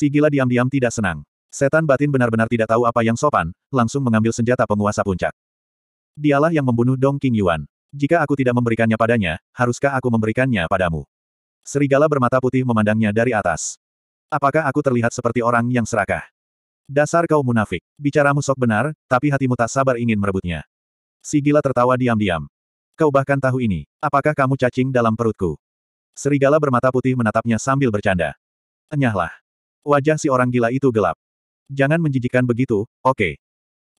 Si gila diam-diam tidak senang. Setan batin benar-benar tidak tahu apa yang sopan, langsung mengambil senjata penguasa puncak. Dialah yang membunuh Dong King Yuan. Jika aku tidak memberikannya padanya, haruskah aku memberikannya padamu? Serigala bermata putih memandangnya dari atas. Apakah aku terlihat seperti orang yang serakah? Dasar kau munafik. Bicaramu sok benar, tapi hatimu tak sabar ingin merebutnya. Si gila tertawa diam-diam. Kau bahkan tahu ini. Apakah kamu cacing dalam perutku? Serigala bermata putih menatapnya sambil bercanda. Enyahlah. Wajah si orang gila itu gelap. Jangan menjijikan begitu, oke. Okay.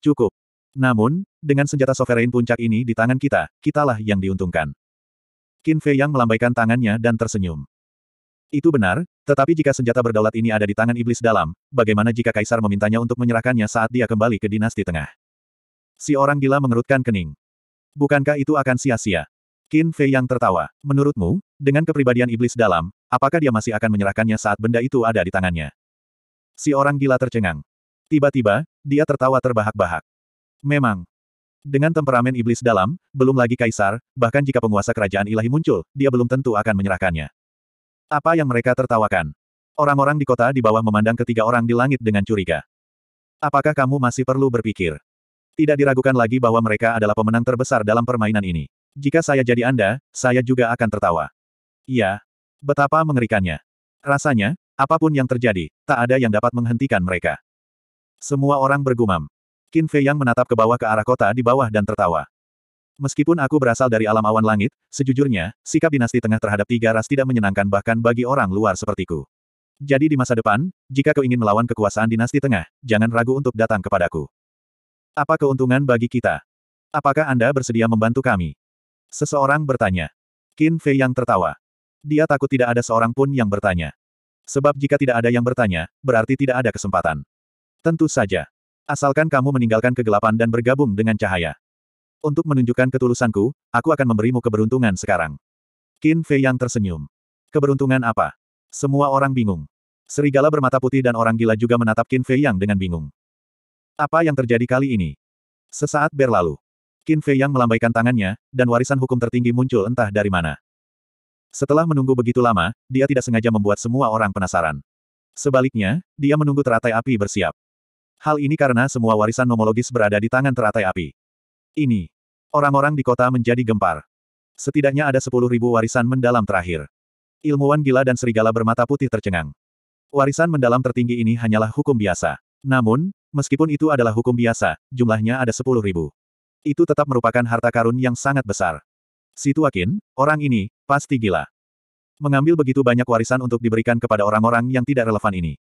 Cukup. Namun, dengan senjata sovereign puncak ini di tangan kita, kitalah yang diuntungkan. Qin Fei yang melambaikan tangannya dan tersenyum. Itu benar, tetapi jika senjata berdaulat ini ada di tangan iblis dalam, bagaimana jika kaisar memintanya untuk menyerahkannya saat dia kembali ke dinasti tengah? Si orang gila mengerutkan kening. Bukankah itu akan sia-sia? Qin Fei yang tertawa. Menurutmu, dengan kepribadian iblis dalam, Apakah dia masih akan menyerahkannya saat benda itu ada di tangannya? Si orang gila tercengang. Tiba-tiba, dia tertawa terbahak-bahak. Memang. Dengan temperamen iblis dalam, belum lagi kaisar, bahkan jika penguasa kerajaan ilahi muncul, dia belum tentu akan menyerahkannya. Apa yang mereka tertawakan? Orang-orang di kota di bawah memandang ketiga orang di langit dengan curiga. Apakah kamu masih perlu berpikir? Tidak diragukan lagi bahwa mereka adalah pemenang terbesar dalam permainan ini. Jika saya jadi Anda, saya juga akan tertawa. Iya, Betapa mengerikannya. Rasanya, apapun yang terjadi, tak ada yang dapat menghentikan mereka. Semua orang bergumam. Qin Fei yang menatap ke bawah ke arah kota di bawah dan tertawa. Meskipun aku berasal dari alam awan langit, sejujurnya, sikap dinasti tengah terhadap tiga ras tidak menyenangkan bahkan bagi orang luar sepertiku. Jadi di masa depan, jika kau ingin melawan kekuasaan dinasti tengah, jangan ragu untuk datang kepadaku. Apa keuntungan bagi kita? Apakah Anda bersedia membantu kami? Seseorang bertanya. Qin Fei yang tertawa. Dia takut tidak ada seorang pun yang bertanya. Sebab jika tidak ada yang bertanya, berarti tidak ada kesempatan. Tentu saja. Asalkan kamu meninggalkan kegelapan dan bergabung dengan cahaya. Untuk menunjukkan ketulusanku, aku akan memberimu keberuntungan sekarang. Qin Fei yang tersenyum. Keberuntungan apa? Semua orang bingung. Serigala bermata putih dan orang gila juga menatap Qin Fei yang dengan bingung. Apa yang terjadi kali ini? Sesaat berlalu. Qin Fei yang melambaikan tangannya, dan warisan hukum tertinggi muncul entah dari mana. Setelah menunggu begitu lama, dia tidak sengaja membuat semua orang penasaran. Sebaliknya, dia menunggu teratai api bersiap. Hal ini karena semua warisan nomologis berada di tangan teratai api. Ini. Orang-orang di kota menjadi gempar. Setidaknya ada sepuluh ribu warisan mendalam terakhir. Ilmuwan gila dan serigala bermata putih tercengang. Warisan mendalam tertinggi ini hanyalah hukum biasa. Namun, meskipun itu adalah hukum biasa, jumlahnya ada sepuluh ribu. Itu tetap merupakan harta karun yang sangat besar. Si Tuakin, orang ini, pasti gila. Mengambil begitu banyak warisan untuk diberikan kepada orang-orang yang tidak relevan ini.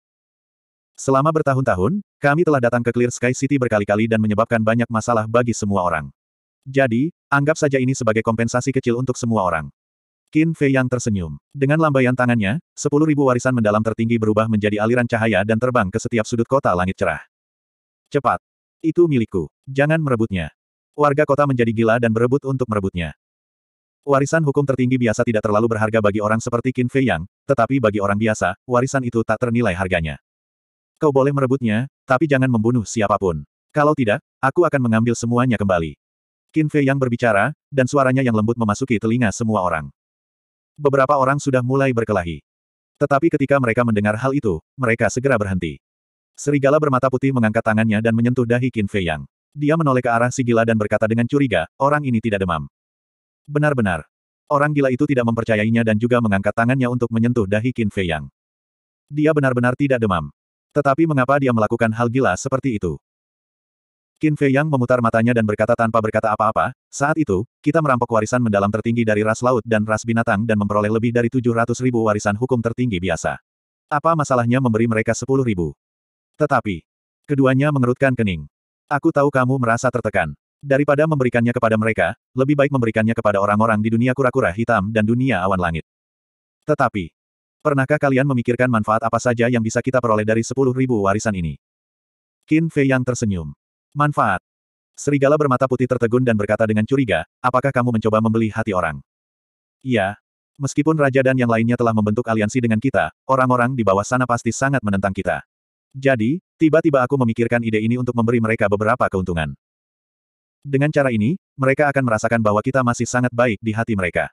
Selama bertahun-tahun, kami telah datang ke Clear Sky City berkali-kali dan menyebabkan banyak masalah bagi semua orang. Jadi, anggap saja ini sebagai kompensasi kecil untuk semua orang. Qin Fei yang tersenyum. Dengan lambaian tangannya, sepuluh ribu warisan mendalam tertinggi berubah menjadi aliran cahaya dan terbang ke setiap sudut kota langit cerah. Cepat. Itu milikku. Jangan merebutnya. Warga kota menjadi gila dan berebut untuk merebutnya. Warisan hukum tertinggi biasa tidak terlalu berharga bagi orang seperti Qin Fei Yang, tetapi bagi orang biasa, warisan itu tak ternilai harganya. Kau boleh merebutnya, tapi jangan membunuh siapapun. Kalau tidak, aku akan mengambil semuanya kembali. Qin Fei Yang berbicara, dan suaranya yang lembut memasuki telinga semua orang. Beberapa orang sudah mulai berkelahi. Tetapi ketika mereka mendengar hal itu, mereka segera berhenti. Serigala bermata putih mengangkat tangannya dan menyentuh dahi Qin Fei Yang. Dia menoleh ke arah si gila dan berkata dengan curiga, orang ini tidak demam. Benar-benar. Orang gila itu tidak mempercayainya dan juga mengangkat tangannya untuk menyentuh dahi Qin Fei Yang. Dia benar-benar tidak demam. Tetapi mengapa dia melakukan hal gila seperti itu? Qin Fei Yang memutar matanya dan berkata tanpa berkata apa-apa, saat itu, kita merampok warisan mendalam tertinggi dari ras laut dan ras binatang dan memperoleh lebih dari 700 ribu warisan hukum tertinggi biasa. Apa masalahnya memberi mereka 10 ribu? Tetapi, keduanya mengerutkan kening. Aku tahu kamu merasa tertekan. Daripada memberikannya kepada mereka, lebih baik memberikannya kepada orang-orang di dunia kura-kura hitam dan dunia awan langit. Tetapi, pernahkah kalian memikirkan manfaat apa saja yang bisa kita peroleh dari sepuluh ribu warisan ini? Qin Fei yang tersenyum. Manfaat. Serigala bermata putih tertegun dan berkata dengan curiga, apakah kamu mencoba membeli hati orang? Iya. Meskipun Raja dan yang lainnya telah membentuk aliansi dengan kita, orang-orang di bawah sana pasti sangat menentang kita. Jadi, tiba-tiba aku memikirkan ide ini untuk memberi mereka beberapa keuntungan. Dengan cara ini, mereka akan merasakan bahwa kita masih sangat baik di hati mereka.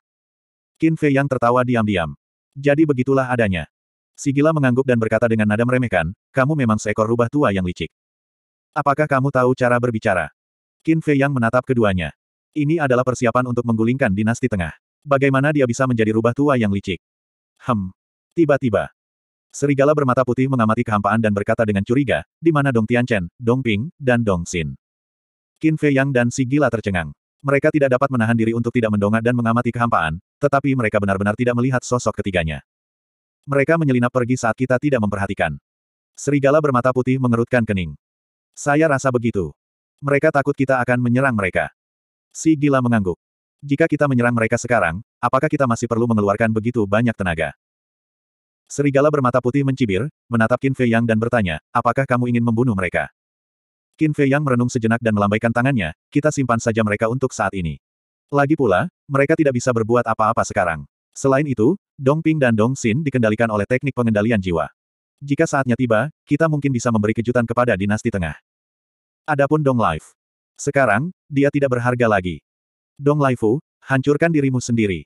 Qin Fei yang tertawa diam-diam. Jadi begitulah adanya. Si gila mengangguk dan berkata dengan nada meremehkan, kamu memang seekor rubah tua yang licik. Apakah kamu tahu cara berbicara? Qin Fei yang menatap keduanya. Ini adalah persiapan untuk menggulingkan dinasti tengah. Bagaimana dia bisa menjadi rubah tua yang licik? Hem. Tiba-tiba. Serigala bermata putih mengamati kehampaan dan berkata dengan curiga, di mana Dong Tianchen, Dong Ping, dan Dong Xin. Qin Fei Yang dan si gila tercengang. Mereka tidak dapat menahan diri untuk tidak mendongak dan mengamati kehampaan, tetapi mereka benar-benar tidak melihat sosok ketiganya. Mereka menyelinap pergi saat kita tidak memperhatikan. Serigala bermata putih mengerutkan kening. Saya rasa begitu. Mereka takut kita akan menyerang mereka. Si gila mengangguk. Jika kita menyerang mereka sekarang, apakah kita masih perlu mengeluarkan begitu banyak tenaga? Serigala bermata putih mencibir, menatap Qin Fei Yang dan bertanya, apakah kamu ingin membunuh mereka? Qin Fei Yang merenung sejenak dan melambaikan tangannya, kita simpan saja mereka untuk saat ini. Lagi pula, mereka tidak bisa berbuat apa-apa sekarang. Selain itu, Dong Ping dan Dong Xin dikendalikan oleh teknik pengendalian jiwa. Jika saatnya tiba, kita mungkin bisa memberi kejutan kepada dinasti tengah. Adapun Dong Life. Sekarang, dia tidak berharga lagi. Dong Laifu, hancurkan dirimu sendiri.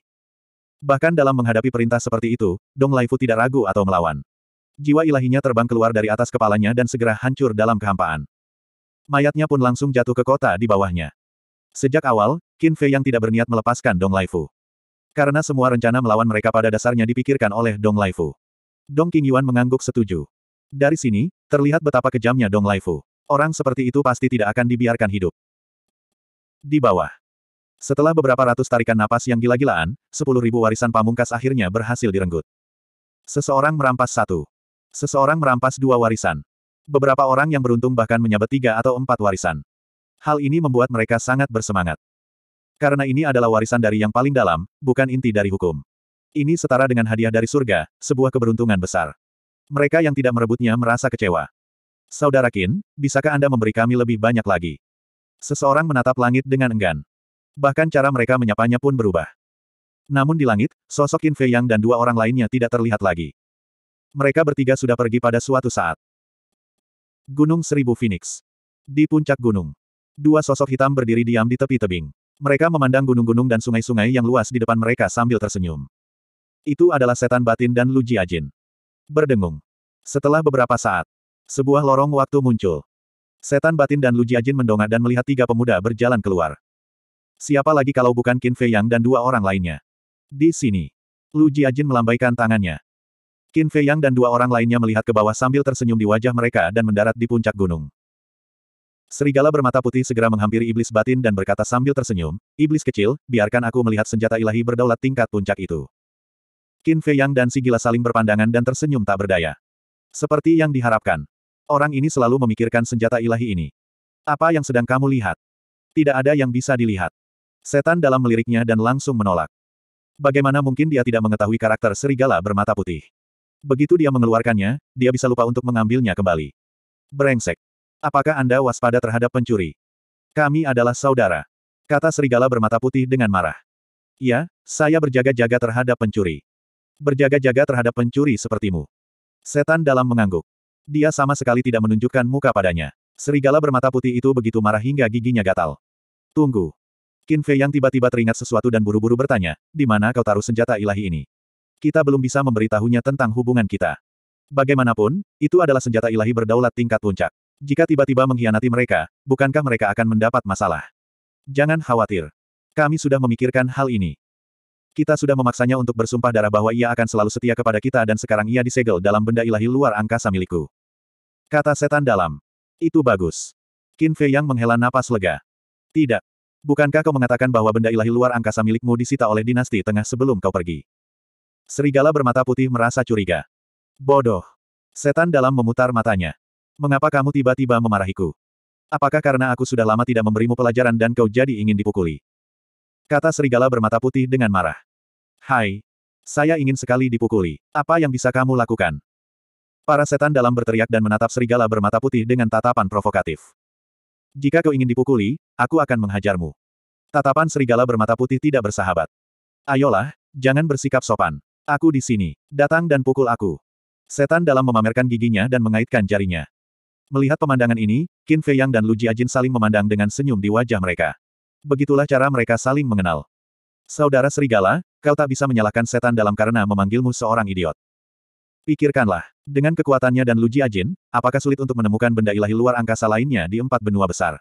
Bahkan dalam menghadapi perintah seperti itu, Dong Laifu tidak ragu atau melawan. Jiwa ilahinya terbang keluar dari atas kepalanya dan segera hancur dalam kehampaan mayatnya pun langsung jatuh ke kota di bawahnya. Sejak awal, Qin Fei yang tidak berniat melepaskan Dong Laifu. Karena semua rencana melawan mereka pada dasarnya dipikirkan oleh Dong Laifu. Dong Qingyuan mengangguk setuju. Dari sini, terlihat betapa kejamnya Dong Laifu. Orang seperti itu pasti tidak akan dibiarkan hidup. Di bawah. Setelah beberapa ratus tarikan napas yang gila-gilaan, sepuluh ribu warisan pamungkas akhirnya berhasil direnggut. Seseorang merampas satu. Seseorang merampas dua warisan. Beberapa orang yang beruntung bahkan menyabet tiga atau empat warisan. Hal ini membuat mereka sangat bersemangat. Karena ini adalah warisan dari yang paling dalam, bukan inti dari hukum. Ini setara dengan hadiah dari surga, sebuah keberuntungan besar. Mereka yang tidak merebutnya merasa kecewa. Saudara Kin, bisakah Anda memberi kami lebih banyak lagi? Seseorang menatap langit dengan enggan. Bahkan cara mereka menyapanya pun berubah. Namun di langit, sosok Kin Fei Yang dan dua orang lainnya tidak terlihat lagi. Mereka bertiga sudah pergi pada suatu saat. Gunung Seribu Phoenix. Di puncak gunung. Dua sosok hitam berdiri diam di tepi tebing. Mereka memandang gunung-gunung dan sungai-sungai yang luas di depan mereka sambil tersenyum. Itu adalah setan batin dan Lu Jiajin. Berdengung. Setelah beberapa saat, sebuah lorong waktu muncul. Setan batin dan Lu Jiajin mendongak dan melihat tiga pemuda berjalan keluar. Siapa lagi kalau bukan Qin Fei Yang dan dua orang lainnya? Di sini. Lu Jiajin melambaikan tangannya. Qin Fei Yang dan dua orang lainnya melihat ke bawah sambil tersenyum di wajah mereka dan mendarat di puncak gunung. Serigala bermata putih segera menghampiri iblis batin dan berkata sambil tersenyum, Iblis kecil, biarkan aku melihat senjata ilahi berdaulat tingkat puncak itu. Qin Fei Yang dan si gila saling berpandangan dan tersenyum tak berdaya. Seperti yang diharapkan. Orang ini selalu memikirkan senjata ilahi ini. Apa yang sedang kamu lihat? Tidak ada yang bisa dilihat. Setan dalam meliriknya dan langsung menolak. Bagaimana mungkin dia tidak mengetahui karakter serigala bermata putih? begitu dia mengeluarkannya, dia bisa lupa untuk mengambilnya kembali. Brengsek. Apakah Anda waspada terhadap pencuri? Kami adalah saudara. Kata serigala bermata putih dengan marah. Ya, saya berjaga-jaga terhadap pencuri. Berjaga-jaga terhadap pencuri sepertimu. Setan dalam mengangguk. Dia sama sekali tidak menunjukkan muka padanya. Serigala bermata putih itu begitu marah hingga giginya gatal. Tunggu. Kinfe yang tiba-tiba teringat sesuatu dan buru-buru bertanya, di mana kau taruh senjata ilahi ini? kita belum bisa memberitahunya tentang hubungan kita. Bagaimanapun, itu adalah senjata ilahi berdaulat tingkat puncak. Jika tiba-tiba mengkhianati mereka, bukankah mereka akan mendapat masalah? Jangan khawatir. Kami sudah memikirkan hal ini. Kita sudah memaksanya untuk bersumpah darah bahwa ia akan selalu setia kepada kita dan sekarang ia disegel dalam benda ilahi luar angkasa milikku. Kata setan dalam. Itu bagus. Qin Fei yang menghela napas lega. Tidak. Bukankah kau mengatakan bahwa benda ilahi luar angkasa milikmu disita oleh dinasti tengah sebelum kau pergi? Serigala bermata putih merasa curiga. Bodoh. Setan dalam memutar matanya. Mengapa kamu tiba-tiba memarahiku? Apakah karena aku sudah lama tidak memberimu pelajaran dan kau jadi ingin dipukuli? Kata serigala bermata putih dengan marah. Hai. Saya ingin sekali dipukuli. Apa yang bisa kamu lakukan? Para setan dalam berteriak dan menatap serigala bermata putih dengan tatapan provokatif. Jika kau ingin dipukuli, aku akan menghajarmu. Tatapan serigala bermata putih tidak bersahabat. Ayolah, jangan bersikap sopan. Aku di sini. Datang dan pukul aku. Setan dalam memamerkan giginya dan mengaitkan jarinya. Melihat pemandangan ini, Qin Fei Yang dan Lu Jiajin saling memandang dengan senyum di wajah mereka. Begitulah cara mereka saling mengenal. Saudara Serigala, kau tak bisa menyalahkan setan dalam karena memanggilmu seorang idiot. Pikirkanlah, dengan kekuatannya dan Lu Jiajin, apakah sulit untuk menemukan benda ilahi luar angkasa lainnya di empat benua besar?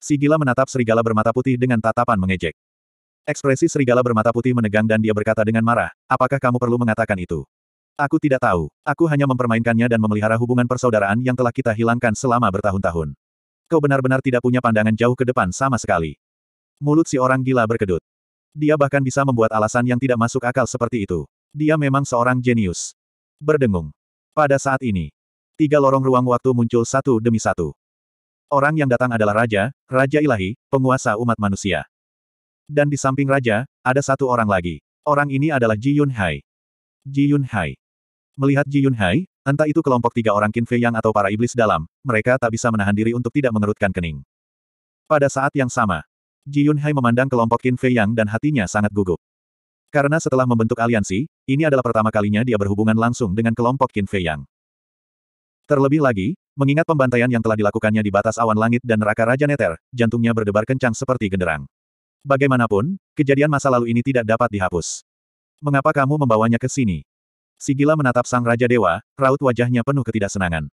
Si gila menatap serigala bermata putih dengan tatapan mengejek. Ekspresi serigala bermata putih menegang dan dia berkata dengan marah, apakah kamu perlu mengatakan itu? Aku tidak tahu. Aku hanya mempermainkannya dan memelihara hubungan persaudaraan yang telah kita hilangkan selama bertahun-tahun. Kau benar-benar tidak punya pandangan jauh ke depan sama sekali. Mulut si orang gila berkedut. Dia bahkan bisa membuat alasan yang tidak masuk akal seperti itu. Dia memang seorang jenius. Berdengung. Pada saat ini, tiga lorong ruang waktu muncul satu demi satu. Orang yang datang adalah raja, raja ilahi, penguasa umat manusia. Dan di samping raja, ada satu orang lagi. Orang ini adalah Ji Yun Hai. Ji Yun Hai. Melihat Ji Yun Hai, entah itu kelompok tiga orang Qin Fei Yang atau para iblis dalam, mereka tak bisa menahan diri untuk tidak mengerutkan kening. Pada saat yang sama, Ji Yun Hai memandang kelompok Qin Fei Yang dan hatinya sangat gugup. Karena setelah membentuk aliansi, ini adalah pertama kalinya dia berhubungan langsung dengan kelompok Qin Fei Yang. Terlebih lagi, mengingat pembantaian yang telah dilakukannya di batas awan langit dan neraka Raja Neter, jantungnya berdebar kencang seperti genderang. Bagaimanapun, kejadian masa lalu ini tidak dapat dihapus. Mengapa kamu membawanya ke sini? Sigila menatap sang Raja Dewa, raut wajahnya penuh ketidaksenangan.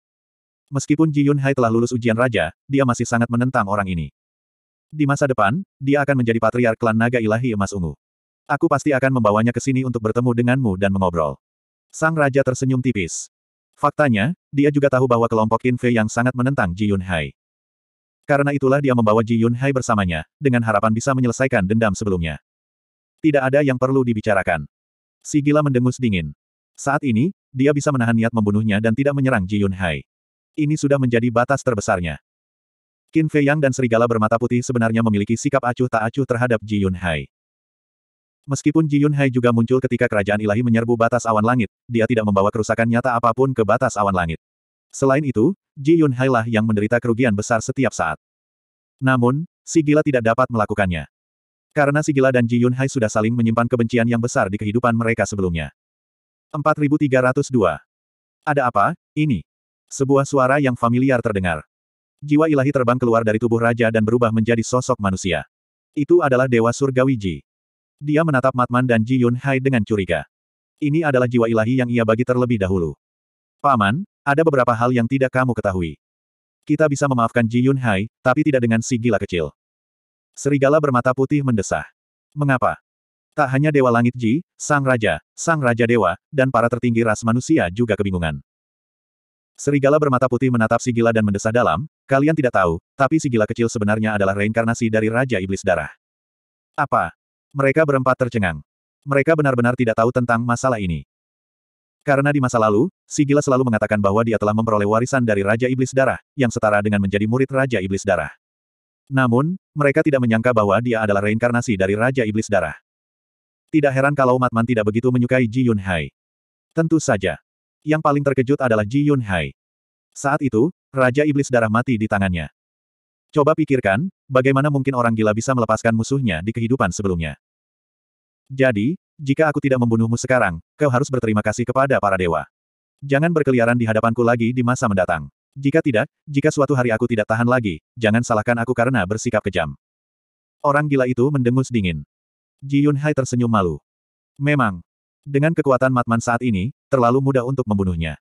Meskipun Ji Yun Hai telah lulus ujian Raja, dia masih sangat menentang orang ini. Di masa depan, dia akan menjadi patriark klan naga ilahi emas ungu. Aku pasti akan membawanya ke sini untuk bertemu denganmu dan mengobrol. Sang Raja tersenyum tipis. Faktanya, dia juga tahu bahwa kelompok Infe yang sangat menentang Ji Yun Hai. Karena itulah dia membawa Ji Yun Hai bersamanya, dengan harapan bisa menyelesaikan dendam sebelumnya. Tidak ada yang perlu dibicarakan. Si gila mendengus dingin. Saat ini, dia bisa menahan niat membunuhnya dan tidak menyerang Ji Yun Hai. Ini sudah menjadi batas terbesarnya. Qin Fei Yang dan serigala bermata putih sebenarnya memiliki sikap acuh tak acuh terhadap Ji Yun Hai. Meskipun Ji Yun Hai juga muncul ketika kerajaan ilahi menyerbu batas awan langit, dia tidak membawa kerusakan nyata apapun ke batas awan langit. Selain itu, Ji Yun Hai lah yang menderita kerugian besar setiap saat. Namun, Sigila tidak dapat melakukannya. Karena Sigila dan Ji Yun Hai sudah saling menyimpan kebencian yang besar di kehidupan mereka sebelumnya. 4302. Ada apa, ini? Sebuah suara yang familiar terdengar. Jiwa ilahi terbang keluar dari tubuh raja dan berubah menjadi sosok manusia. Itu adalah Dewa Surgawi Ji. Dia menatap Matman dan Ji Yun Hai dengan curiga. Ini adalah jiwa ilahi yang ia bagi terlebih dahulu. Paman, ada beberapa hal yang tidak kamu ketahui. Kita bisa memaafkan Ji Yun Hai, tapi tidak dengan si gila kecil. Serigala bermata putih mendesah. Mengapa? Tak hanya Dewa Langit Ji, Sang Raja, Sang Raja Dewa, dan para tertinggi ras manusia juga kebingungan. Serigala bermata putih menatap si gila dan mendesah dalam, kalian tidak tahu, tapi si gila kecil sebenarnya adalah reinkarnasi dari Raja Iblis Darah. Apa? Mereka berempat tercengang. Mereka benar-benar tidak tahu tentang masalah ini. Karena di masa lalu, Sigila selalu mengatakan bahwa dia telah memperoleh warisan dari Raja Iblis Darah, yang setara dengan menjadi murid Raja Iblis Darah. Namun, mereka tidak menyangka bahwa dia adalah reinkarnasi dari Raja Iblis Darah. Tidak heran kalau Matman tidak begitu menyukai Ji Yunhai. Tentu saja. Yang paling terkejut adalah Ji Yunhai. Saat itu, Raja Iblis Darah mati di tangannya. Coba pikirkan, bagaimana mungkin orang gila bisa melepaskan musuhnya di kehidupan sebelumnya. Jadi, jika aku tidak membunuhmu sekarang, kau harus berterima kasih kepada para dewa. Jangan berkeliaran di hadapanku lagi di masa mendatang. Jika tidak, jika suatu hari aku tidak tahan lagi, jangan salahkan aku karena bersikap kejam. Orang gila itu mendengus dingin. Ji Yunhai tersenyum malu. Memang, dengan kekuatan Matman saat ini, terlalu mudah untuk membunuhnya.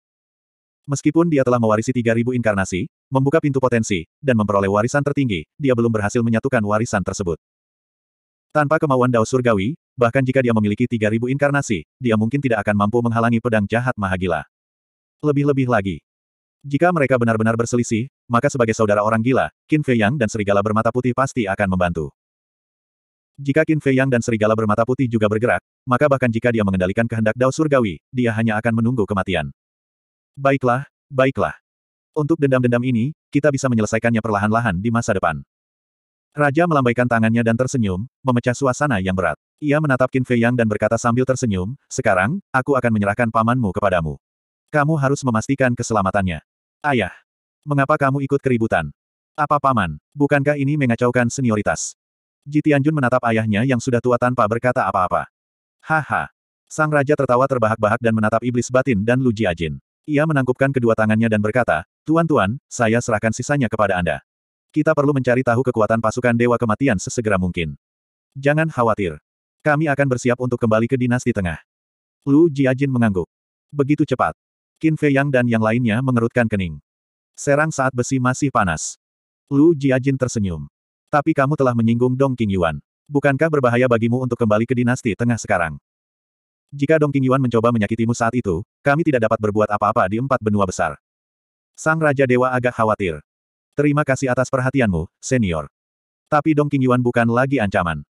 Meskipun dia telah mewarisi 3000 inkarnasi, membuka pintu potensi, dan memperoleh warisan tertinggi, dia belum berhasil menyatukan warisan tersebut. Tanpa kemauan Dao Surgawi, bahkan jika dia memiliki 3000 inkarnasi, dia mungkin tidak akan mampu menghalangi pedang jahat Mahagila. Lebih-lebih lagi. Jika mereka benar-benar berselisih, maka sebagai saudara orang gila, Qin Fei Yang dan Serigala Bermata Putih pasti akan membantu. Jika Qin Fei Yang dan Serigala Bermata Putih juga bergerak, maka bahkan jika dia mengendalikan kehendak Dao Surgawi, dia hanya akan menunggu kematian. Baiklah, baiklah. Untuk dendam-dendam ini, kita bisa menyelesaikannya perlahan-lahan di masa depan. Raja melambaikan tangannya dan tersenyum, memecah suasana yang berat. Ia menatap Qin Fei Yang dan berkata sambil tersenyum, sekarang, aku akan menyerahkan pamanmu kepadamu. Kamu harus memastikan keselamatannya. Ayah, mengapa kamu ikut keributan? Apa paman, bukankah ini mengacaukan senioritas? Ji Tianjun menatap ayahnya yang sudah tua tanpa berkata apa-apa. Haha. Sang Raja tertawa terbahak-bahak dan menatap iblis batin dan Lu Jiajin. Ia menangkupkan kedua tangannya dan berkata, Tuan-tuan, saya serahkan sisanya kepada Anda. Kita perlu mencari tahu kekuatan pasukan Dewa Kematian sesegera mungkin. Jangan khawatir. Kami akan bersiap untuk kembali ke dinasti tengah. Lu Jiajin mengangguk. Begitu cepat. Qin Fei Yang dan yang lainnya mengerutkan kening. Serang saat besi masih panas. Lu Jiajin tersenyum. Tapi kamu telah menyinggung Dong Qingyuan. Bukankah berbahaya bagimu untuk kembali ke dinasti tengah sekarang? Jika Dong Qingyuan mencoba menyakitimu saat itu, kami tidak dapat berbuat apa-apa di empat benua besar. Sang Raja Dewa agak khawatir. Terima kasih atas perhatianmu, senior. Tapi Dong Qingyuan bukan lagi ancaman.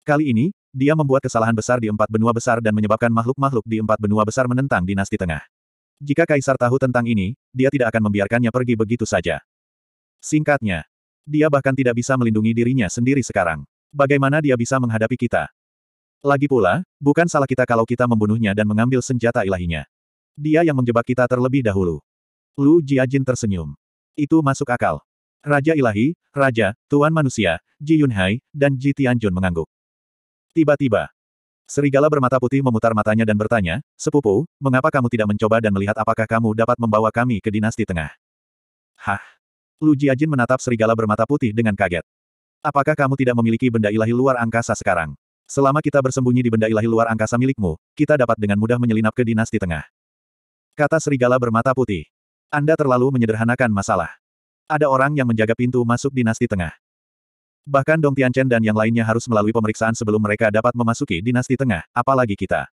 Kali ini, dia membuat kesalahan besar di empat benua besar dan menyebabkan makhluk-makhluk di empat benua besar menentang dinasti tengah. Jika Kaisar tahu tentang ini, dia tidak akan membiarkannya pergi begitu saja. Singkatnya, dia bahkan tidak bisa melindungi dirinya sendiri sekarang. Bagaimana dia bisa menghadapi kita? Lagi pula, bukan salah kita kalau kita membunuhnya dan mengambil senjata ilahinya. Dia yang menjebak kita terlebih dahulu. Lu Jiajin tersenyum. Itu masuk akal. Raja Ilahi, Raja, Tuan Manusia, Ji Yunhai, dan Ji Tianjun mengangguk. Tiba-tiba, Serigala bermata putih memutar matanya dan bertanya, Sepupu, mengapa kamu tidak mencoba dan melihat apakah kamu dapat membawa kami ke dinasti tengah? Hah? Lu Jiajin menatap serigala bermata putih dengan kaget. Apakah kamu tidak memiliki benda ilahi luar angkasa sekarang? Selama kita bersembunyi di benda ilahi luar angkasa milikmu, kita dapat dengan mudah menyelinap ke dinasti tengah. Kata serigala bermata putih. Anda terlalu menyederhanakan masalah. Ada orang yang menjaga pintu masuk dinasti tengah. Bahkan Dong Tianchen dan yang lainnya harus melalui pemeriksaan sebelum mereka dapat memasuki dinasti tengah, apalagi kita.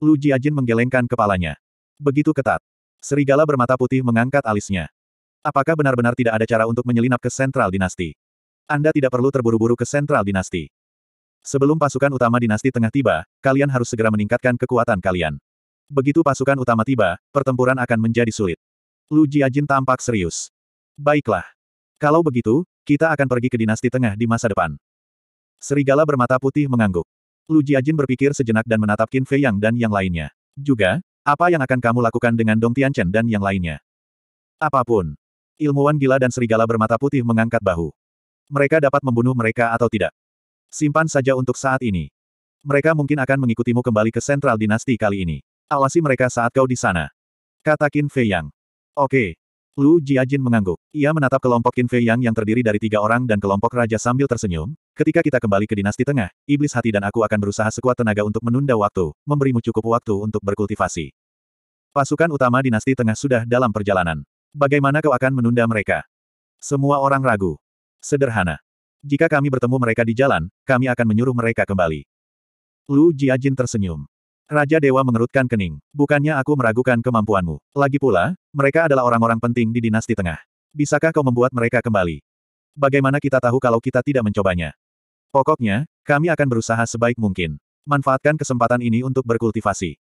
Lu Jiajin menggelengkan kepalanya. Begitu ketat. Serigala bermata putih mengangkat alisnya. Apakah benar-benar tidak ada cara untuk menyelinap ke sentral dinasti? Anda tidak perlu terburu-buru ke sentral dinasti. Sebelum pasukan utama dinasti tengah tiba, kalian harus segera meningkatkan kekuatan kalian. Begitu pasukan utama tiba, pertempuran akan menjadi sulit. Lu Jiajin tampak serius. Baiklah. Kalau begitu, kita akan pergi ke dinasti tengah di masa depan. Serigala bermata putih mengangguk. Lu Jiajin berpikir sejenak dan menatap Qin Fei Yang dan yang lainnya. Juga, apa yang akan kamu lakukan dengan Dong Tianchen dan yang lainnya? Apapun. Ilmuwan gila dan serigala bermata putih mengangkat bahu. Mereka dapat membunuh mereka atau tidak. Simpan saja untuk saat ini. Mereka mungkin akan mengikutimu kembali ke sentral dinasti kali ini. Awasi mereka saat kau di sana. Kata Qin Fei Yang. Oke. Lu Jiajin mengangguk. Ia menatap kelompok Qin Fei Yang yang terdiri dari tiga orang dan kelompok raja sambil tersenyum. Ketika kita kembali ke dinasti tengah, iblis hati dan aku akan berusaha sekuat tenaga untuk menunda waktu, memberimu cukup waktu untuk berkultivasi. Pasukan utama dinasti tengah sudah dalam perjalanan. Bagaimana kau akan menunda mereka? Semua orang ragu. Sederhana. Jika kami bertemu mereka di jalan, kami akan menyuruh mereka kembali. Lu Jiajin tersenyum. Raja Dewa mengerutkan kening. Bukannya aku meragukan kemampuanmu. Lagi pula, mereka adalah orang-orang penting di dinasti tengah. Bisakah kau membuat mereka kembali? Bagaimana kita tahu kalau kita tidak mencobanya? Pokoknya, kami akan berusaha sebaik mungkin. Manfaatkan kesempatan ini untuk berkultivasi.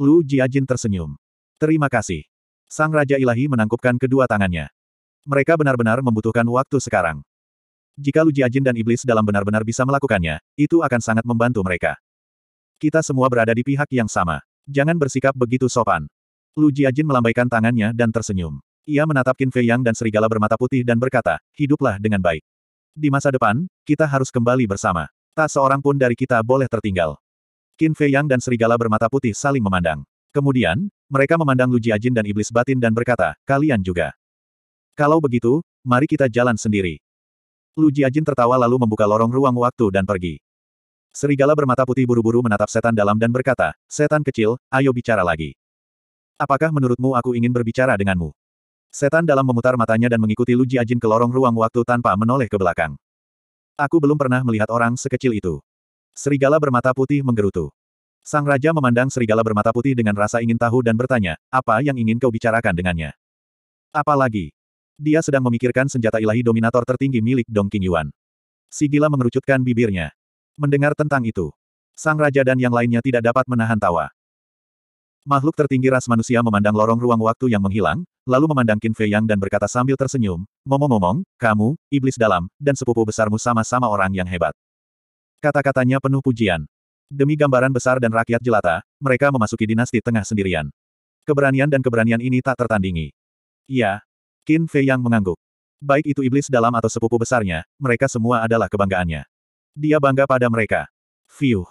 Lu Jiajin tersenyum. Terima kasih. Sang Raja Ilahi menangkupkan kedua tangannya. Mereka benar-benar membutuhkan waktu sekarang. Jika Lu Jiajin dan Iblis dalam benar-benar bisa melakukannya, itu akan sangat membantu mereka. Kita semua berada di pihak yang sama. Jangan bersikap begitu sopan. Lu Jiajin melambaikan tangannya dan tersenyum. Ia menatap Qin Fei Yang dan serigala bermata putih dan berkata, hiduplah dengan baik. Di masa depan, kita harus kembali bersama. Tak seorang pun dari kita boleh tertinggal. Qin Fei Yang dan serigala bermata putih saling memandang. Kemudian, mereka memandang Lu Jiajin dan iblis batin dan berkata, kalian juga. Kalau begitu, mari kita jalan sendiri. Lu Jiajin tertawa lalu membuka lorong ruang waktu dan pergi. Serigala bermata putih buru-buru menatap setan dalam dan berkata, Setan kecil, ayo bicara lagi. Apakah menurutmu aku ingin berbicara denganmu? Setan dalam memutar matanya dan mengikuti Lu Jiajin ke lorong ruang waktu tanpa menoleh ke belakang. Aku belum pernah melihat orang sekecil itu. Serigala bermata putih menggerutu. Sang Raja memandang serigala bermata putih dengan rasa ingin tahu dan bertanya, apa yang ingin kau bicarakan dengannya? Apalagi? Dia sedang memikirkan senjata ilahi dominator tertinggi milik Dong King Yuan. Si gila mengerucutkan bibirnya. Mendengar tentang itu, sang raja dan yang lainnya tidak dapat menahan tawa. Makhluk tertinggi ras manusia memandang lorong ruang waktu yang menghilang, lalu memandang Qin Fei Yang dan berkata sambil tersenyum, ngomong-ngomong, kamu, iblis dalam, dan sepupu besarmu sama-sama orang yang hebat. Kata-katanya penuh pujian. Demi gambaran besar dan rakyat jelata, mereka memasuki dinasti tengah sendirian. Keberanian dan keberanian ini tak tertandingi. Iya. Qin Fei Yang mengangguk. Baik itu iblis dalam atau sepupu besarnya, mereka semua adalah kebanggaannya. Dia bangga pada mereka. Fiuh.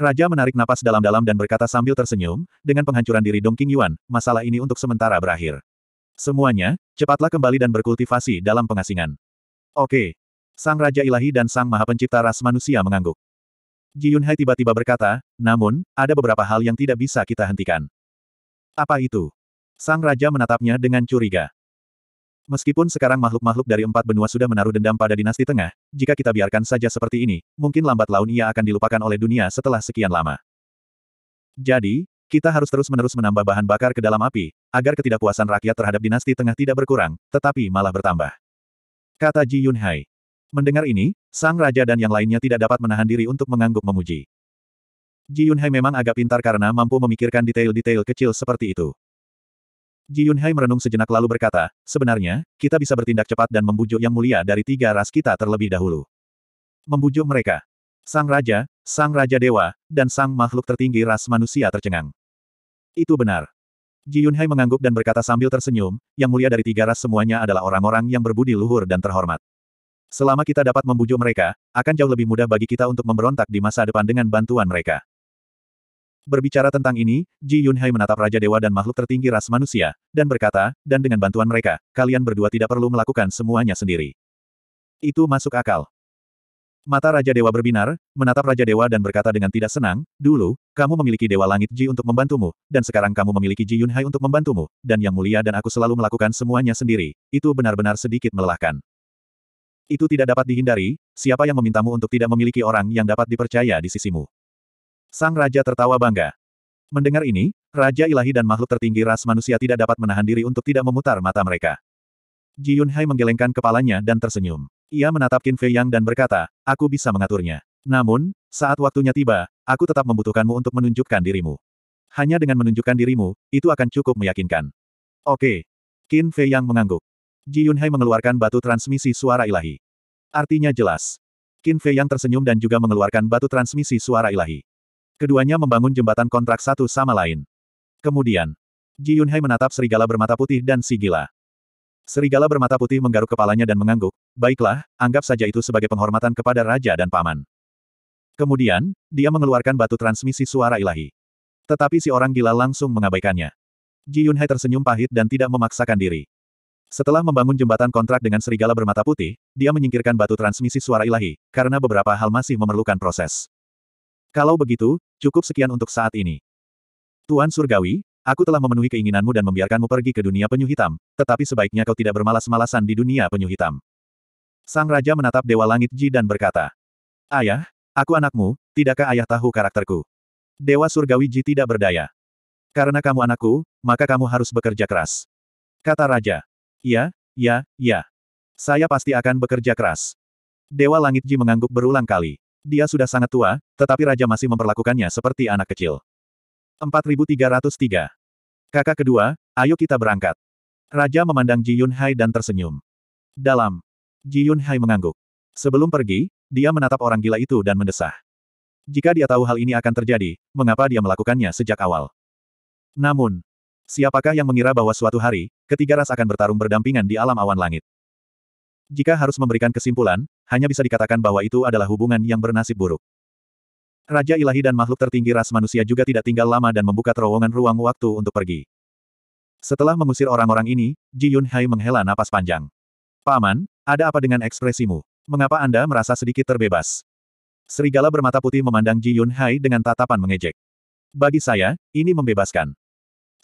Raja menarik napas dalam-dalam dan berkata sambil tersenyum, dengan penghancuran diri Dong King Yuan, masalah ini untuk sementara berakhir. Semuanya, cepatlah kembali dan berkultivasi dalam pengasingan. Oke. Sang Raja Ilahi dan Sang Maha Pencipta Ras Manusia mengangguk. Ji Yunhai tiba-tiba berkata, namun, ada beberapa hal yang tidak bisa kita hentikan. Apa itu? Sang Raja menatapnya dengan curiga. Meskipun sekarang makhluk-makhluk dari empat benua sudah menaruh dendam pada dinasti tengah, jika kita biarkan saja seperti ini, mungkin lambat laun ia akan dilupakan oleh dunia setelah sekian lama. Jadi, kita harus terus-menerus menambah bahan bakar ke dalam api, agar ketidakpuasan rakyat terhadap dinasti tengah tidak berkurang, tetapi malah bertambah. Kata Ji Yunhai. Mendengar ini, sang raja dan yang lainnya tidak dapat menahan diri untuk mengangguk memuji. Ji Yunhai memang agak pintar karena mampu memikirkan detail-detail kecil seperti itu. Ji Yunhai merenung sejenak lalu berkata, sebenarnya, kita bisa bertindak cepat dan membujuk yang mulia dari tiga ras kita terlebih dahulu. Membujuk mereka. Sang Raja, Sang Raja Dewa, dan Sang Makhluk Tertinggi Ras Manusia tercengang. Itu benar. Ji Yunhai mengangguk dan berkata sambil tersenyum, yang mulia dari tiga ras semuanya adalah orang-orang yang berbudi luhur dan terhormat. Selama kita dapat membujuk mereka, akan jauh lebih mudah bagi kita untuk memberontak di masa depan dengan bantuan mereka. Berbicara tentang ini, Ji Yunhai menatap Raja Dewa dan makhluk tertinggi ras manusia, dan berkata, dan dengan bantuan mereka, kalian berdua tidak perlu melakukan semuanya sendiri. Itu masuk akal. Mata Raja Dewa berbinar, menatap Raja Dewa dan berkata dengan tidak senang, dulu, kamu memiliki Dewa Langit Ji untuk membantumu, dan sekarang kamu memiliki Ji Yunhai untuk membantumu, dan yang mulia dan aku selalu melakukan semuanya sendiri, itu benar-benar sedikit melelahkan. Itu tidak dapat dihindari, siapa yang memintamu untuk tidak memiliki orang yang dapat dipercaya di sisimu. Sang Raja tertawa bangga. Mendengar ini, Raja Ilahi dan makhluk tertinggi ras manusia tidak dapat menahan diri untuk tidak memutar mata mereka. Ji Yunhai menggelengkan kepalanya dan tersenyum. Ia menatap Qin Fei Yang dan berkata, aku bisa mengaturnya. Namun, saat waktunya tiba, aku tetap membutuhkanmu untuk menunjukkan dirimu. Hanya dengan menunjukkan dirimu, itu akan cukup meyakinkan. Oke. Qin Fei Yang mengangguk. Ji Yunhai mengeluarkan batu transmisi suara ilahi. Artinya jelas. Qin Fei Yang tersenyum dan juga mengeluarkan batu transmisi suara ilahi. Keduanya membangun jembatan kontrak satu sama lain. Kemudian, Ji Yunhai menatap serigala bermata putih dan si gila. Serigala bermata putih menggaruk kepalanya dan mengangguk, baiklah, anggap saja itu sebagai penghormatan kepada raja dan paman. Kemudian, dia mengeluarkan batu transmisi suara ilahi. Tetapi si orang gila langsung mengabaikannya. Ji Yunhai tersenyum pahit dan tidak memaksakan diri. Setelah membangun jembatan kontrak dengan serigala bermata putih, dia menyingkirkan batu transmisi suara ilahi, karena beberapa hal masih memerlukan proses. Kalau begitu, cukup sekian untuk saat ini. Tuan Surgawi, aku telah memenuhi keinginanmu dan membiarkanmu pergi ke dunia penyu hitam, tetapi sebaiknya kau tidak bermalas-malasan di dunia penyu hitam. Sang Raja menatap Dewa Langit Ji dan berkata, Ayah, aku anakmu, tidakkah ayah tahu karakterku? Dewa Surgawi Ji tidak berdaya. Karena kamu anakku, maka kamu harus bekerja keras. Kata Raja. Ya, ya, ya. Saya pasti akan bekerja keras. Dewa Langit Ji mengangguk berulang kali. Dia sudah sangat tua, tetapi raja masih memperlakukannya seperti anak kecil. 4303. Kakak kedua, ayo kita berangkat. Raja memandang Ji Yun Hai dan tersenyum. Dalam. Ji Yun Hai mengangguk. Sebelum pergi, dia menatap orang gila itu dan mendesah. Jika dia tahu hal ini akan terjadi, mengapa dia melakukannya sejak awal? Namun, siapakah yang mengira bahwa suatu hari, ketiga ras akan bertarung berdampingan di alam awan langit? Jika harus memberikan kesimpulan, hanya bisa dikatakan bahwa itu adalah hubungan yang bernasib buruk. Raja ilahi dan makhluk tertinggi ras manusia juga tidak tinggal lama dan membuka terowongan ruang waktu untuk pergi. Setelah mengusir orang-orang ini, Ji Yun Hai menghela napas panjang. Paman, ada apa dengan ekspresimu? Mengapa Anda merasa sedikit terbebas? Serigala bermata putih memandang Ji Yun Hai dengan tatapan mengejek. Bagi saya, ini membebaskan.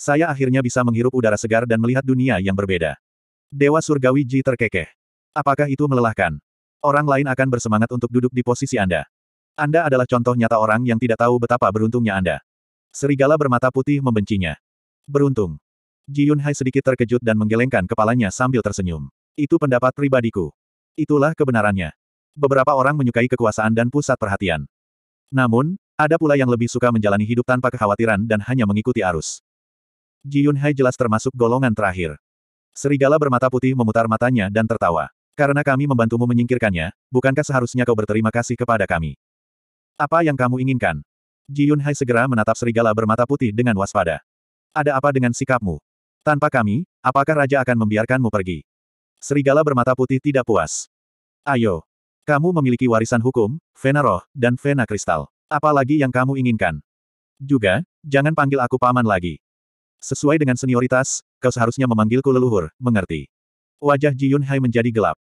Saya akhirnya bisa menghirup udara segar dan melihat dunia yang berbeda. Dewa Surgawi Ji terkekeh. Apakah itu melelahkan? Orang lain akan bersemangat untuk duduk di posisi Anda. Anda adalah contoh nyata orang yang tidak tahu betapa beruntungnya Anda. Serigala bermata putih membencinya. Beruntung. Ji Yun Hai sedikit terkejut dan menggelengkan kepalanya sambil tersenyum. Itu pendapat pribadiku. Itulah kebenarannya. Beberapa orang menyukai kekuasaan dan pusat perhatian. Namun, ada pula yang lebih suka menjalani hidup tanpa kekhawatiran dan hanya mengikuti arus. Ji Yun Hai jelas termasuk golongan terakhir. Serigala bermata putih memutar matanya dan tertawa. Karena kami membantumu menyingkirkannya, bukankah seharusnya kau berterima kasih kepada kami? Apa yang kamu inginkan? Ji Yun Hai segera menatap serigala bermata putih dengan waspada. Ada apa dengan sikapmu? Tanpa kami, apakah raja akan membiarkanmu pergi? Serigala bermata putih tidak puas. Ayo. Kamu memiliki warisan hukum, Vena Roh, dan Vena Kristal. Apalagi yang kamu inginkan? Juga, jangan panggil aku paman lagi. Sesuai dengan senioritas, kau seharusnya memanggilku leluhur, mengerti? Wajah Ji Yun Hai menjadi gelap.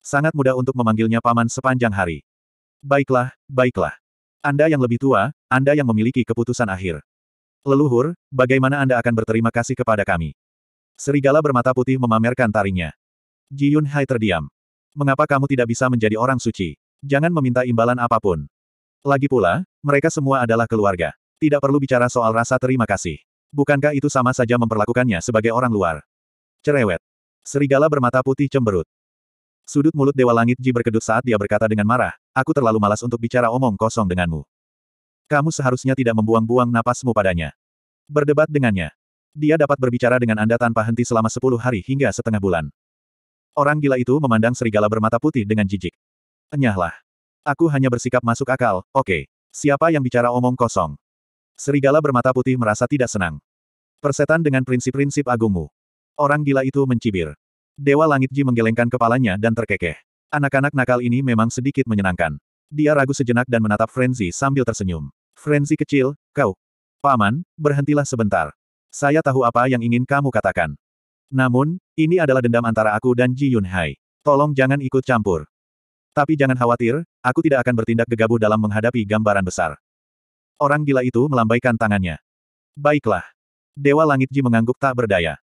Sangat mudah untuk memanggilnya paman sepanjang hari. Baiklah, baiklah. Anda yang lebih tua, Anda yang memiliki keputusan akhir. Leluhur, bagaimana Anda akan berterima kasih kepada kami? Serigala bermata putih memamerkan taringnya. Ji Yun Hai terdiam. Mengapa kamu tidak bisa menjadi orang suci? Jangan meminta imbalan apapun. Lagi pula, mereka semua adalah keluarga. Tidak perlu bicara soal rasa terima kasih. Bukankah itu sama saja memperlakukannya sebagai orang luar? Cerewet. Serigala bermata putih cemberut. Sudut mulut Dewa Langit Ji berkedut saat dia berkata dengan marah, aku terlalu malas untuk bicara omong kosong denganmu. Kamu seharusnya tidak membuang-buang napasmu padanya. Berdebat dengannya. Dia dapat berbicara dengan Anda tanpa henti selama sepuluh hari hingga setengah bulan. Orang gila itu memandang serigala bermata putih dengan jijik. Enyahlah. Aku hanya bersikap masuk akal, oke. Okay. Siapa yang bicara omong kosong? Serigala bermata putih merasa tidak senang. Persetan dengan prinsip-prinsip agungmu. Orang gila itu mencibir. Dewa Langit Ji menggelengkan kepalanya dan terkekeh. Anak-anak nakal ini memang sedikit menyenangkan. Dia ragu sejenak dan menatap Frenzy sambil tersenyum. Frenzy kecil, kau. Paman, berhentilah sebentar. Saya tahu apa yang ingin kamu katakan. Namun, ini adalah dendam antara aku dan Ji Yunhai. Tolong jangan ikut campur. Tapi jangan khawatir, aku tidak akan bertindak gegabah dalam menghadapi gambaran besar. Orang gila itu melambaikan tangannya. Baiklah. Dewa Langit Ji mengangguk tak berdaya.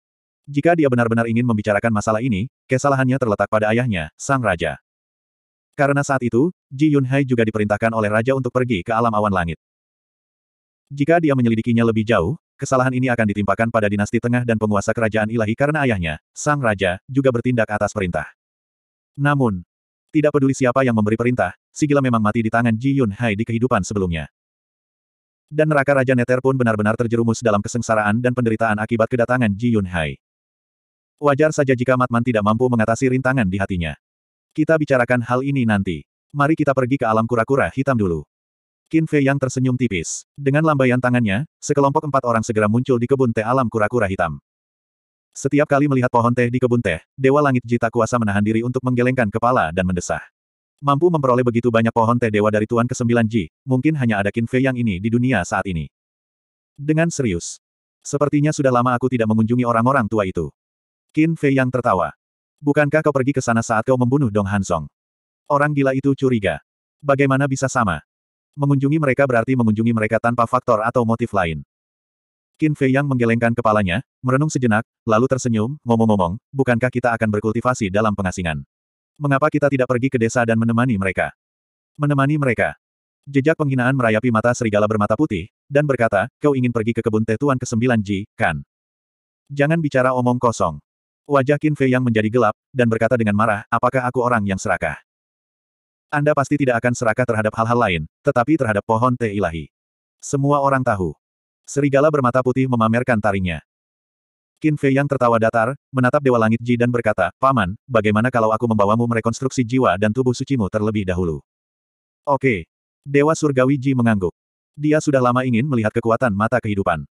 Jika dia benar-benar ingin membicarakan masalah ini, kesalahannya terletak pada ayahnya, sang raja. Karena saat itu, Ji Yunhai juga diperintahkan oleh raja untuk pergi ke alam awan langit. Jika dia menyelidikinya lebih jauh, kesalahan ini akan ditimpakan pada dinasti tengah dan penguasa kerajaan ilahi karena ayahnya, sang raja, juga bertindak atas perintah. Namun, tidak peduli siapa yang memberi perintah, Sigila memang mati di tangan Ji Yunhai di kehidupan sebelumnya. Dan neraka Raja Neter pun benar-benar terjerumus dalam kesengsaraan dan penderitaan akibat kedatangan Ji Yunhai. Wajar saja jika Matman tidak mampu mengatasi rintangan di hatinya. Kita bicarakan hal ini nanti. Mari kita pergi ke alam kura-kura hitam dulu. Qin Fei yang tersenyum tipis. Dengan lambaian tangannya, sekelompok empat orang segera muncul di kebun teh alam kura-kura hitam. Setiap kali melihat pohon teh di kebun teh, Dewa Langit Jita Kuasa menahan diri untuk menggelengkan kepala dan mendesah. Mampu memperoleh begitu banyak pohon teh dewa dari Tuan ke-9 Ji, mungkin hanya ada Qin Fei yang ini di dunia saat ini. Dengan serius. Sepertinya sudah lama aku tidak mengunjungi orang-orang tua itu. Qin Fei yang tertawa. Bukankah kau pergi ke sana saat kau membunuh Dong Hansong? Orang gila itu curiga. Bagaimana bisa sama? Mengunjungi mereka berarti mengunjungi mereka tanpa faktor atau motif lain. Qin Fei yang menggelengkan kepalanya, merenung sejenak, lalu tersenyum, ngomong-ngomong, bukankah kita akan berkultivasi dalam pengasingan? Mengapa kita tidak pergi ke desa dan menemani mereka? Menemani mereka. Jejak penghinaan merayapi mata serigala bermata putih, dan berkata, kau ingin pergi ke kebun teh Tuan ke-9 Ji, kan? Jangan bicara omong kosong. Wajah Qin Fei yang menjadi gelap, dan berkata dengan marah, apakah aku orang yang serakah? Anda pasti tidak akan serakah terhadap hal-hal lain, tetapi terhadap pohon teh ilahi. Semua orang tahu. Serigala bermata putih memamerkan taringnya. Qin Fei yang tertawa datar, menatap Dewa Langit Ji dan berkata, Paman, bagaimana kalau aku membawamu merekonstruksi jiwa dan tubuh sucimu terlebih dahulu? Oke. Dewa Surgawi Ji mengangguk. Dia sudah lama ingin melihat kekuatan mata kehidupan.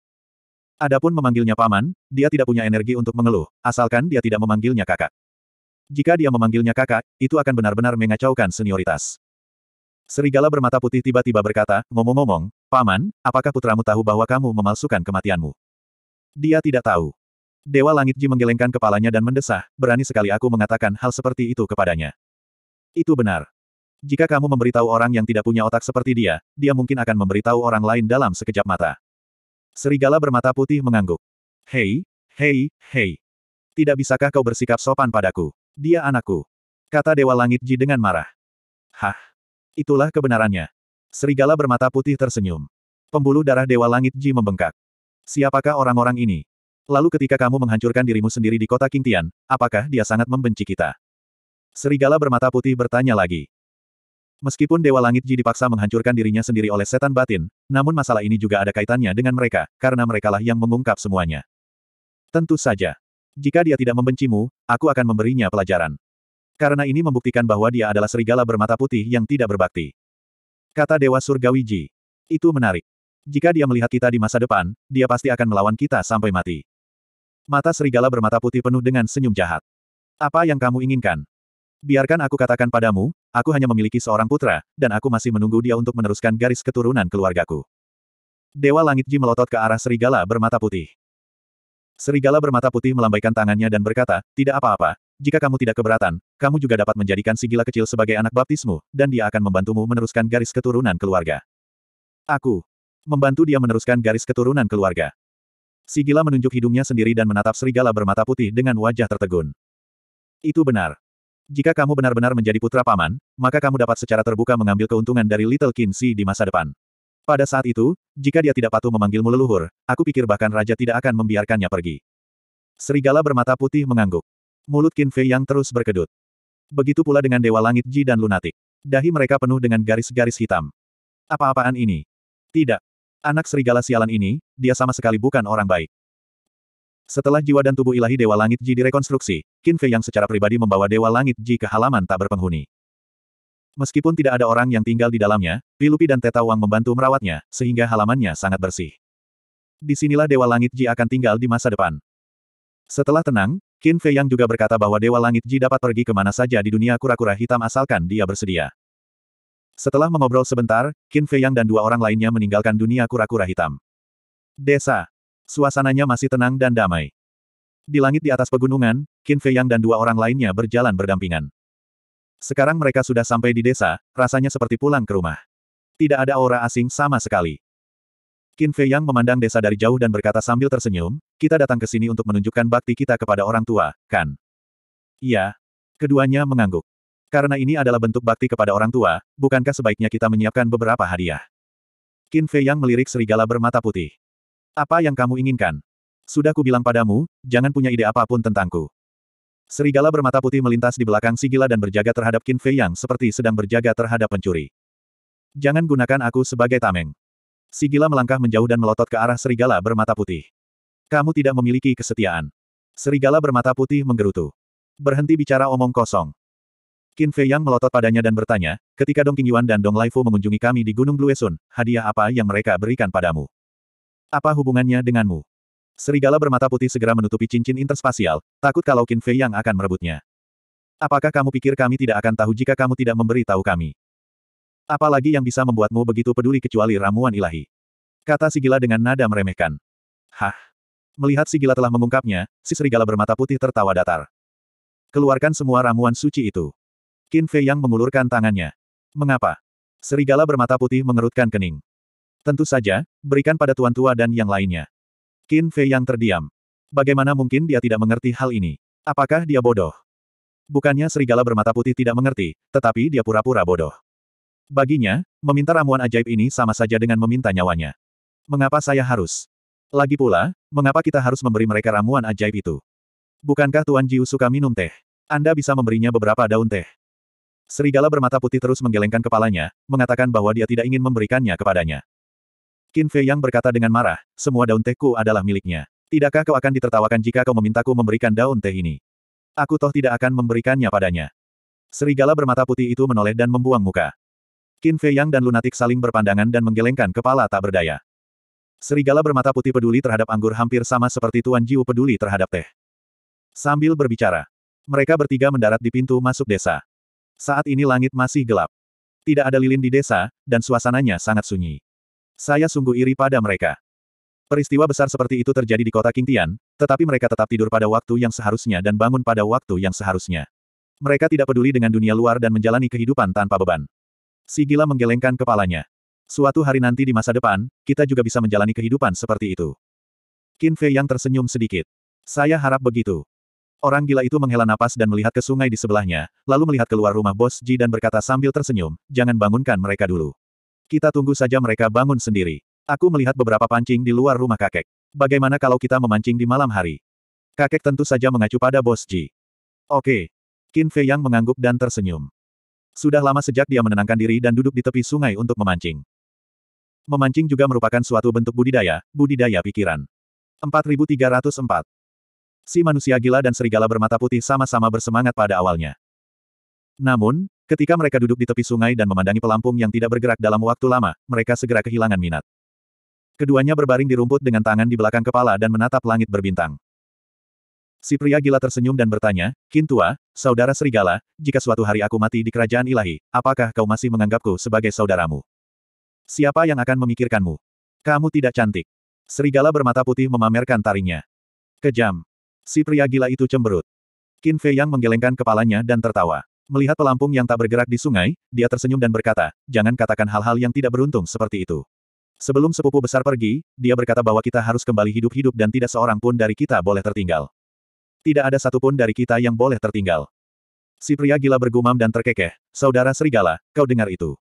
Adapun memanggilnya paman, dia tidak punya energi untuk mengeluh, asalkan dia tidak memanggilnya kakak. Jika dia memanggilnya kakak, itu akan benar-benar mengacaukan senioritas. Serigala bermata putih tiba-tiba berkata, ngomong-ngomong, paman, apakah putramu tahu bahwa kamu memalsukan kematianmu? Dia tidak tahu. Dewa Langit Ji menggelengkan kepalanya dan mendesah, berani sekali aku mengatakan hal seperti itu kepadanya. Itu benar. Jika kamu memberitahu orang yang tidak punya otak seperti dia, dia mungkin akan memberitahu orang lain dalam sekejap mata. Serigala bermata putih mengangguk. Hei, hei, hei. Tidak bisakah kau bersikap sopan padaku? Dia anakku. Kata Dewa Langit Ji dengan marah. Hah. Itulah kebenarannya. Serigala bermata putih tersenyum. Pembuluh darah Dewa Langit Ji membengkak. Siapakah orang-orang ini? Lalu ketika kamu menghancurkan dirimu sendiri di kota Kingtian, apakah dia sangat membenci kita? Serigala bermata putih bertanya lagi. Meskipun Dewa Langit Ji dipaksa menghancurkan dirinya sendiri oleh setan batin, namun masalah ini juga ada kaitannya dengan mereka, karena merekalah yang mengungkap semuanya. Tentu saja. Jika dia tidak membencimu, aku akan memberinya pelajaran. Karena ini membuktikan bahwa dia adalah serigala bermata putih yang tidak berbakti. Kata Dewa Surgawi Ji. Itu menarik. Jika dia melihat kita di masa depan, dia pasti akan melawan kita sampai mati. Mata serigala bermata putih penuh dengan senyum jahat. Apa yang kamu inginkan? Biarkan aku katakan padamu, aku hanya memiliki seorang putra, dan aku masih menunggu dia untuk meneruskan garis keturunan keluargaku. Dewa Langit Ji melotot ke arah serigala bermata putih. Serigala bermata putih melambaikan tangannya dan berkata, tidak apa-apa, jika kamu tidak keberatan, kamu juga dapat menjadikan si gila kecil sebagai anak baptismu, dan dia akan membantumu meneruskan garis keturunan keluarga. Aku. Membantu dia meneruskan garis keturunan keluarga. Sigila menunjuk hidungnya sendiri dan menatap serigala bermata putih dengan wajah tertegun. Itu benar. Jika kamu benar-benar menjadi putra paman, maka kamu dapat secara terbuka mengambil keuntungan dari Little Kinsey di masa depan. Pada saat itu, jika dia tidak patuh memanggilmu leluhur, aku pikir bahkan raja tidak akan membiarkannya pergi. Serigala bermata putih mengangguk. Mulut Fei yang terus berkedut. Begitu pula dengan Dewa Langit Ji dan Lunatik. Dahi mereka penuh dengan garis-garis hitam. Apa-apaan ini? Tidak. Anak serigala sialan ini, dia sama sekali bukan orang baik. Setelah jiwa dan tubuh ilahi Dewa Langit Ji direkonstruksi, Qin Fei yang secara pribadi membawa Dewa Langit Ji ke halaman tak berpenghuni. Meskipun tidak ada orang yang tinggal di dalamnya, Pilupi dan Teta Wang membantu merawatnya, sehingga halamannya sangat bersih. Disinilah Dewa Langit Ji akan tinggal di masa depan. Setelah tenang, Qin Fei yang juga berkata bahwa Dewa Langit Ji dapat pergi ke mana saja di dunia kura-kura hitam asalkan dia bersedia. Setelah mengobrol sebentar, Qin Fei yang dan dua orang lainnya meninggalkan dunia kura-kura hitam. Desa Suasananya masih tenang dan damai. Di langit di atas pegunungan, Qin Fei Yang dan dua orang lainnya berjalan berdampingan. Sekarang mereka sudah sampai di desa, rasanya seperti pulang ke rumah. Tidak ada aura asing sama sekali. Qin Fei Yang memandang desa dari jauh dan berkata sambil tersenyum, kita datang ke sini untuk menunjukkan bakti kita kepada orang tua, kan? Iya. Keduanya mengangguk. Karena ini adalah bentuk bakti kepada orang tua, bukankah sebaiknya kita menyiapkan beberapa hadiah? Qin Fei Yang melirik serigala bermata putih. Apa yang kamu inginkan? Sudah kubilang padamu, jangan punya ide apapun tentangku. Serigala bermata putih melintas di belakang Sigila dan berjaga terhadap Qin Fei yang seperti sedang berjaga terhadap pencuri. Jangan gunakan aku sebagai tameng. Sigila melangkah menjauh dan melotot ke arah serigala bermata putih. Kamu tidak memiliki kesetiaan. Serigala bermata putih menggerutu. Berhenti bicara omong kosong. Qin Fei yang melotot padanya dan bertanya, ketika Dong Qingyuan dan Dong Laifu mengunjungi kami di Gunung Bluesun, hadiah apa yang mereka berikan padamu? Apa hubungannya denganmu? Serigala bermata putih segera menutupi cincin interspasial, takut kalau Qin Fei yang akan merebutnya. Apakah kamu pikir kami tidak akan tahu jika kamu tidak memberi tahu kami? Apalagi yang bisa membuatmu begitu peduli kecuali ramuan ilahi. Kata Sigila dengan nada meremehkan. Hah? Melihat Sigila telah mengungkapnya, si serigala bermata putih tertawa datar. Keluarkan semua ramuan suci itu. Qin Fei yang mengulurkan tangannya. Mengapa? Serigala bermata putih mengerutkan kening. Tentu saja, berikan pada tuan tua dan yang lainnya. Qin Fei yang terdiam. Bagaimana mungkin dia tidak mengerti hal ini? Apakah dia bodoh? Bukannya serigala bermata putih tidak mengerti, tetapi dia pura-pura bodoh. Baginya, meminta ramuan ajaib ini sama saja dengan meminta nyawanya. Mengapa saya harus? Lagi pula, mengapa kita harus memberi mereka ramuan ajaib itu? Bukankah Tuan Jiu suka minum teh? Anda bisa memberinya beberapa daun teh. Serigala bermata putih terus menggelengkan kepalanya, mengatakan bahwa dia tidak ingin memberikannya kepadanya. Qin Fei Yang berkata dengan marah, semua daun tehku adalah miliknya. Tidakkah kau akan ditertawakan jika kau memintaku memberikan daun teh ini? Aku toh tidak akan memberikannya padanya. Serigala bermata putih itu menoleh dan membuang muka. Qin Fei Yang dan lunatik saling berpandangan dan menggelengkan kepala tak berdaya. Serigala bermata putih peduli terhadap anggur hampir sama seperti Tuan Jiu peduli terhadap teh. Sambil berbicara, mereka bertiga mendarat di pintu masuk desa. Saat ini langit masih gelap. Tidak ada lilin di desa, dan suasananya sangat sunyi. Saya sungguh iri pada mereka. Peristiwa besar seperti itu terjadi di kota Kingtian, tetapi mereka tetap tidur pada waktu yang seharusnya dan bangun pada waktu yang seharusnya. Mereka tidak peduli dengan dunia luar dan menjalani kehidupan tanpa beban. Si gila menggelengkan kepalanya. Suatu hari nanti di masa depan, kita juga bisa menjalani kehidupan seperti itu. Qin Fei yang tersenyum sedikit. Saya harap begitu. Orang gila itu menghela napas dan melihat ke sungai di sebelahnya, lalu melihat keluar rumah bos Ji dan berkata sambil tersenyum, jangan bangunkan mereka dulu. Kita tunggu saja mereka bangun sendiri. Aku melihat beberapa pancing di luar rumah kakek. Bagaimana kalau kita memancing di malam hari? Kakek tentu saja mengacu pada bos Ji. Oke. Qin Fei Yang mengangguk dan tersenyum. Sudah lama sejak dia menenangkan diri dan duduk di tepi sungai untuk memancing. Memancing juga merupakan suatu bentuk budidaya, budidaya pikiran. 4304. Si manusia gila dan serigala bermata putih sama-sama bersemangat pada awalnya. Namun, Ketika mereka duduk di tepi sungai dan memandangi pelampung yang tidak bergerak dalam waktu lama, mereka segera kehilangan minat. Keduanya berbaring di rumput dengan tangan di belakang kepala dan menatap langit berbintang. Si pria gila tersenyum dan bertanya, Kintua, saudara serigala, jika suatu hari aku mati di kerajaan ilahi, apakah kau masih menganggapku sebagai saudaramu? Siapa yang akan memikirkanmu? Kamu tidak cantik. Serigala bermata putih memamerkan taringnya. Kejam. Si pria gila itu cemberut. Qin yang menggelengkan kepalanya dan tertawa. Melihat pelampung yang tak bergerak di sungai, dia tersenyum dan berkata, jangan katakan hal-hal yang tidak beruntung seperti itu. Sebelum sepupu besar pergi, dia berkata bahwa kita harus kembali hidup-hidup dan tidak seorang pun dari kita boleh tertinggal. Tidak ada satupun dari kita yang boleh tertinggal. Si pria gila bergumam dan terkekeh, Saudara Serigala, kau dengar itu.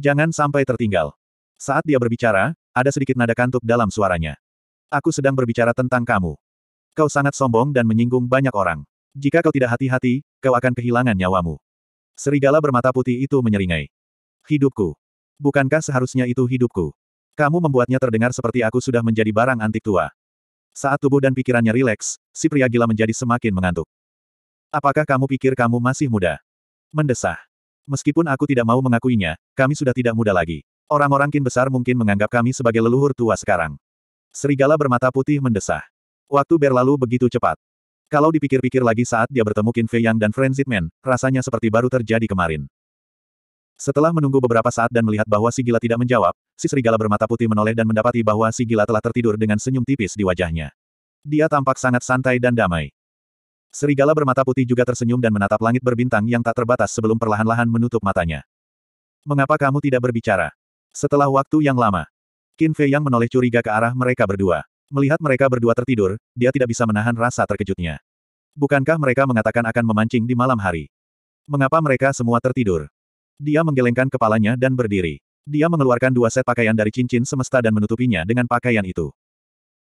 Jangan sampai tertinggal. Saat dia berbicara, ada sedikit nada kantuk dalam suaranya. Aku sedang berbicara tentang kamu. Kau sangat sombong dan menyinggung banyak orang. Jika kau tidak hati-hati, kau akan kehilangan nyawamu. Serigala bermata putih itu menyeringai. Hidupku. Bukankah seharusnya itu hidupku? Kamu membuatnya terdengar seperti aku sudah menjadi barang antik tua. Saat tubuh dan pikirannya rileks, si pria gila menjadi semakin mengantuk. Apakah kamu pikir kamu masih muda? Mendesah. Meskipun aku tidak mau mengakuinya, kami sudah tidak muda lagi. Orang-orang kin besar mungkin menganggap kami sebagai leluhur tua sekarang. Serigala bermata putih mendesah. Waktu berlalu begitu cepat. Kalau dipikir-pikir lagi saat dia bertemu Qin Fei Yang dan Frenzied Man, rasanya seperti baru terjadi kemarin. Setelah menunggu beberapa saat dan melihat bahwa si gila tidak menjawab, si serigala bermata putih menoleh dan mendapati bahwa si gila telah tertidur dengan senyum tipis di wajahnya. Dia tampak sangat santai dan damai. Serigala bermata putih juga tersenyum dan menatap langit berbintang yang tak terbatas sebelum perlahan-lahan menutup matanya. Mengapa kamu tidak berbicara? Setelah waktu yang lama, Qin Fei Yang menoleh curiga ke arah mereka berdua. Melihat mereka berdua tertidur, dia tidak bisa menahan rasa terkejutnya. Bukankah mereka mengatakan akan memancing di malam hari? Mengapa mereka semua tertidur? Dia menggelengkan kepalanya dan berdiri. Dia mengeluarkan dua set pakaian dari cincin semesta dan menutupinya dengan pakaian itu.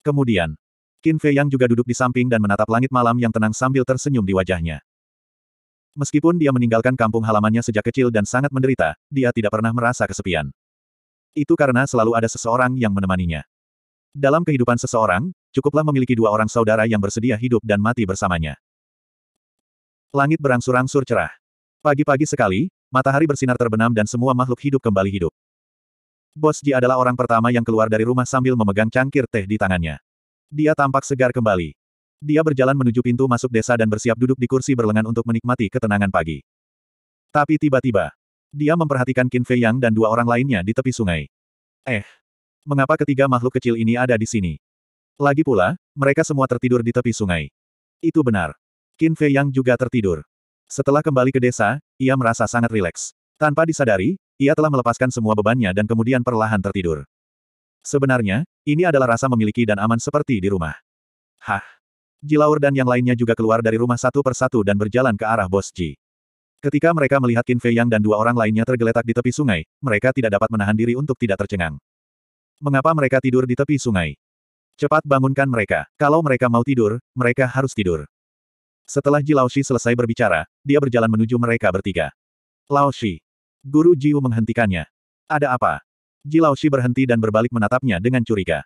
Kemudian, Qin Fei yang juga duduk di samping dan menatap langit malam yang tenang sambil tersenyum di wajahnya. Meskipun dia meninggalkan kampung halamannya sejak kecil dan sangat menderita, dia tidak pernah merasa kesepian. Itu karena selalu ada seseorang yang menemaninya. Dalam kehidupan seseorang, cukuplah memiliki dua orang saudara yang bersedia hidup dan mati bersamanya. Langit berangsur-angsur cerah. Pagi-pagi sekali, matahari bersinar terbenam dan semua makhluk hidup kembali hidup. Bos Ji adalah orang pertama yang keluar dari rumah sambil memegang cangkir teh di tangannya. Dia tampak segar kembali. Dia berjalan menuju pintu masuk desa dan bersiap duduk di kursi berlengan untuk menikmati ketenangan pagi. Tapi tiba-tiba, dia memperhatikan Qin Fei Yang dan dua orang lainnya di tepi sungai. Eh, Mengapa ketiga makhluk kecil ini ada di sini? Lagi pula, mereka semua tertidur di tepi sungai. Itu benar. Qin Fei Yang juga tertidur. Setelah kembali ke desa, ia merasa sangat rileks. Tanpa disadari, ia telah melepaskan semua bebannya dan kemudian perlahan tertidur. Sebenarnya, ini adalah rasa memiliki dan aman seperti di rumah. Hah. Jilaur dan yang lainnya juga keluar dari rumah satu persatu dan berjalan ke arah Bos Ji. Ketika mereka melihat Qin Fei Yang dan dua orang lainnya tergeletak di tepi sungai, mereka tidak dapat menahan diri untuk tidak tercengang mengapa mereka tidur di tepi sungai? Cepat bangunkan mereka. Kalau mereka mau tidur, mereka harus tidur. Setelah Ji Laoshi selesai berbicara, dia berjalan menuju mereka bertiga. Laoshi. Guru Jiu menghentikannya. Ada apa? Ji Laoshi berhenti dan berbalik menatapnya dengan curiga.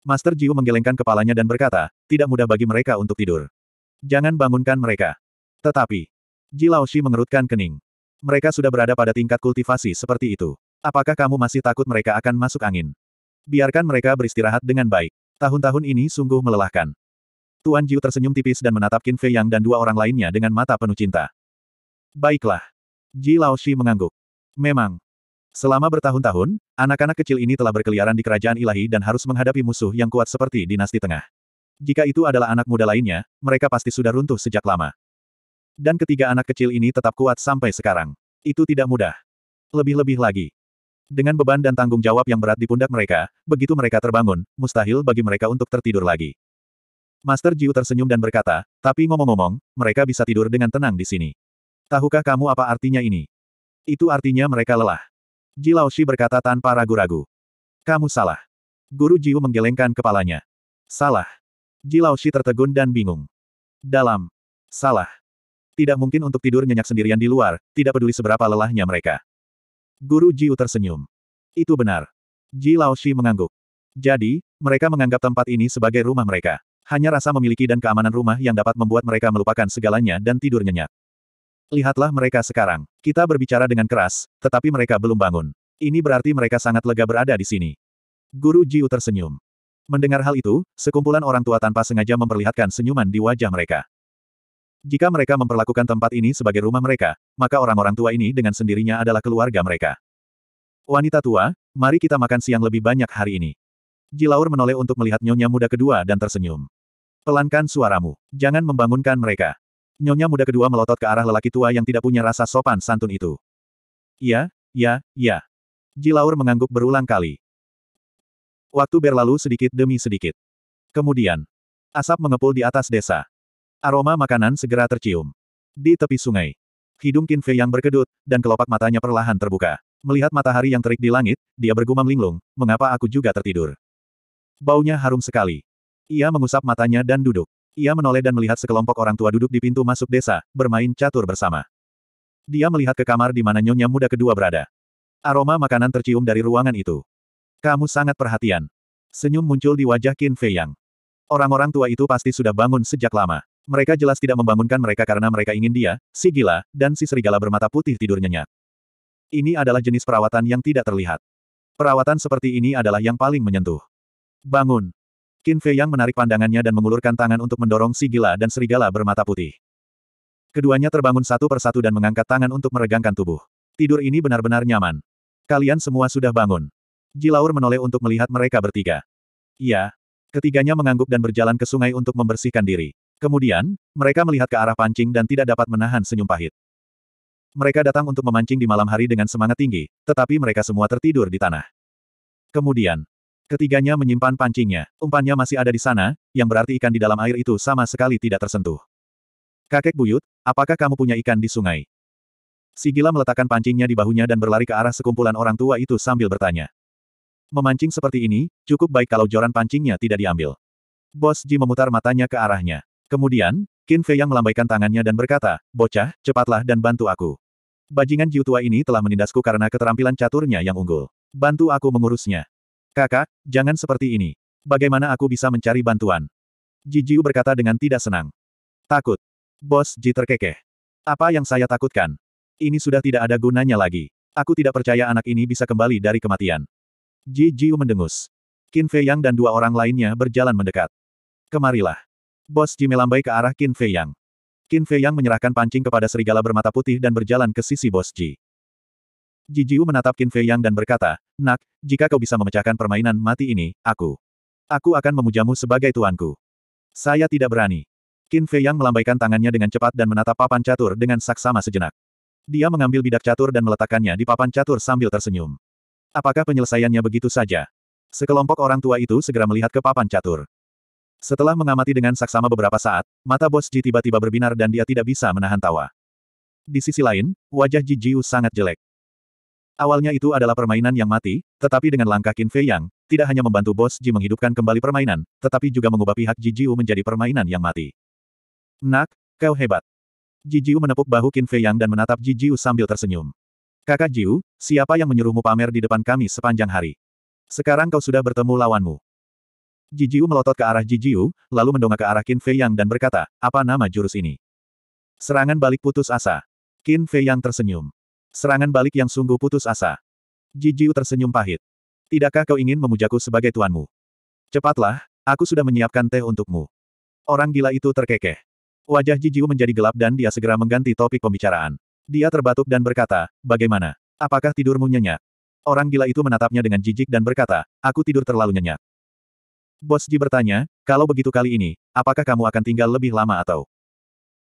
Master Jiu menggelengkan kepalanya dan berkata, tidak mudah bagi mereka untuk tidur. Jangan bangunkan mereka. Tetapi, Ji Laoshi mengerutkan kening. Mereka sudah berada pada tingkat kultivasi seperti itu. Apakah kamu masih takut mereka akan masuk angin? Biarkan mereka beristirahat dengan baik. Tahun-tahun ini sungguh melelahkan. Tuan Jiu tersenyum tipis dan menatap Qin Fei Yang dan dua orang lainnya dengan mata penuh cinta. Baiklah. Ji lao Laoshi mengangguk. Memang. Selama bertahun-tahun, anak-anak kecil ini telah berkeliaran di kerajaan ilahi dan harus menghadapi musuh yang kuat seperti dinasti tengah. Jika itu adalah anak muda lainnya, mereka pasti sudah runtuh sejak lama. Dan ketiga anak kecil ini tetap kuat sampai sekarang. Itu tidak mudah. Lebih-lebih lagi, dengan beban dan tanggung jawab yang berat di pundak mereka, begitu mereka terbangun, mustahil bagi mereka untuk tertidur lagi. Master Jiu tersenyum dan berkata, tapi ngomong-ngomong, mereka bisa tidur dengan tenang di sini. Tahukah kamu apa artinya ini? Itu artinya mereka lelah. Ji Lao Laoshi berkata tanpa ragu-ragu. Kamu salah. Guru Jiu menggelengkan kepalanya. Salah. Ji Lao Laoshi tertegun dan bingung. Dalam. Salah. Tidak mungkin untuk tidur nyenyak sendirian di luar, tidak peduli seberapa lelahnya mereka. Guru Jiu tersenyum. Itu benar. Ji Laoshi mengangguk. Jadi, mereka menganggap tempat ini sebagai rumah mereka. Hanya rasa memiliki dan keamanan rumah yang dapat membuat mereka melupakan segalanya dan tidur nyenyak. Lihatlah mereka sekarang. Kita berbicara dengan keras, tetapi mereka belum bangun. Ini berarti mereka sangat lega berada di sini. Guru Jiu tersenyum. Mendengar hal itu, sekumpulan orang tua tanpa sengaja memperlihatkan senyuman di wajah mereka. Jika mereka memperlakukan tempat ini sebagai rumah mereka, maka orang-orang tua ini dengan sendirinya adalah keluarga mereka. Wanita tua, mari kita makan siang lebih banyak hari ini. Jilaur menoleh untuk melihat nyonya muda kedua dan tersenyum. Pelankan suaramu, jangan membangunkan mereka. Nyonya muda kedua melotot ke arah lelaki tua yang tidak punya rasa sopan santun itu. Iya, iya, iya. Jilaur mengangguk berulang kali. Waktu berlalu sedikit demi sedikit. Kemudian, asap mengepul di atas desa. Aroma makanan segera tercium. Di tepi sungai. Hidung Qin Fei yang berkedut, dan kelopak matanya perlahan terbuka. Melihat matahari yang terik di langit, dia bergumam linglung, mengapa aku juga tertidur. Baunya harum sekali. Ia mengusap matanya dan duduk. Ia menoleh dan melihat sekelompok orang tua duduk di pintu masuk desa, bermain catur bersama. Dia melihat ke kamar di mana nyonya muda kedua berada. Aroma makanan tercium dari ruangan itu. Kamu sangat perhatian. Senyum muncul di wajah Qin Fei Yang. Orang-orang tua itu pasti sudah bangun sejak lama. Mereka jelas tidak membangunkan mereka karena mereka ingin dia, si gila, dan si serigala bermata putih tidur nyenyak. Ini adalah jenis perawatan yang tidak terlihat. Perawatan seperti ini adalah yang paling menyentuh. Bangun. Qin Fei Yang menarik pandangannya dan mengulurkan tangan untuk mendorong si gila dan serigala bermata putih. Keduanya terbangun satu persatu dan mengangkat tangan untuk meregangkan tubuh. Tidur ini benar-benar nyaman. Kalian semua sudah bangun. Jilaur menoleh untuk melihat mereka bertiga. Iya. Ketiganya mengangguk dan berjalan ke sungai untuk membersihkan diri. Kemudian, mereka melihat ke arah pancing dan tidak dapat menahan senyum pahit. Mereka datang untuk memancing di malam hari dengan semangat tinggi, tetapi mereka semua tertidur di tanah. Kemudian, ketiganya menyimpan pancingnya. Umpannya masih ada di sana, yang berarti ikan di dalam air itu sama sekali tidak tersentuh. Kakek buyut, apakah kamu punya ikan di sungai? Sigila meletakkan pancingnya di bahunya dan berlari ke arah sekumpulan orang tua itu sambil bertanya. Memancing seperti ini, cukup baik kalau joran pancingnya tidak diambil. Bos Ji memutar matanya ke arahnya. Kemudian, Qin Fei yang melambaikan tangannya dan berkata, bocah, cepatlah dan bantu aku. Bajingan Jiu tua ini telah menindasku karena keterampilan caturnya yang unggul. Bantu aku mengurusnya. Kakak, jangan seperti ini. Bagaimana aku bisa mencari bantuan? Ji Jiu berkata dengan tidak senang. Takut. Bos Ji terkekeh. Apa yang saya takutkan? Ini sudah tidak ada gunanya lagi. Aku tidak percaya anak ini bisa kembali dari kematian. Ji Jiu mendengus. Qin Fei Yang dan dua orang lainnya berjalan mendekat. Kemarilah. Bos Ji melambai ke arah Qin Fei Yang. Qin Fei Yang menyerahkan pancing kepada serigala bermata putih dan berjalan ke sisi Bos Ji. Ji Jiu menatap Qin Fei Yang dan berkata, Nak, jika kau bisa memecahkan permainan mati ini, aku. Aku akan memujamu sebagai tuanku. Saya tidak berani. Qin Fei Yang melambaikan tangannya dengan cepat dan menatap papan catur dengan saksama sejenak. Dia mengambil bidak catur dan meletakkannya di papan catur sambil tersenyum. Apakah penyelesaiannya begitu saja? Sekelompok orang tua itu segera melihat ke papan catur. Setelah mengamati dengan saksama beberapa saat, mata bos Ji tiba-tiba berbinar dan dia tidak bisa menahan tawa. Di sisi lain, wajah Ji Jiu sangat jelek. Awalnya itu adalah permainan yang mati, tetapi dengan langkah Qin Fei Yang, tidak hanya membantu bos Ji menghidupkan kembali permainan, tetapi juga mengubah pihak Ji Jiu menjadi permainan yang mati. Nak, kau hebat. Ji Jiu menepuk bahu Qin Fei Yang dan menatap Ji Jiu sambil tersenyum. Kakak Jiu, siapa yang menyuruhmu pamer di depan kami sepanjang hari? Sekarang kau sudah bertemu lawanmu. Jijiu melotot ke arah Jijiu, lalu mendongak ke arah Qin Fei Yang dan berkata, apa nama jurus ini? Serangan balik putus asa. Qin Fei Yang tersenyum. Serangan balik yang sungguh putus asa. Jijiu tersenyum pahit. Tidakkah kau ingin memujaku sebagai tuanmu? Cepatlah, aku sudah menyiapkan teh untukmu. Orang gila itu terkekeh. Wajah Jijiu menjadi gelap dan dia segera mengganti topik pembicaraan. Dia terbatuk dan berkata, bagaimana? Apakah tidurmu nyenyak? Orang gila itu menatapnya dengan jijik dan berkata, aku tidur terlalu nyenyak. Bos Ji bertanya, kalau begitu kali ini, apakah kamu akan tinggal lebih lama atau?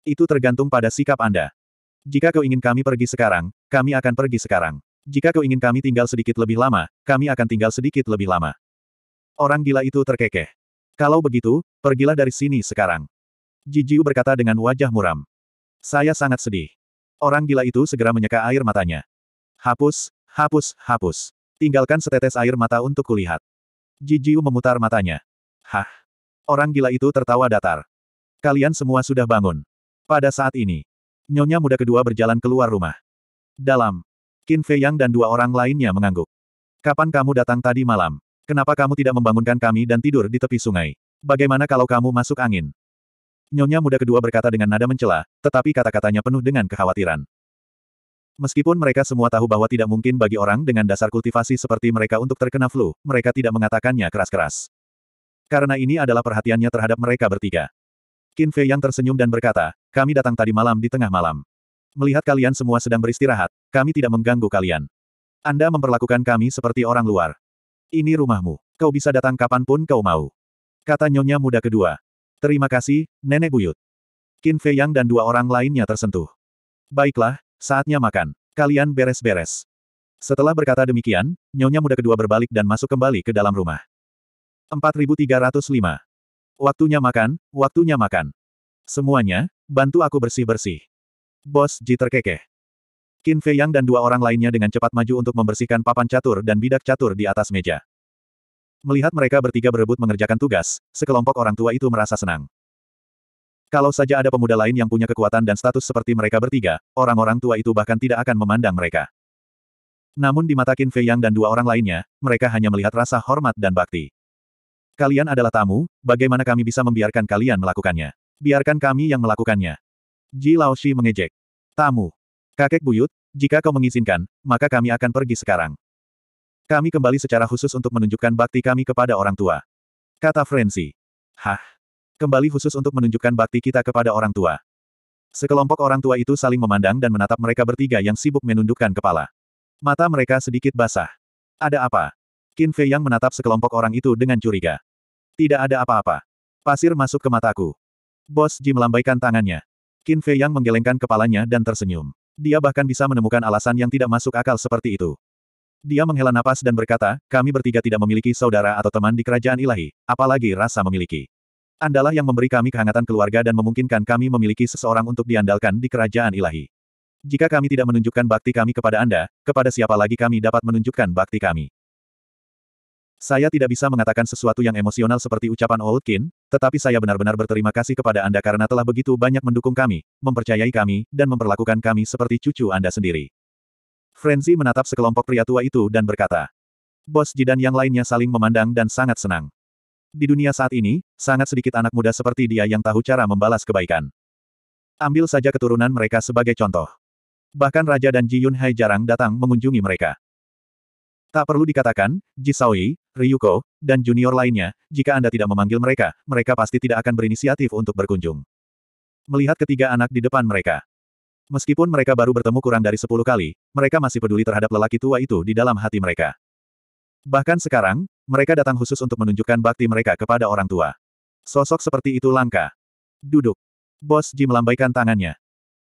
Itu tergantung pada sikap Anda. Jika kau ingin kami pergi sekarang, kami akan pergi sekarang. Jika kau ingin kami tinggal sedikit lebih lama, kami akan tinggal sedikit lebih lama. Orang gila itu terkekeh. Kalau begitu, pergilah dari sini sekarang. Jijiu berkata dengan wajah muram. Saya sangat sedih. Orang gila itu segera menyeka air matanya. Hapus, hapus, hapus. Tinggalkan setetes air mata untuk kulihat. Jijiu memutar matanya. Hah? Orang gila itu tertawa datar. Kalian semua sudah bangun. Pada saat ini, nyonya muda kedua berjalan keluar rumah. Dalam, Qin Fei Yang dan dua orang lainnya mengangguk. Kapan kamu datang tadi malam? Kenapa kamu tidak membangunkan kami dan tidur di tepi sungai? Bagaimana kalau kamu masuk angin? Nyonya muda kedua berkata dengan nada mencela, tetapi kata-katanya penuh dengan kekhawatiran. Meskipun mereka semua tahu bahwa tidak mungkin bagi orang dengan dasar kultivasi seperti mereka untuk terkena flu, mereka tidak mengatakannya keras-keras. Karena ini adalah perhatiannya terhadap mereka bertiga. Qin Fei yang tersenyum dan berkata, kami datang tadi malam di tengah malam. Melihat kalian semua sedang beristirahat, kami tidak mengganggu kalian. Anda memperlakukan kami seperti orang luar. Ini rumahmu. Kau bisa datang kapanpun kau mau. Kata nyonya muda kedua. Terima kasih, nenek buyut. Qin Fei Yang dan dua orang lainnya tersentuh. Baiklah, Saatnya makan. Kalian beres-beres. Setelah berkata demikian, nyonya muda kedua berbalik dan masuk kembali ke dalam rumah. 4305. Waktunya makan, waktunya makan. Semuanya, bantu aku bersih-bersih. Bos Ji terkekeh. Qin Fei Yang dan dua orang lainnya dengan cepat maju untuk membersihkan papan catur dan bidak catur di atas meja. Melihat mereka bertiga berebut mengerjakan tugas, sekelompok orang tua itu merasa senang. Kalau saja ada pemuda lain yang punya kekuatan dan status seperti mereka bertiga, orang-orang tua itu bahkan tidak akan memandang mereka. Namun di mata Qin Fei Yang dan dua orang lainnya, mereka hanya melihat rasa hormat dan bakti. Kalian adalah tamu, bagaimana kami bisa membiarkan kalian melakukannya? Biarkan kami yang melakukannya. Ji Laoshi mengejek. Tamu. Kakek buyut, jika kau mengizinkan, maka kami akan pergi sekarang. Kami kembali secara khusus untuk menunjukkan bakti kami kepada orang tua. Kata Frenzy. Hah, Kembali khusus untuk menunjukkan bakti kita kepada orang tua. Sekelompok orang tua itu saling memandang dan menatap mereka bertiga yang sibuk menundukkan kepala. Mata mereka sedikit basah. Ada apa? Qin Fei yang menatap sekelompok orang itu dengan curiga. Tidak ada apa-apa. Pasir masuk ke mataku. Bos Ji melambaikan tangannya. Qin Fei yang menggelengkan kepalanya dan tersenyum. Dia bahkan bisa menemukan alasan yang tidak masuk akal seperti itu. Dia menghela napas dan berkata, kami bertiga tidak memiliki saudara atau teman di kerajaan ilahi, apalagi rasa memiliki. Andalah yang memberi kami kehangatan keluarga dan memungkinkan kami memiliki seseorang untuk diandalkan di kerajaan ilahi. Jika kami tidak menunjukkan bakti kami kepada Anda, kepada siapa lagi kami dapat menunjukkan bakti kami? Saya tidak bisa mengatakan sesuatu yang emosional seperti ucapan Oldkin, tetapi saya benar-benar berterima kasih kepada Anda karena telah begitu banyak mendukung kami, mempercayai kami, dan memperlakukan kami seperti cucu Anda sendiri. Frenzy menatap sekelompok pria tua itu dan berkata, Bos Jidan yang lainnya saling memandang dan sangat senang. Di dunia saat ini, sangat sedikit anak muda seperti dia yang tahu cara membalas kebaikan. Ambil saja keturunan mereka sebagai contoh. Bahkan Raja dan Ji Yun Hai jarang datang mengunjungi mereka. Tak perlu dikatakan, Ji Saoi, Ryuko, dan junior lainnya, jika Anda tidak memanggil mereka, mereka pasti tidak akan berinisiatif untuk berkunjung. Melihat ketiga anak di depan mereka. Meskipun mereka baru bertemu kurang dari sepuluh kali, mereka masih peduli terhadap lelaki tua itu di dalam hati mereka. Bahkan sekarang, mereka datang khusus untuk menunjukkan bakti mereka kepada orang tua. Sosok seperti itu langka. Duduk. Bos Ji melambaikan tangannya.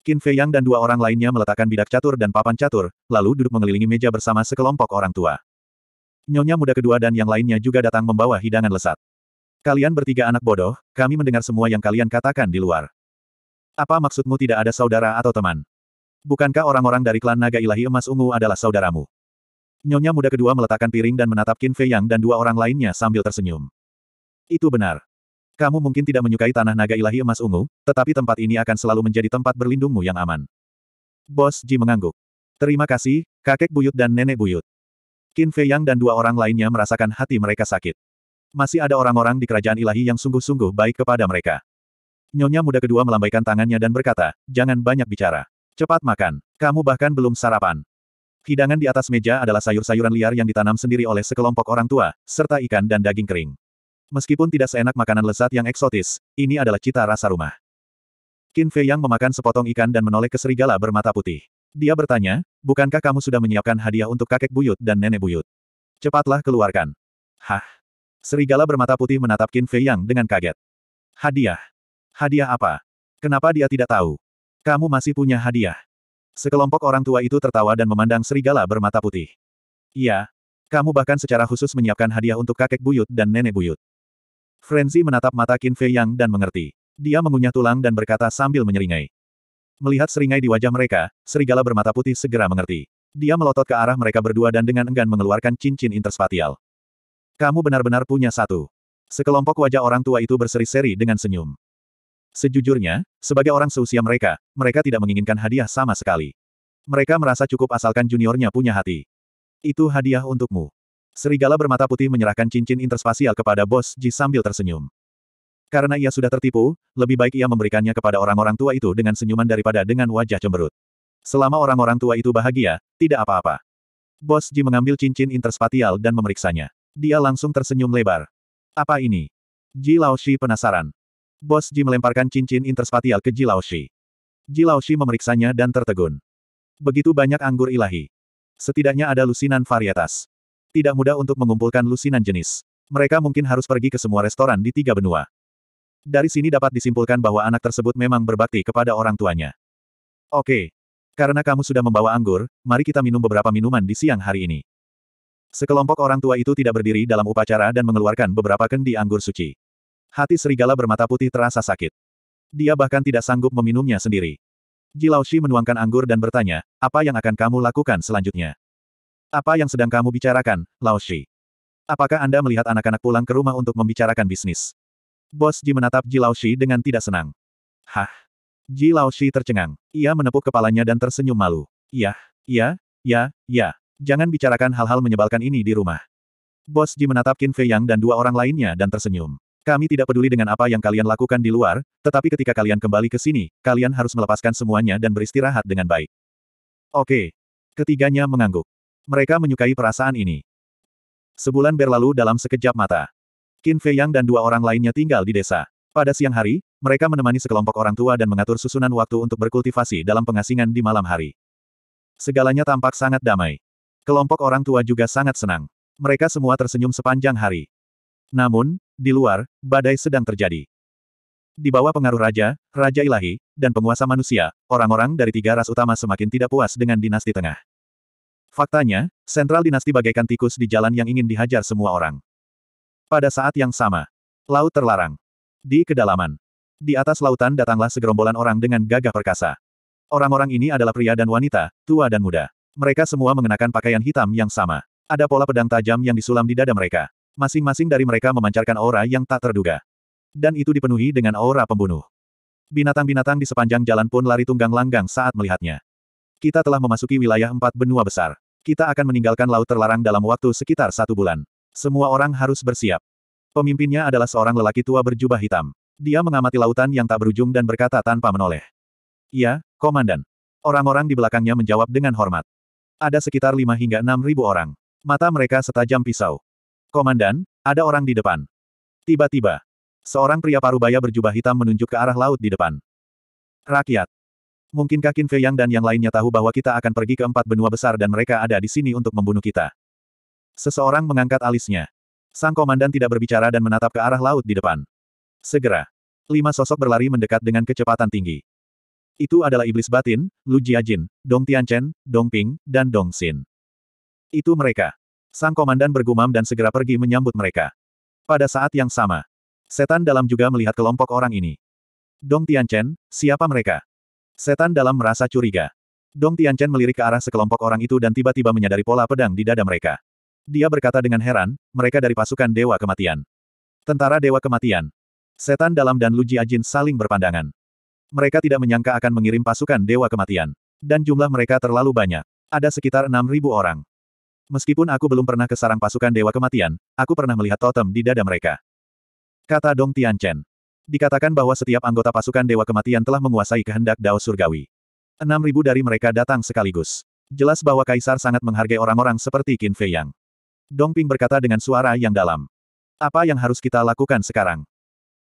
Qin Fei Yang dan dua orang lainnya meletakkan bidak catur dan papan catur, lalu duduk mengelilingi meja bersama sekelompok orang tua. Nyonya muda kedua dan yang lainnya juga datang membawa hidangan lesat. Kalian bertiga anak bodoh, kami mendengar semua yang kalian katakan di luar. Apa maksudmu tidak ada saudara atau teman? Bukankah orang-orang dari klan naga ilahi emas ungu adalah saudaramu? Nyonya muda kedua meletakkan piring dan menatap Qin Fei Yang dan dua orang lainnya sambil tersenyum. Itu benar. Kamu mungkin tidak menyukai tanah naga ilahi emas ungu, tetapi tempat ini akan selalu menjadi tempat berlindungmu yang aman. Bos Ji mengangguk. Terima kasih, kakek buyut dan nenek buyut. Qin Fei Yang dan dua orang lainnya merasakan hati mereka sakit. Masih ada orang-orang di kerajaan ilahi yang sungguh-sungguh baik kepada mereka. Nyonya muda kedua melambaikan tangannya dan berkata, jangan banyak bicara. Cepat makan, kamu bahkan belum sarapan. Hidangan di atas meja adalah sayur-sayuran liar yang ditanam sendiri oleh sekelompok orang tua, serta ikan dan daging kering. Meskipun tidak seenak makanan lezat yang eksotis, ini adalah cita rasa rumah. Qin Fei yang memakan sepotong ikan dan menoleh ke serigala bermata putih. Dia bertanya, bukankah kamu sudah menyiapkan hadiah untuk kakek buyut dan nenek buyut? Cepatlah keluarkan. Hah? Serigala bermata putih menatap Qin Fei Yang dengan kaget. Hadiah. Hadiah apa? Kenapa dia tidak tahu? Kamu masih punya hadiah. Sekelompok orang tua itu tertawa dan memandang serigala bermata putih. Iya. Kamu bahkan secara khusus menyiapkan hadiah untuk kakek buyut dan nenek buyut. Frenzy menatap mata Qin Fei Yang dan mengerti. Dia mengunyah tulang dan berkata sambil menyeringai. Melihat seringai di wajah mereka, serigala bermata putih segera mengerti. Dia melotot ke arah mereka berdua dan dengan enggan mengeluarkan cincin interspatial. Kamu benar-benar punya satu. Sekelompok wajah orang tua itu berseri-seri dengan senyum. Sejujurnya, sebagai orang seusia mereka, mereka tidak menginginkan hadiah sama sekali. Mereka merasa cukup asalkan juniornya punya hati. Itu hadiah untukmu. Serigala bermata putih menyerahkan cincin interspasial kepada bos Ji sambil tersenyum. Karena ia sudah tertipu, lebih baik ia memberikannya kepada orang-orang tua itu dengan senyuman daripada dengan wajah cemberut. Selama orang-orang tua itu bahagia, tidak apa-apa. Bos Ji mengambil cincin interspatial dan memeriksanya. Dia langsung tersenyum lebar. Apa ini? Ji Laoshi penasaran. Bos Ji melemparkan cincin interspatial ke Ji Laoshi. Ji Laoshi memeriksanya dan tertegun. Begitu banyak anggur ilahi. Setidaknya ada lusinan varietas. Tidak mudah untuk mengumpulkan lusinan jenis. Mereka mungkin harus pergi ke semua restoran di tiga benua. Dari sini dapat disimpulkan bahwa anak tersebut memang berbakti kepada orang tuanya. Oke. Karena kamu sudah membawa anggur, mari kita minum beberapa minuman di siang hari ini. Sekelompok orang tua itu tidak berdiri dalam upacara dan mengeluarkan beberapa kendi anggur suci. Hati serigala bermata putih terasa sakit. Dia bahkan tidak sanggup meminumnya sendiri. Ji Shi menuangkan anggur dan bertanya, apa yang akan kamu lakukan selanjutnya? Apa yang sedang kamu bicarakan, Laoshi? Apakah Anda melihat anak-anak pulang ke rumah untuk membicarakan bisnis? Bos Ji menatap Ji Shi dengan tidak senang. Hah? Ji Shi tercengang. Ia menepuk kepalanya dan tersenyum malu. Yah, ya, ya, ya. Iya. Jangan bicarakan hal-hal menyebalkan ini di rumah. Bos Ji menatap Qin Fei Yang dan dua orang lainnya dan tersenyum. Kami tidak peduli dengan apa yang kalian lakukan di luar, tetapi ketika kalian kembali ke sini, kalian harus melepaskan semuanya dan beristirahat dengan baik. Oke. Ketiganya mengangguk. Mereka menyukai perasaan ini. Sebulan berlalu dalam sekejap mata. Qin Fei Yang dan dua orang lainnya tinggal di desa. Pada siang hari, mereka menemani sekelompok orang tua dan mengatur susunan waktu untuk berkultivasi dalam pengasingan di malam hari. Segalanya tampak sangat damai. Kelompok orang tua juga sangat senang. Mereka semua tersenyum sepanjang hari. Namun, di luar, badai sedang terjadi. Di bawah pengaruh raja, raja ilahi, dan penguasa manusia, orang-orang dari tiga ras utama semakin tidak puas dengan dinasti tengah. Faktanya, sentral dinasti bagaikan tikus di jalan yang ingin dihajar semua orang. Pada saat yang sama, laut terlarang. Di kedalaman, di atas lautan datanglah segerombolan orang dengan gagah perkasa. Orang-orang ini adalah pria dan wanita, tua dan muda. Mereka semua mengenakan pakaian hitam yang sama. Ada pola pedang tajam yang disulam di dada mereka. Masing-masing dari mereka memancarkan aura yang tak terduga. Dan itu dipenuhi dengan aura pembunuh. Binatang-binatang di sepanjang jalan pun lari tunggang langgang saat melihatnya. Kita telah memasuki wilayah empat benua besar. Kita akan meninggalkan laut terlarang dalam waktu sekitar satu bulan. Semua orang harus bersiap. Pemimpinnya adalah seorang lelaki tua berjubah hitam. Dia mengamati lautan yang tak berujung dan berkata tanpa menoleh. "Ya, Komandan. Orang-orang di belakangnya menjawab dengan hormat. Ada sekitar lima hingga enam ribu orang. Mata mereka setajam pisau. Komandan, ada orang di depan. Tiba-tiba, seorang pria parubaya berjubah hitam menunjuk ke arah laut di depan. Rakyat. mungkin Qin Fei Yang dan yang lainnya tahu bahwa kita akan pergi ke empat benua besar dan mereka ada di sini untuk membunuh kita? Seseorang mengangkat alisnya. Sang komandan tidak berbicara dan menatap ke arah laut di depan. Segera. Lima sosok berlari mendekat dengan kecepatan tinggi. Itu adalah iblis batin, Lu Jiajin, Dong Tianchen, Dong Ping, dan Dong Xin. Itu mereka. Sang komandan bergumam dan segera pergi menyambut mereka. Pada saat yang sama, setan dalam juga melihat kelompok orang ini. Dong Tianchen, siapa mereka? Setan dalam merasa curiga. Dong Tianchen melirik ke arah sekelompok orang itu dan tiba-tiba menyadari pola pedang di dada mereka. Dia berkata dengan heran, mereka dari pasukan Dewa Kematian. Tentara Dewa Kematian. Setan Dalam dan Lu Jiajin saling berpandangan. Mereka tidak menyangka akan mengirim pasukan Dewa Kematian. Dan jumlah mereka terlalu banyak. Ada sekitar 6.000 orang. Meskipun aku belum pernah ke sarang pasukan Dewa Kematian, aku pernah melihat totem di dada mereka. Kata Dong Tianchen. Dikatakan bahwa setiap anggota pasukan Dewa Kematian telah menguasai kehendak Dao Surgawi. Enam ribu dari mereka datang sekaligus. Jelas bahwa Kaisar sangat menghargai orang-orang seperti Qin Fei Yang. Dong Ping berkata dengan suara yang dalam. Apa yang harus kita lakukan sekarang?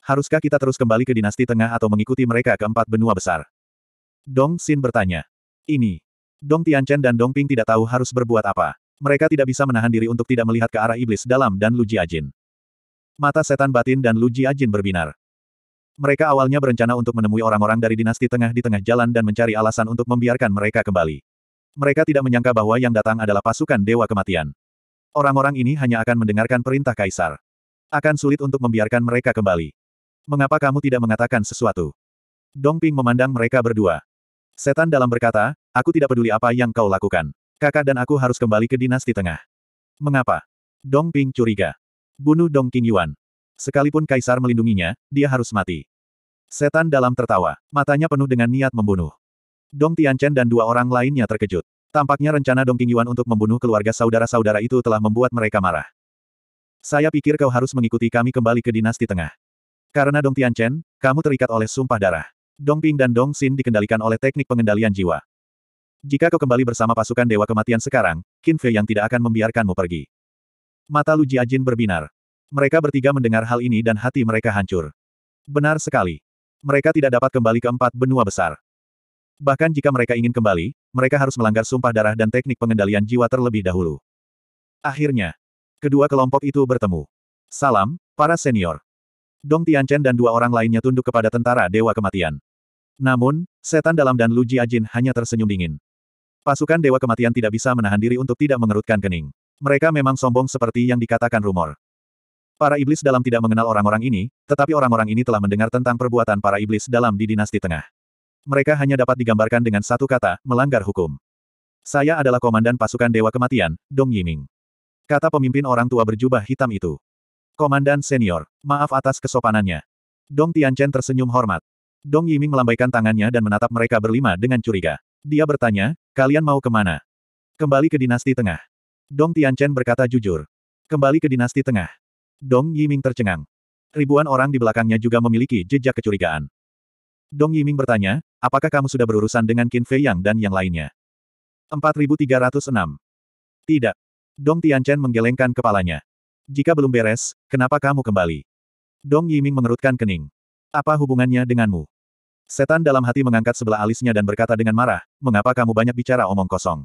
Haruskah kita terus kembali ke dinasti tengah atau mengikuti mereka ke empat benua besar? Dong Xin bertanya. Ini. Dong Tianchen dan Dong Ping tidak tahu harus berbuat apa. Mereka tidak bisa menahan diri untuk tidak melihat ke arah iblis dalam dan Lu Jiajin. Mata setan batin dan Lu Jiajin berbinar. Mereka awalnya berencana untuk menemui orang-orang dari dinasti tengah di tengah jalan dan mencari alasan untuk membiarkan mereka kembali. Mereka tidak menyangka bahwa yang datang adalah pasukan Dewa Kematian. Orang-orang ini hanya akan mendengarkan perintah Kaisar. Akan sulit untuk membiarkan mereka kembali. Mengapa kamu tidak mengatakan sesuatu? Dong Ping memandang mereka berdua. Setan dalam berkata, aku tidak peduli apa yang kau lakukan. Kakak dan aku harus kembali ke dinasti tengah. Mengapa? Dong Ping curiga. Bunuh Dong King Yuan. Sekalipun Kaisar melindunginya, dia harus mati. Setan dalam tertawa, matanya penuh dengan niat membunuh. Dong Tianchen dan dua orang lainnya terkejut. Tampaknya rencana Dong King Yuan untuk membunuh keluarga saudara-saudara itu telah membuat mereka marah. Saya pikir kau harus mengikuti kami kembali ke dinasti tengah. Karena Dong Tianchen, kamu terikat oleh sumpah darah. Dong Ping dan Dong Xin dikendalikan oleh teknik pengendalian jiwa. Jika kau kembali bersama pasukan Dewa Kematian sekarang, Qin Fei yang tidak akan membiarkanmu pergi. Mata Lu Jiajin berbinar. Mereka bertiga mendengar hal ini dan hati mereka hancur. Benar sekali. Mereka tidak dapat kembali ke empat benua besar. Bahkan jika mereka ingin kembali, mereka harus melanggar sumpah darah dan teknik pengendalian jiwa terlebih dahulu. Akhirnya, kedua kelompok itu bertemu. Salam, para senior. Dong Tianchen dan dua orang lainnya tunduk kepada tentara Dewa Kematian. Namun, setan dalam dan Lu Jiajin hanya tersenyum dingin. Pasukan Dewa Kematian tidak bisa menahan diri untuk tidak mengerutkan kening. Mereka memang sombong seperti yang dikatakan rumor. Para iblis dalam tidak mengenal orang-orang ini, tetapi orang-orang ini telah mendengar tentang perbuatan para iblis dalam di dinasti tengah. Mereka hanya dapat digambarkan dengan satu kata, melanggar hukum. Saya adalah komandan pasukan Dewa Kematian, Dong Yiming. Kata pemimpin orang tua berjubah hitam itu. Komandan senior, maaf atas kesopanannya. Dong Tianchen tersenyum hormat. Dong Yiming melambaikan tangannya dan menatap mereka berlima dengan curiga. Dia bertanya, Kalian mau kemana? Kembali ke dinasti tengah. Dong Tianchen berkata jujur. Kembali ke dinasti tengah. Dong Yiming tercengang. Ribuan orang di belakangnya juga memiliki jejak kecurigaan. Dong Yiming bertanya, apakah kamu sudah berurusan dengan Qin Fei Yang dan yang lainnya? 4306. Tidak. Dong Tianchen menggelengkan kepalanya. Jika belum beres, kenapa kamu kembali? Dong Yiming mengerutkan kening. Apa hubungannya denganmu? Setan dalam hati mengangkat sebelah alisnya dan berkata dengan marah, mengapa kamu banyak bicara omong kosong?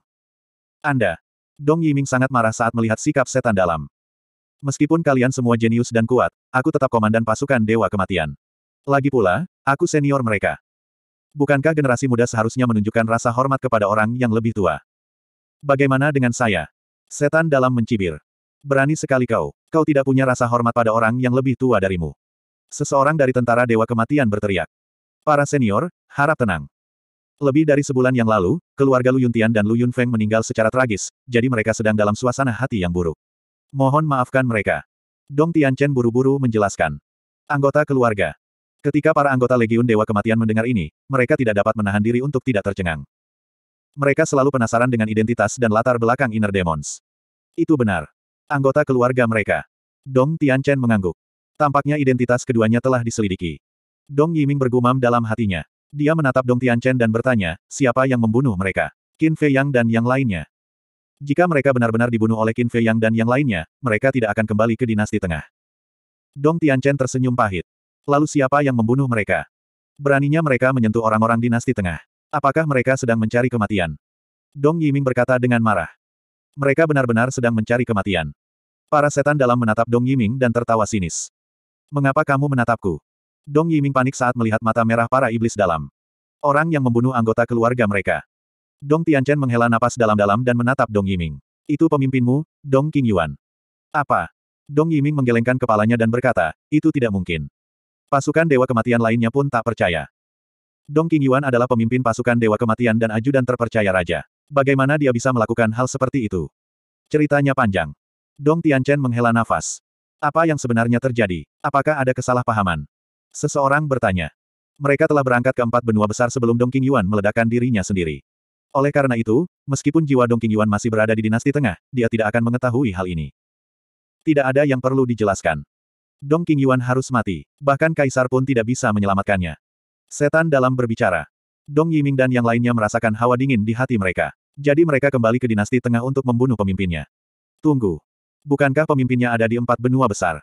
Anda. Dong Yiming sangat marah saat melihat sikap setan dalam. Meskipun kalian semua jenius dan kuat, aku tetap komandan pasukan Dewa Kematian. Lagi pula, aku senior mereka. Bukankah generasi muda seharusnya menunjukkan rasa hormat kepada orang yang lebih tua? Bagaimana dengan saya? Setan dalam mencibir. Berani sekali kau. Kau tidak punya rasa hormat pada orang yang lebih tua darimu. Seseorang dari tentara Dewa Kematian berteriak. Para senior, harap tenang. Lebih dari sebulan yang lalu, keluarga Lu Yuntian dan Lu Yunfeng meninggal secara tragis, jadi mereka sedang dalam suasana hati yang buruk. Mohon maafkan mereka. Dong Tianchen buru-buru menjelaskan. Anggota keluarga. Ketika para anggota Legiun Dewa Kematian mendengar ini, mereka tidak dapat menahan diri untuk tidak tercengang. Mereka selalu penasaran dengan identitas dan latar belakang Inner Demons. Itu benar. Anggota keluarga mereka. Dong Tianchen mengangguk. Tampaknya identitas keduanya telah diselidiki. Dong Yiming bergumam dalam hatinya. Dia menatap Dong Tianchen dan bertanya, siapa yang membunuh mereka? Qin Fei Yang dan yang lainnya. Jika mereka benar-benar dibunuh oleh Qin Fei Yang dan yang lainnya, mereka tidak akan kembali ke dinasti tengah. Dong Tianchen tersenyum pahit. Lalu siapa yang membunuh mereka? Beraninya mereka menyentuh orang-orang dinasti tengah. Apakah mereka sedang mencari kematian? Dong Yiming berkata dengan marah. Mereka benar-benar sedang mencari kematian. Para setan dalam menatap Dong Yiming dan tertawa sinis. Mengapa kamu menatapku? Dong Yiming panik saat melihat mata merah para iblis dalam. Orang yang membunuh anggota keluarga mereka. Dong Tianchen menghela napas dalam-dalam dan menatap Dong Yiming. Itu pemimpinmu, Dong King Yuan. Apa? Dong Yiming menggelengkan kepalanya dan berkata, itu tidak mungkin. Pasukan Dewa Kematian lainnya pun tak percaya. Dong King Yuan adalah pemimpin pasukan Dewa Kematian dan ajudan terpercaya raja. Bagaimana dia bisa melakukan hal seperti itu? Ceritanya panjang. Dong Tianchen menghela nafas. Apa yang sebenarnya terjadi? Apakah ada kesalahpahaman? Seseorang bertanya. Mereka telah berangkat ke empat benua besar sebelum Dong King Yuan meledakkan dirinya sendiri. Oleh karena itu, meskipun jiwa Dong King Yuan masih berada di dinasti tengah, dia tidak akan mengetahui hal ini. Tidak ada yang perlu dijelaskan. Dong King Yuan harus mati. Bahkan Kaisar pun tidak bisa menyelamatkannya. Setan dalam berbicara. Dong Yiming dan yang lainnya merasakan hawa dingin di hati mereka. Jadi mereka kembali ke dinasti tengah untuk membunuh pemimpinnya. Tunggu. Bukankah pemimpinnya ada di empat benua besar?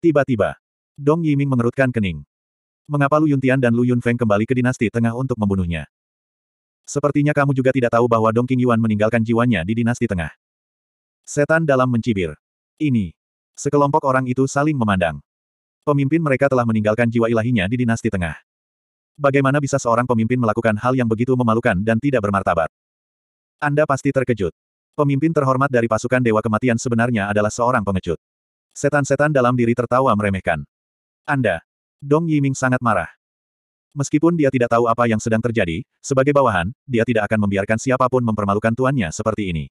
Tiba-tiba. Dong Yiming mengerutkan kening. Mengapa Lu Yuntian dan Lu Yunfeng kembali ke dinasti tengah untuk membunuhnya? Sepertinya kamu juga tidak tahu bahwa Dong King Yuan meninggalkan jiwanya di dinasti tengah. Setan dalam mencibir. Ini. Sekelompok orang itu saling memandang. Pemimpin mereka telah meninggalkan jiwa ilahinya di dinasti tengah. Bagaimana bisa seorang pemimpin melakukan hal yang begitu memalukan dan tidak bermartabat? Anda pasti terkejut. Pemimpin terhormat dari pasukan Dewa Kematian sebenarnya adalah seorang pengecut. Setan-setan dalam diri tertawa meremehkan. Anda, Dong Yiming sangat marah. Meskipun dia tidak tahu apa yang sedang terjadi, sebagai bawahan, dia tidak akan membiarkan siapapun mempermalukan tuannya seperti ini.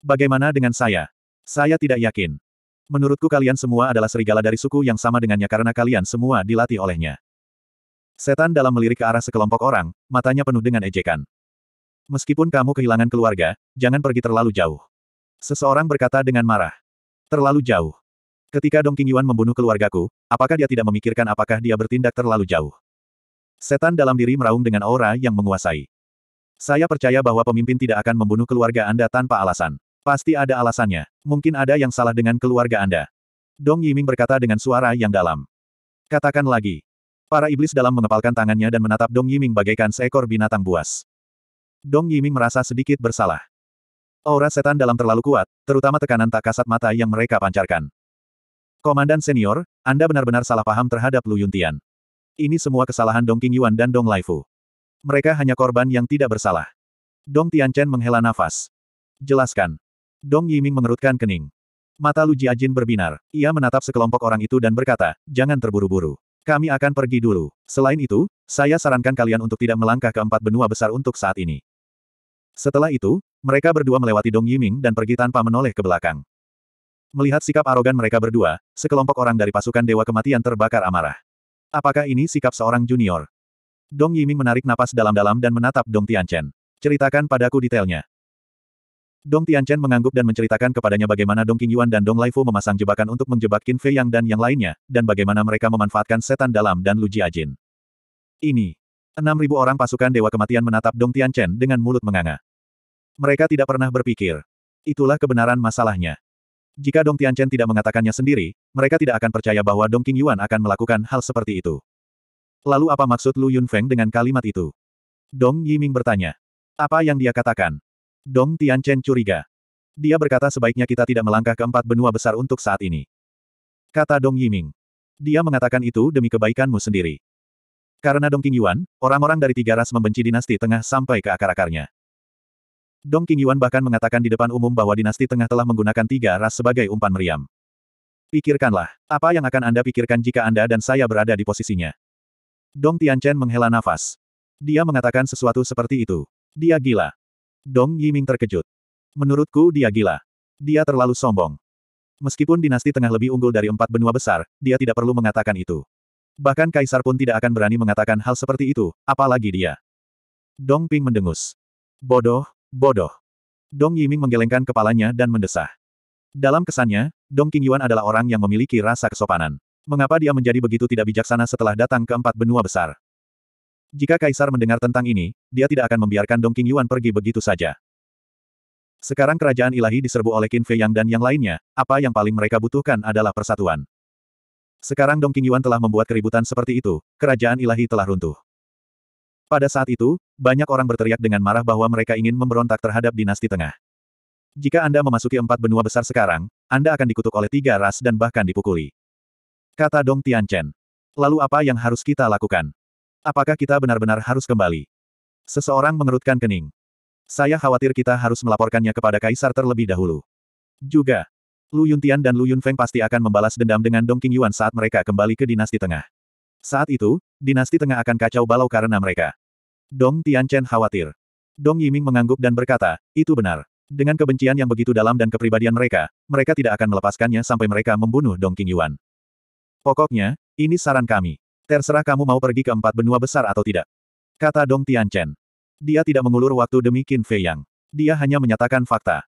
Bagaimana dengan saya? Saya tidak yakin. Menurutku kalian semua adalah serigala dari suku yang sama dengannya karena kalian semua dilatih olehnya. Setan dalam melirik ke arah sekelompok orang, matanya penuh dengan ejekan. Meskipun kamu kehilangan keluarga, jangan pergi terlalu jauh. Seseorang berkata dengan marah. Terlalu jauh. Ketika Dong Yuan membunuh keluargaku, apakah dia tidak memikirkan apakah dia bertindak terlalu jauh? Setan dalam diri meraung dengan aura yang menguasai. Saya percaya bahwa pemimpin tidak akan membunuh keluarga Anda tanpa alasan. Pasti ada alasannya. Mungkin ada yang salah dengan keluarga Anda. Dong Yiming berkata dengan suara yang dalam. Katakan lagi. Para iblis dalam mengepalkan tangannya dan menatap Dong Yiming bagaikan seekor binatang buas. Dong Yiming merasa sedikit bersalah. Aura setan dalam terlalu kuat, terutama tekanan tak kasat mata yang mereka pancarkan. Komandan senior, Anda benar-benar salah paham terhadap Lu Yuntian. Ini semua kesalahan Dong King Yuan dan Dong Laifu. Mereka hanya korban yang tidak bersalah. Dong Tianchen menghela nafas. Jelaskan. Dong Yiming mengerutkan kening. Mata Lu Jiajin berbinar. Ia menatap sekelompok orang itu dan berkata, jangan terburu-buru. Kami akan pergi dulu. Selain itu, saya sarankan kalian untuk tidak melangkah ke empat benua besar untuk saat ini. Setelah itu, mereka berdua melewati Dong Yiming dan pergi tanpa menoleh ke belakang. Melihat sikap arogan mereka berdua, sekelompok orang dari pasukan Dewa Kematian terbakar amarah. Apakah ini sikap seorang junior? Dong Yiming menarik napas dalam-dalam dan menatap Dong Tianchen. Ceritakan padaku detailnya. Dong Tianchen mengangguk dan menceritakan kepadanya bagaimana Dong Qingyuan dan Dong Laifu memasang jebakan untuk menjebak Qin Fei Yang dan yang lainnya, dan bagaimana mereka memanfaatkan setan dalam dan Lu Jiajin. Ini. 6.000 orang pasukan Dewa Kematian menatap Dong Tianchen dengan mulut menganga. Mereka tidak pernah berpikir. Itulah kebenaran masalahnya. Jika Dong Tianchen tidak mengatakannya sendiri, mereka tidak akan percaya bahwa Dong Yuan akan melakukan hal seperti itu. Lalu apa maksud Lu Yunfeng dengan kalimat itu? Dong Yiming bertanya. Apa yang dia katakan? Dong Tianchen curiga. Dia berkata sebaiknya kita tidak melangkah ke empat benua besar untuk saat ini. Kata Dong Yiming. Dia mengatakan itu demi kebaikanmu sendiri. Karena Dong Yuan, orang-orang dari tiga ras membenci dinasti tengah sampai ke akar-akarnya. Dong Yuan bahkan mengatakan di depan umum bahwa dinasti tengah telah menggunakan tiga ras sebagai umpan meriam. Pikirkanlah, apa yang akan Anda pikirkan jika Anda dan saya berada di posisinya? Dong Tianchen menghela nafas. Dia mengatakan sesuatu seperti itu. Dia gila. Dong Yiming terkejut. Menurutku dia gila. Dia terlalu sombong. Meskipun dinasti tengah lebih unggul dari empat benua besar, dia tidak perlu mengatakan itu. Bahkan kaisar pun tidak akan berani mengatakan hal seperti itu, apalagi dia. Dong Ping mendengus. Bodoh, Bodoh. Dong Yiming menggelengkan kepalanya dan mendesah. Dalam kesannya, Dong King Yuan adalah orang yang memiliki rasa kesopanan. Mengapa dia menjadi begitu tidak bijaksana setelah datang ke empat benua besar? Jika Kaisar mendengar tentang ini, dia tidak akan membiarkan Dong King Yuan pergi begitu saja. Sekarang kerajaan ilahi diserbu oleh Qin Fei Yang dan yang lainnya, apa yang paling mereka butuhkan adalah persatuan. Sekarang Dong King Yuan telah membuat keributan seperti itu, kerajaan ilahi telah runtuh. Pada saat itu, banyak orang berteriak dengan marah bahwa mereka ingin memberontak terhadap dinasti tengah. Jika Anda memasuki empat benua besar sekarang, Anda akan dikutuk oleh tiga ras dan bahkan dipukuli. Kata Dong Tianchen. Lalu apa yang harus kita lakukan? Apakah kita benar-benar harus kembali? Seseorang mengerutkan kening. Saya khawatir kita harus melaporkannya kepada Kaisar terlebih dahulu. Juga, Lu Yuntian dan Lu Yunfeng pasti akan membalas dendam dengan Dong Yuan saat mereka kembali ke dinasti tengah. Saat itu, dinasti tengah akan kacau balau karena mereka. Dong Tianchen khawatir. Dong Yiming mengangguk dan berkata, itu benar. Dengan kebencian yang begitu dalam dan kepribadian mereka, mereka tidak akan melepaskannya sampai mereka membunuh Dong Yuan. Pokoknya, ini saran kami. Terserah kamu mau pergi ke empat benua besar atau tidak. Kata Dong Tianchen. Dia tidak mengulur waktu demi Qin Fei Yang. Dia hanya menyatakan fakta.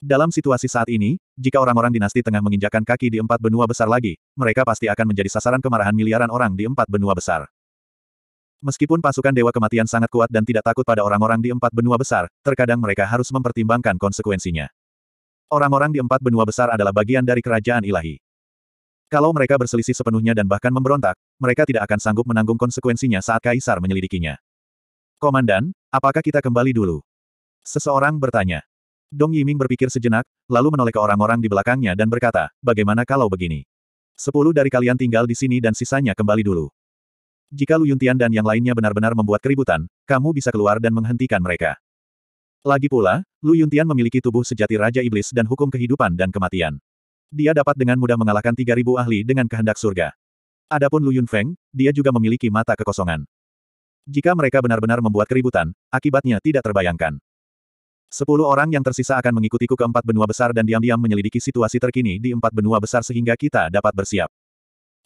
Dalam situasi saat ini, jika orang-orang dinasti tengah menginjakan kaki di empat benua besar lagi, mereka pasti akan menjadi sasaran kemarahan miliaran orang di empat benua besar. Meskipun pasukan Dewa Kematian sangat kuat dan tidak takut pada orang-orang di empat benua besar, terkadang mereka harus mempertimbangkan konsekuensinya. Orang-orang di empat benua besar adalah bagian dari kerajaan ilahi. Kalau mereka berselisih sepenuhnya dan bahkan memberontak, mereka tidak akan sanggup menanggung konsekuensinya saat Kaisar menyelidikinya. Komandan, apakah kita kembali dulu? Seseorang bertanya. Dong Yiming berpikir sejenak, lalu menoleh ke orang-orang di belakangnya dan berkata, bagaimana kalau begini? Sepuluh dari kalian tinggal di sini dan sisanya kembali dulu. Jika Lu Yuntian dan yang lainnya benar-benar membuat keributan, kamu bisa keluar dan menghentikan mereka. Lagi pula, Lu Yuntian memiliki tubuh sejati Raja Iblis dan hukum kehidupan dan kematian. Dia dapat dengan mudah mengalahkan 3.000 ahli dengan kehendak surga. Adapun Lu Yunfeng, dia juga memiliki mata kekosongan. Jika mereka benar-benar membuat keributan, akibatnya tidak terbayangkan. Sepuluh orang yang tersisa akan mengikutiku ke empat benua besar dan diam-diam menyelidiki situasi terkini di empat benua besar sehingga kita dapat bersiap.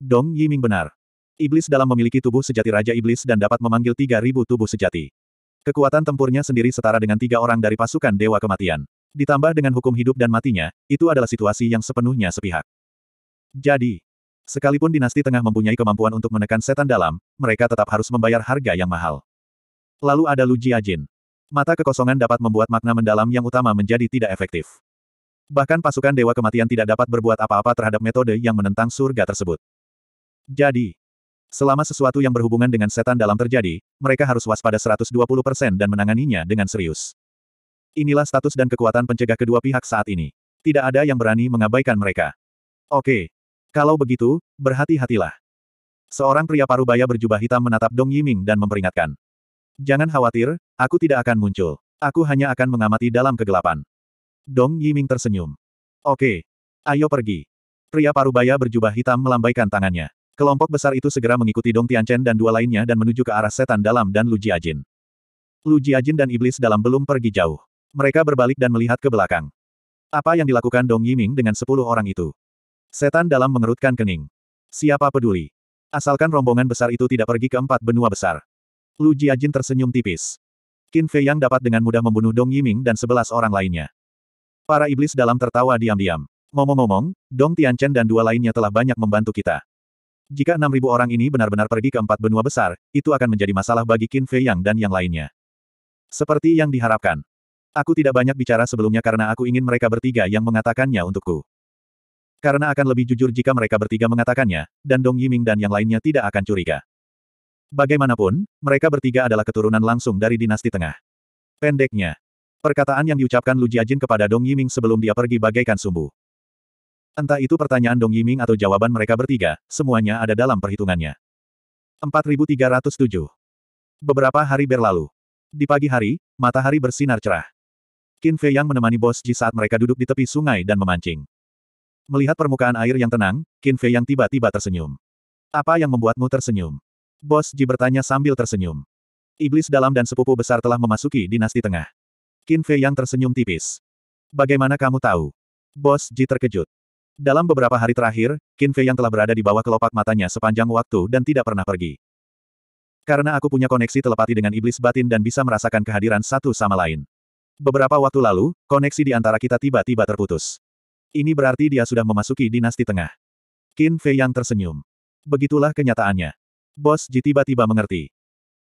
Dong Yiming benar. Iblis dalam memiliki tubuh sejati Raja Iblis dan dapat memanggil 3.000 tubuh sejati. Kekuatan tempurnya sendiri setara dengan tiga orang dari pasukan Dewa Kematian. Ditambah dengan hukum hidup dan matinya, itu adalah situasi yang sepenuhnya sepihak. Jadi, sekalipun dinasti tengah mempunyai kemampuan untuk menekan setan dalam, mereka tetap harus membayar harga yang mahal. Lalu ada Lu Jiajin. Mata kekosongan dapat membuat makna mendalam yang utama menjadi tidak efektif. Bahkan pasukan Dewa Kematian tidak dapat berbuat apa-apa terhadap metode yang menentang surga tersebut. Jadi, Selama sesuatu yang berhubungan dengan setan dalam terjadi, mereka harus waspada 120% dan menanganinya dengan serius. Inilah status dan kekuatan pencegah kedua pihak saat ini. Tidak ada yang berani mengabaikan mereka. Oke. Kalau begitu, berhati-hatilah. Seorang pria parubaya berjubah hitam menatap Dong Yiming dan memperingatkan. Jangan khawatir, aku tidak akan muncul. Aku hanya akan mengamati dalam kegelapan. Dong Yiming tersenyum. Oke. Ayo pergi. Pria parubaya berjubah hitam melambaikan tangannya. Kelompok besar itu segera mengikuti Dong Tianchen dan dua lainnya dan menuju ke arah setan dalam dan Lu Jiajin. Lu Jiajin dan iblis dalam belum pergi jauh. Mereka berbalik dan melihat ke belakang. Apa yang dilakukan Dong Yiming dengan sepuluh orang itu? Setan dalam mengerutkan kening. Siapa peduli? Asalkan rombongan besar itu tidak pergi ke empat benua besar. Lu Jiajin tersenyum tipis. Qin Fei Yang dapat dengan mudah membunuh Dong Yiming dan sebelas orang lainnya. Para iblis dalam tertawa diam-diam. Ngomong-ngomong, Dong Tianchen dan dua lainnya telah banyak membantu kita. Jika 6.000 orang ini benar-benar pergi ke empat benua besar, itu akan menjadi masalah bagi Qin Fei Yang dan yang lainnya. Seperti yang diharapkan. Aku tidak banyak bicara sebelumnya karena aku ingin mereka bertiga yang mengatakannya untukku. Karena akan lebih jujur jika mereka bertiga mengatakannya, dan Dong Yiming dan yang lainnya tidak akan curiga. Bagaimanapun, mereka bertiga adalah keturunan langsung dari dinasti tengah. Pendeknya, perkataan yang diucapkan Lu Jiajin kepada Dong Yiming sebelum dia pergi bagaikan sumbu. Entah itu pertanyaan Dong Yiming atau jawaban mereka bertiga, semuanya ada dalam perhitungannya. 4307 Beberapa hari berlalu. Di pagi hari, matahari bersinar cerah. Qin Fei Yang menemani bos Ji saat mereka duduk di tepi sungai dan memancing. Melihat permukaan air yang tenang, Qin Fei Yang tiba-tiba tersenyum. Apa yang membuatmu tersenyum? Bos Ji bertanya sambil tersenyum. Iblis dalam dan sepupu besar telah memasuki dinasti tengah. Qin Fei Yang tersenyum tipis. Bagaimana kamu tahu? Bos Ji terkejut. Dalam beberapa hari terakhir, Qin Fei yang telah berada di bawah kelopak matanya sepanjang waktu dan tidak pernah pergi. Karena aku punya koneksi telepati dengan iblis batin dan bisa merasakan kehadiran satu sama lain. Beberapa waktu lalu, koneksi di antara kita tiba-tiba terputus. Ini berarti dia sudah memasuki dinasti tengah. Qin Fei yang tersenyum. Begitulah kenyataannya. Bos Ji tiba-tiba mengerti.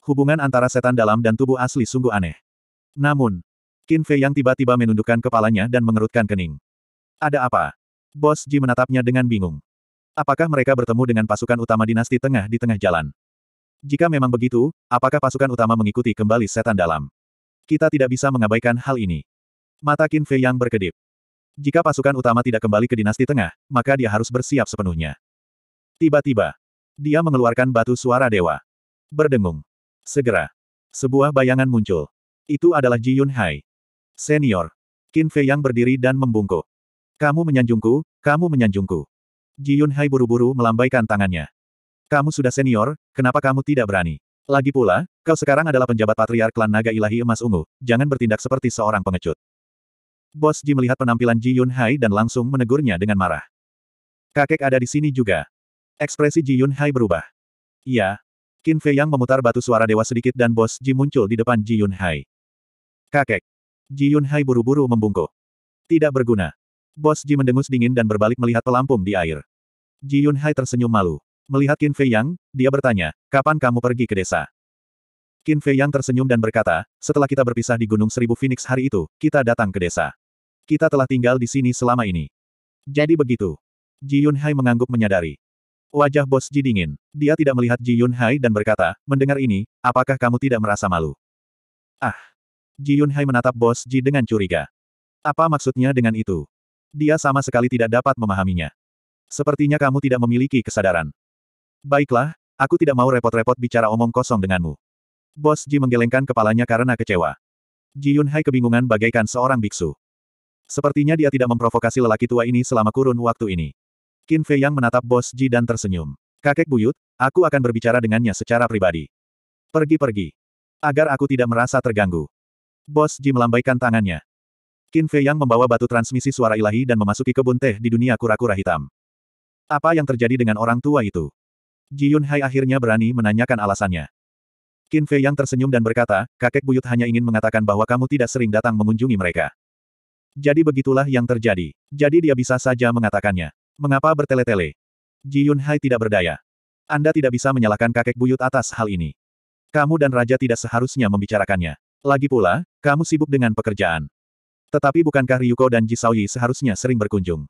Hubungan antara setan dalam dan tubuh asli sungguh aneh. Namun, Qin Fei yang tiba-tiba menundukkan kepalanya dan mengerutkan kening. Ada apa? Bos Ji menatapnya dengan bingung. Apakah mereka bertemu dengan pasukan utama dinasti tengah di tengah jalan? Jika memang begitu, apakah pasukan utama mengikuti kembali setan dalam? Kita tidak bisa mengabaikan hal ini. Mata Qin Fei yang berkedip. Jika pasukan utama tidak kembali ke dinasti tengah, maka dia harus bersiap sepenuhnya. Tiba-tiba, dia mengeluarkan batu suara dewa. Berdengung. Segera, sebuah bayangan muncul. Itu adalah Ji Yun Hai. Senior. Qin Fei yang berdiri dan membungkuk. Kamu menyanjungku, kamu menyanjungku. Ji Yun Hai buru-buru melambaikan tangannya. Kamu sudah senior, kenapa kamu tidak berani? Lagi pula, kau sekarang adalah penjabat patriark klan naga ilahi emas ungu, jangan bertindak seperti seorang pengecut. Bos Ji melihat penampilan Ji Yun Hai dan langsung menegurnya dengan marah. Kakek ada di sini juga. Ekspresi Ji Yun Hai berubah. Iya. Qin Fei Yang memutar batu suara dewa sedikit dan Bos Ji muncul di depan Ji Yun Hai. Kakek. Ji Yun Hai buru-buru membungkuk. Tidak berguna. Bos Ji mendengus dingin dan berbalik melihat pelampung di air. Ji Yunhai tersenyum malu. Melihat Qin Fei Yang, dia bertanya, kapan kamu pergi ke desa? Qin Fei Yang tersenyum dan berkata, setelah kita berpisah di Gunung Seribu Phoenix hari itu, kita datang ke desa. Kita telah tinggal di sini selama ini. Jadi begitu. Ji Yunhai mengangguk menyadari. Wajah bos Ji dingin. Dia tidak melihat Ji Yunhai dan berkata, mendengar ini, apakah kamu tidak merasa malu? Ah! Ji Yunhai menatap bos Ji dengan curiga. Apa maksudnya dengan itu? dia sama sekali tidak dapat memahaminya. Sepertinya kamu tidak memiliki kesadaran. Baiklah, aku tidak mau repot-repot bicara omong kosong denganmu. Bos Ji menggelengkan kepalanya karena kecewa. Ji Yunhai kebingungan bagaikan seorang biksu. Sepertinya dia tidak memprovokasi lelaki tua ini selama kurun waktu ini. Qin Fei Yang menatap Bos Ji dan tersenyum. Kakek buyut, aku akan berbicara dengannya secara pribadi. Pergi-pergi. Agar aku tidak merasa terganggu. Bos Ji melambaikan tangannya. Qin Fei Yang membawa batu transmisi suara ilahi dan memasuki kebun teh di dunia kura-kura hitam. Apa yang terjadi dengan orang tua itu? Ji Yun Hai akhirnya berani menanyakan alasannya. Qin Fei Yang tersenyum dan berkata, kakek buyut hanya ingin mengatakan bahwa kamu tidak sering datang mengunjungi mereka. Jadi begitulah yang terjadi. Jadi dia bisa saja mengatakannya. Mengapa bertele-tele? Ji Yun Hai tidak berdaya. Anda tidak bisa menyalahkan kakek buyut atas hal ini. Kamu dan Raja tidak seharusnya membicarakannya. Lagi pula, kamu sibuk dengan pekerjaan. Tetapi bukankah Ryuko dan Ji Xiaoyi seharusnya sering berkunjung?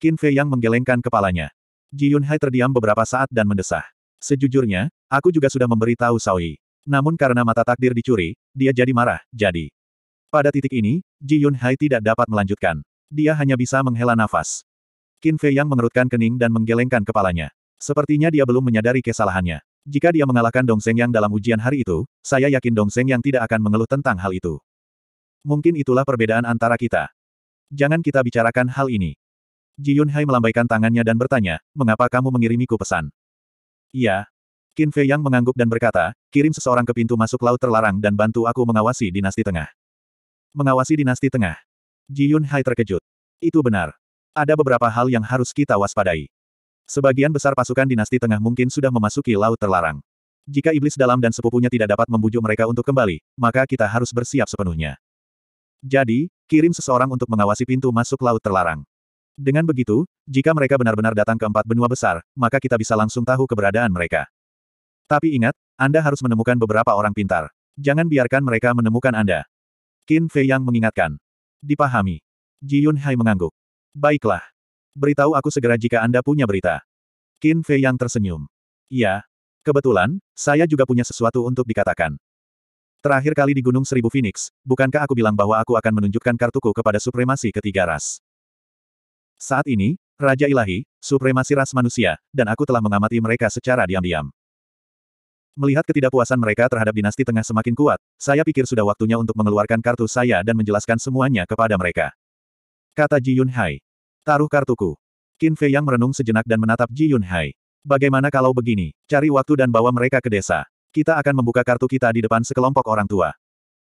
Qin Fei yang menggelengkan kepalanya. Ji Yunhai terdiam beberapa saat dan mendesah. Sejujurnya, aku juga sudah memberitahu Xiaoyi. Namun karena mata takdir dicuri, dia jadi marah, jadi. Pada titik ini, Ji Yunhai tidak dapat melanjutkan. Dia hanya bisa menghela nafas. Qin Fei yang mengerutkan kening dan menggelengkan kepalanya. Sepertinya dia belum menyadari kesalahannya. Jika dia mengalahkan Dong Seng Yang dalam ujian hari itu, saya yakin Dong Seng Yang tidak akan mengeluh tentang hal itu. Mungkin itulah perbedaan antara kita. Jangan kita bicarakan hal ini. Ji Yunhai melambaikan tangannya dan bertanya, mengapa kamu mengirimiku pesan? Iya. Qin Fei Yang mengangguk dan berkata, kirim seseorang ke pintu masuk laut terlarang dan bantu aku mengawasi dinasti tengah. Mengawasi dinasti tengah. Ji Yunhai terkejut. Itu benar. Ada beberapa hal yang harus kita waspadai. Sebagian besar pasukan dinasti tengah mungkin sudah memasuki laut terlarang. Jika iblis dalam dan sepupunya tidak dapat membujuk mereka untuk kembali, maka kita harus bersiap sepenuhnya. Jadi, kirim seseorang untuk mengawasi pintu masuk laut terlarang. Dengan begitu, jika mereka benar-benar datang ke empat benua besar, maka kita bisa langsung tahu keberadaan mereka. Tapi ingat, Anda harus menemukan beberapa orang pintar. Jangan biarkan mereka menemukan Anda. Qin Fei yang mengingatkan. Dipahami. Ji Yun Hai mengangguk. Baiklah. Beritahu aku segera jika Anda punya berita. Qin Fei yang tersenyum. Iya. Kebetulan, saya juga punya sesuatu untuk dikatakan. Terakhir kali di Gunung Seribu Phoenix, bukankah aku bilang bahwa aku akan menunjukkan kartuku kepada supremasi ketiga ras? Saat ini, Raja Ilahi, supremasi ras manusia, dan aku telah mengamati mereka secara diam-diam. Melihat ketidakpuasan mereka terhadap dinasti tengah semakin kuat, saya pikir sudah waktunya untuk mengeluarkan kartu saya dan menjelaskan semuanya kepada mereka. Kata Ji Yun Hai. Taruh kartuku. Qin Fei yang merenung sejenak dan menatap Ji Yun Hai. Bagaimana kalau begini, cari waktu dan bawa mereka ke desa. Kita akan membuka kartu kita di depan sekelompok orang tua.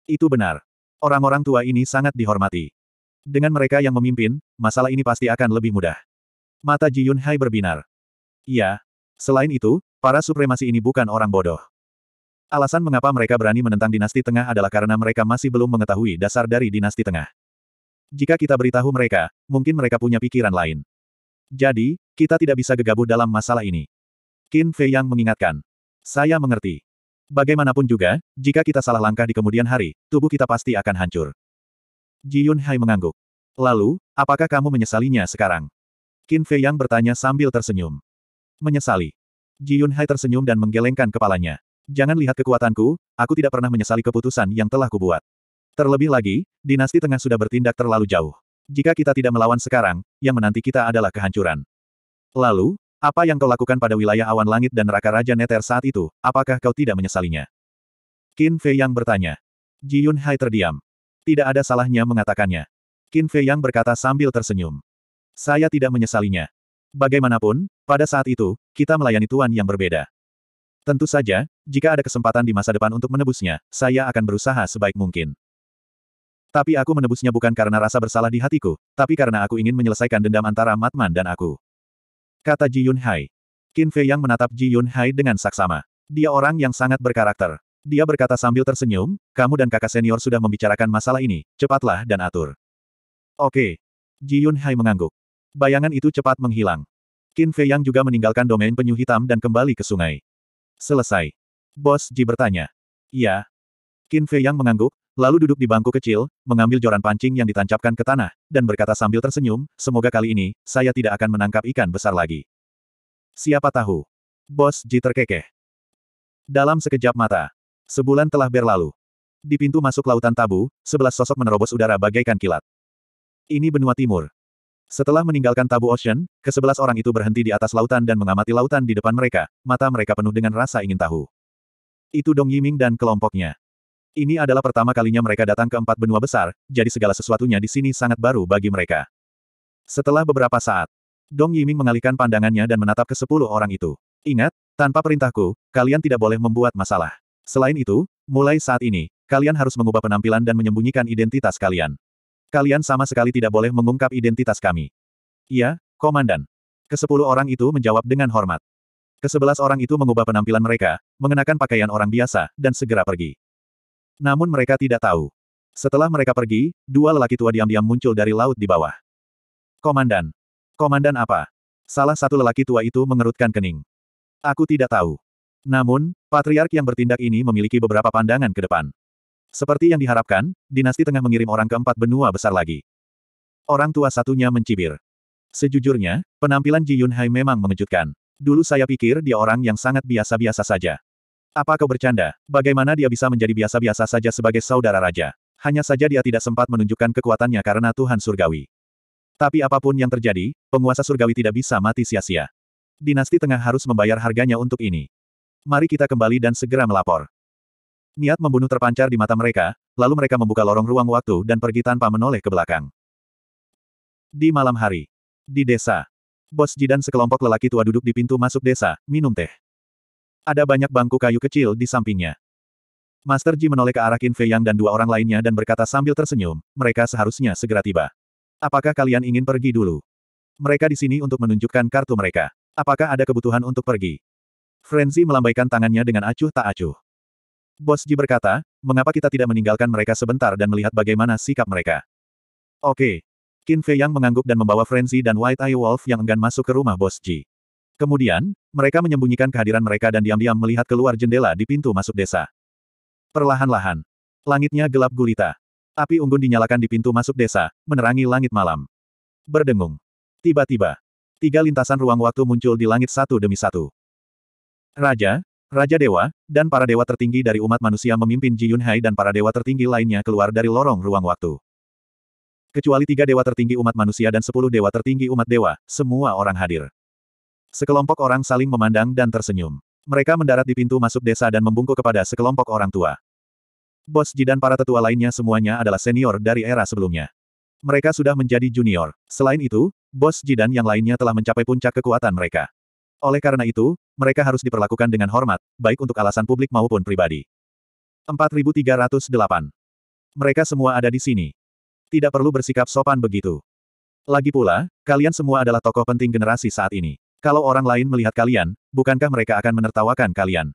Itu benar. Orang-orang tua ini sangat dihormati. Dengan mereka yang memimpin, masalah ini pasti akan lebih mudah. Mata Ji Hai berbinar. Iya. Selain itu, para supremasi ini bukan orang bodoh. Alasan mengapa mereka berani menentang dinasti tengah adalah karena mereka masih belum mengetahui dasar dari dinasti tengah. Jika kita beritahu mereka, mungkin mereka punya pikiran lain. Jadi, kita tidak bisa gegabah dalam masalah ini. Qin Fei yang mengingatkan. Saya mengerti. Bagaimanapun juga, jika kita salah langkah di kemudian hari, tubuh kita pasti akan hancur. Ji Yun Hai mengangguk. Lalu, apakah kamu menyesalinya sekarang? Qin Fei Yang bertanya sambil tersenyum. Menyesali. Ji Yun Hai tersenyum dan menggelengkan kepalanya. Jangan lihat kekuatanku, aku tidak pernah menyesali keputusan yang telah kubuat. Terlebih lagi, dinasti tengah sudah bertindak terlalu jauh. Jika kita tidak melawan sekarang, yang menanti kita adalah kehancuran. Lalu, apa yang kau lakukan pada wilayah awan langit dan neraka Raja Neter saat itu, apakah kau tidak menyesalinya? Qin Fei Yang bertanya. Ji Yun Hai terdiam. Tidak ada salahnya mengatakannya. Qin Fei Yang berkata sambil tersenyum. Saya tidak menyesalinya. Bagaimanapun, pada saat itu, kita melayani Tuan yang berbeda. Tentu saja, jika ada kesempatan di masa depan untuk menebusnya, saya akan berusaha sebaik mungkin. Tapi aku menebusnya bukan karena rasa bersalah di hatiku, tapi karena aku ingin menyelesaikan dendam antara Matman dan aku kata Ji Yun Hai. Qin Fei Yang menatap Ji Yun Hai dengan saksama. Dia orang yang sangat berkarakter. Dia berkata sambil tersenyum, kamu dan kakak senior sudah membicarakan masalah ini, cepatlah dan atur. Oke. Ji Yun Hai mengangguk. Bayangan itu cepat menghilang. Qin Fei Yang juga meninggalkan domain penyu hitam dan kembali ke sungai. Selesai. Bos Ji bertanya. Iya. Qin Fei Yang mengangguk, lalu duduk di bangku kecil, mengambil joran pancing yang ditancapkan ke tanah, dan berkata sambil tersenyum, semoga kali ini, saya tidak akan menangkap ikan besar lagi. Siapa tahu? Bos Ji terkekeh. Dalam sekejap mata, sebulan telah berlalu. Di pintu masuk lautan tabu, sebelas sosok menerobos udara bagaikan kilat. Ini benua timur. Setelah meninggalkan tabu ocean, kesebelas orang itu berhenti di atas lautan dan mengamati lautan di depan mereka, mata mereka penuh dengan rasa ingin tahu. Itu Dong Yiming dan kelompoknya. Ini adalah pertama kalinya mereka datang ke empat benua besar, jadi segala sesuatunya di sini sangat baru bagi mereka. Setelah beberapa saat, Dong Yiming mengalihkan pandangannya dan menatap ke sepuluh orang itu. Ingat, tanpa perintahku, kalian tidak boleh membuat masalah. Selain itu, mulai saat ini, kalian harus mengubah penampilan dan menyembunyikan identitas kalian. Kalian sama sekali tidak boleh mengungkap identitas kami. Iya, Komandan. Kesepuluh orang itu menjawab dengan hormat. Kesebelas orang itu mengubah penampilan mereka, mengenakan pakaian orang biasa, dan segera pergi. Namun mereka tidak tahu. Setelah mereka pergi, dua lelaki tua diam-diam muncul dari laut di bawah. Komandan. Komandan apa? Salah satu lelaki tua itu mengerutkan kening. Aku tidak tahu. Namun, patriark yang bertindak ini memiliki beberapa pandangan ke depan. Seperti yang diharapkan, dinasti tengah mengirim orang keempat benua besar lagi. Orang tua satunya mencibir. Sejujurnya, penampilan Ji Yun Hai memang mengejutkan. Dulu saya pikir dia orang yang sangat biasa-biasa saja. Apa kau bercanda? Bagaimana dia bisa menjadi biasa-biasa saja sebagai saudara raja? Hanya saja dia tidak sempat menunjukkan kekuatannya karena Tuhan Surgawi. Tapi apapun yang terjadi, penguasa Surgawi tidak bisa mati sia-sia. Dinasti Tengah harus membayar harganya untuk ini. Mari kita kembali dan segera melapor. Niat membunuh terpancar di mata mereka, lalu mereka membuka lorong ruang waktu dan pergi tanpa menoleh ke belakang. Di malam hari. Di desa. Bos Jidan sekelompok lelaki tua duduk di pintu masuk desa, minum teh. Ada banyak bangku kayu kecil di sampingnya. Master Ji menoleh ke arah Qin Fei Yang dan dua orang lainnya dan berkata sambil tersenyum, mereka seharusnya segera tiba. Apakah kalian ingin pergi dulu? Mereka di sini untuk menunjukkan kartu mereka. Apakah ada kebutuhan untuk pergi? Frenzy melambaikan tangannya dengan acuh tak acuh. Bos Ji berkata, mengapa kita tidak meninggalkan mereka sebentar dan melihat bagaimana sikap mereka? Oke. Qin Fei Yang mengangguk dan membawa Frenzy dan White Eye Wolf yang enggan masuk ke rumah Bos Ji. Kemudian, mereka menyembunyikan kehadiran mereka dan diam-diam melihat keluar jendela di pintu masuk desa. Perlahan-lahan. Langitnya gelap gulita. Api unggun dinyalakan di pintu masuk desa, menerangi langit malam. Berdengung. Tiba-tiba. Tiga lintasan ruang waktu muncul di langit satu demi satu. Raja, Raja Dewa, dan para dewa tertinggi dari umat manusia memimpin Ji Yunhai dan para dewa tertinggi lainnya keluar dari lorong ruang waktu. Kecuali tiga dewa tertinggi umat manusia dan sepuluh dewa tertinggi umat dewa, semua orang hadir. Sekelompok orang saling memandang dan tersenyum. Mereka mendarat di pintu masuk desa dan membungkuk kepada sekelompok orang tua. Bos Ji dan para tetua lainnya semuanya adalah senior dari era sebelumnya. Mereka sudah menjadi junior. Selain itu, Bos Ji dan yang lainnya telah mencapai puncak kekuatan mereka. Oleh karena itu, mereka harus diperlakukan dengan hormat, baik untuk alasan publik maupun pribadi. 4308. Mereka semua ada di sini. Tidak perlu bersikap sopan begitu. Lagi pula, kalian semua adalah tokoh penting generasi saat ini. Kalau orang lain melihat kalian, bukankah mereka akan menertawakan kalian?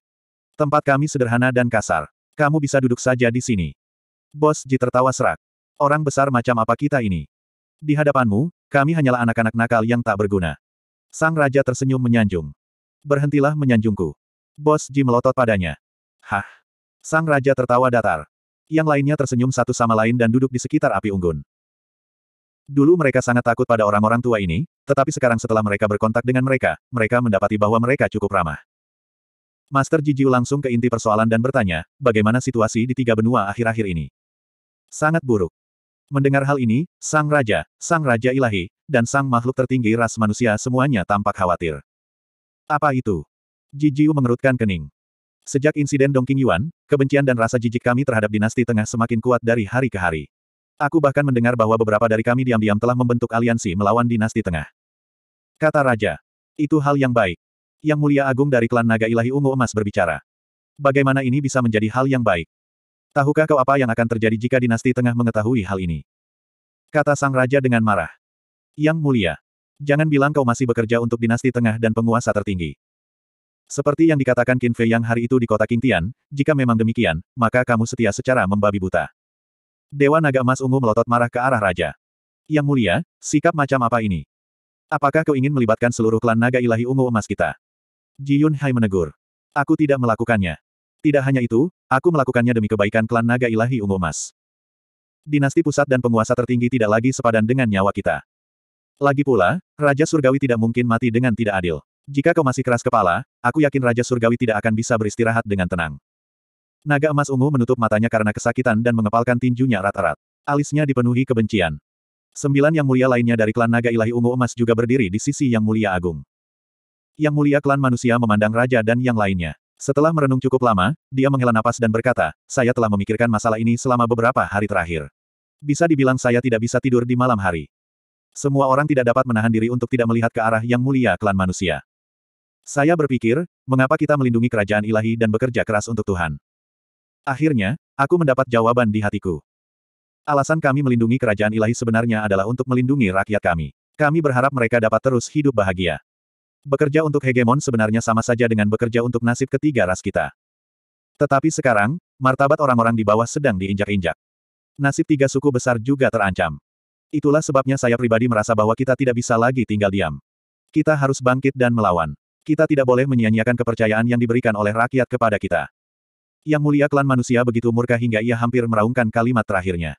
Tempat kami sederhana dan kasar. Kamu bisa duduk saja di sini. Bos Ji tertawa serak. Orang besar macam apa kita ini? Di hadapanmu, kami hanyalah anak-anak nakal yang tak berguna. Sang Raja tersenyum menyanjung. Berhentilah menyanjungku. Bos Ji melotot padanya. Hah? Sang Raja tertawa datar. Yang lainnya tersenyum satu sama lain dan duduk di sekitar api unggun. Dulu mereka sangat takut pada orang-orang tua ini, tetapi sekarang setelah mereka berkontak dengan mereka, mereka mendapati bahwa mereka cukup ramah. Master Jijiu langsung ke inti persoalan dan bertanya, bagaimana situasi di tiga benua akhir-akhir ini? Sangat buruk. Mendengar hal ini, Sang Raja, Sang Raja Ilahi, dan Sang Makhluk Tertinggi Ras Manusia semuanya tampak khawatir. Apa itu? Jijiu mengerutkan kening. Sejak insiden Dongking Yuan, kebencian dan rasa jijik kami terhadap dinasti tengah semakin kuat dari hari ke hari. Aku bahkan mendengar bahwa beberapa dari kami diam-diam telah membentuk aliansi melawan dinasti tengah. Kata Raja. Itu hal yang baik. Yang mulia agung dari klan naga ilahi ungu emas berbicara. Bagaimana ini bisa menjadi hal yang baik? Tahukah kau apa yang akan terjadi jika dinasti tengah mengetahui hal ini? Kata sang raja dengan marah. Yang mulia. Jangan bilang kau masih bekerja untuk dinasti tengah dan penguasa tertinggi. Seperti yang dikatakan Qin Fei yang hari itu di kota Qingtian, jika memang demikian, maka kamu setia secara membabi buta. Dewa Naga Emas Ungu melotot marah ke arah Raja. Yang mulia, sikap macam apa ini? Apakah kau ingin melibatkan seluruh klan Naga Ilahi Ungu Emas kita? Ji Yun Hai menegur. Aku tidak melakukannya. Tidak hanya itu, aku melakukannya demi kebaikan klan Naga Ilahi Ungu Emas. Dinasti pusat dan penguasa tertinggi tidak lagi sepadan dengan nyawa kita. Lagi pula, Raja Surgawi tidak mungkin mati dengan tidak adil. Jika kau masih keras kepala, aku yakin Raja Surgawi tidak akan bisa beristirahat dengan tenang. Naga emas ungu menutup matanya karena kesakitan dan mengepalkan tinjunya rat-rat. Alisnya dipenuhi kebencian. Sembilan yang mulia lainnya dari klan naga ilahi ungu emas juga berdiri di sisi yang mulia agung. Yang mulia klan manusia memandang raja dan yang lainnya. Setelah merenung cukup lama, dia menghela napas dan berkata, saya telah memikirkan masalah ini selama beberapa hari terakhir. Bisa dibilang saya tidak bisa tidur di malam hari. Semua orang tidak dapat menahan diri untuk tidak melihat ke arah yang mulia klan manusia. Saya berpikir, mengapa kita melindungi kerajaan ilahi dan bekerja keras untuk Tuhan? Akhirnya, aku mendapat jawaban di hatiku. Alasan kami melindungi kerajaan ilahi sebenarnya adalah untuk melindungi rakyat kami. Kami berharap mereka dapat terus hidup bahagia. Bekerja untuk hegemon sebenarnya sama saja dengan bekerja untuk nasib ketiga ras kita. Tetapi sekarang, martabat orang-orang di bawah sedang diinjak-injak. Nasib tiga suku besar juga terancam. Itulah sebabnya saya pribadi merasa bahwa kita tidak bisa lagi tinggal diam. Kita harus bangkit dan melawan. Kita tidak boleh menyia-nyiakan kepercayaan yang diberikan oleh rakyat kepada kita. Yang mulia klan manusia begitu murka hingga ia hampir meraungkan kalimat terakhirnya.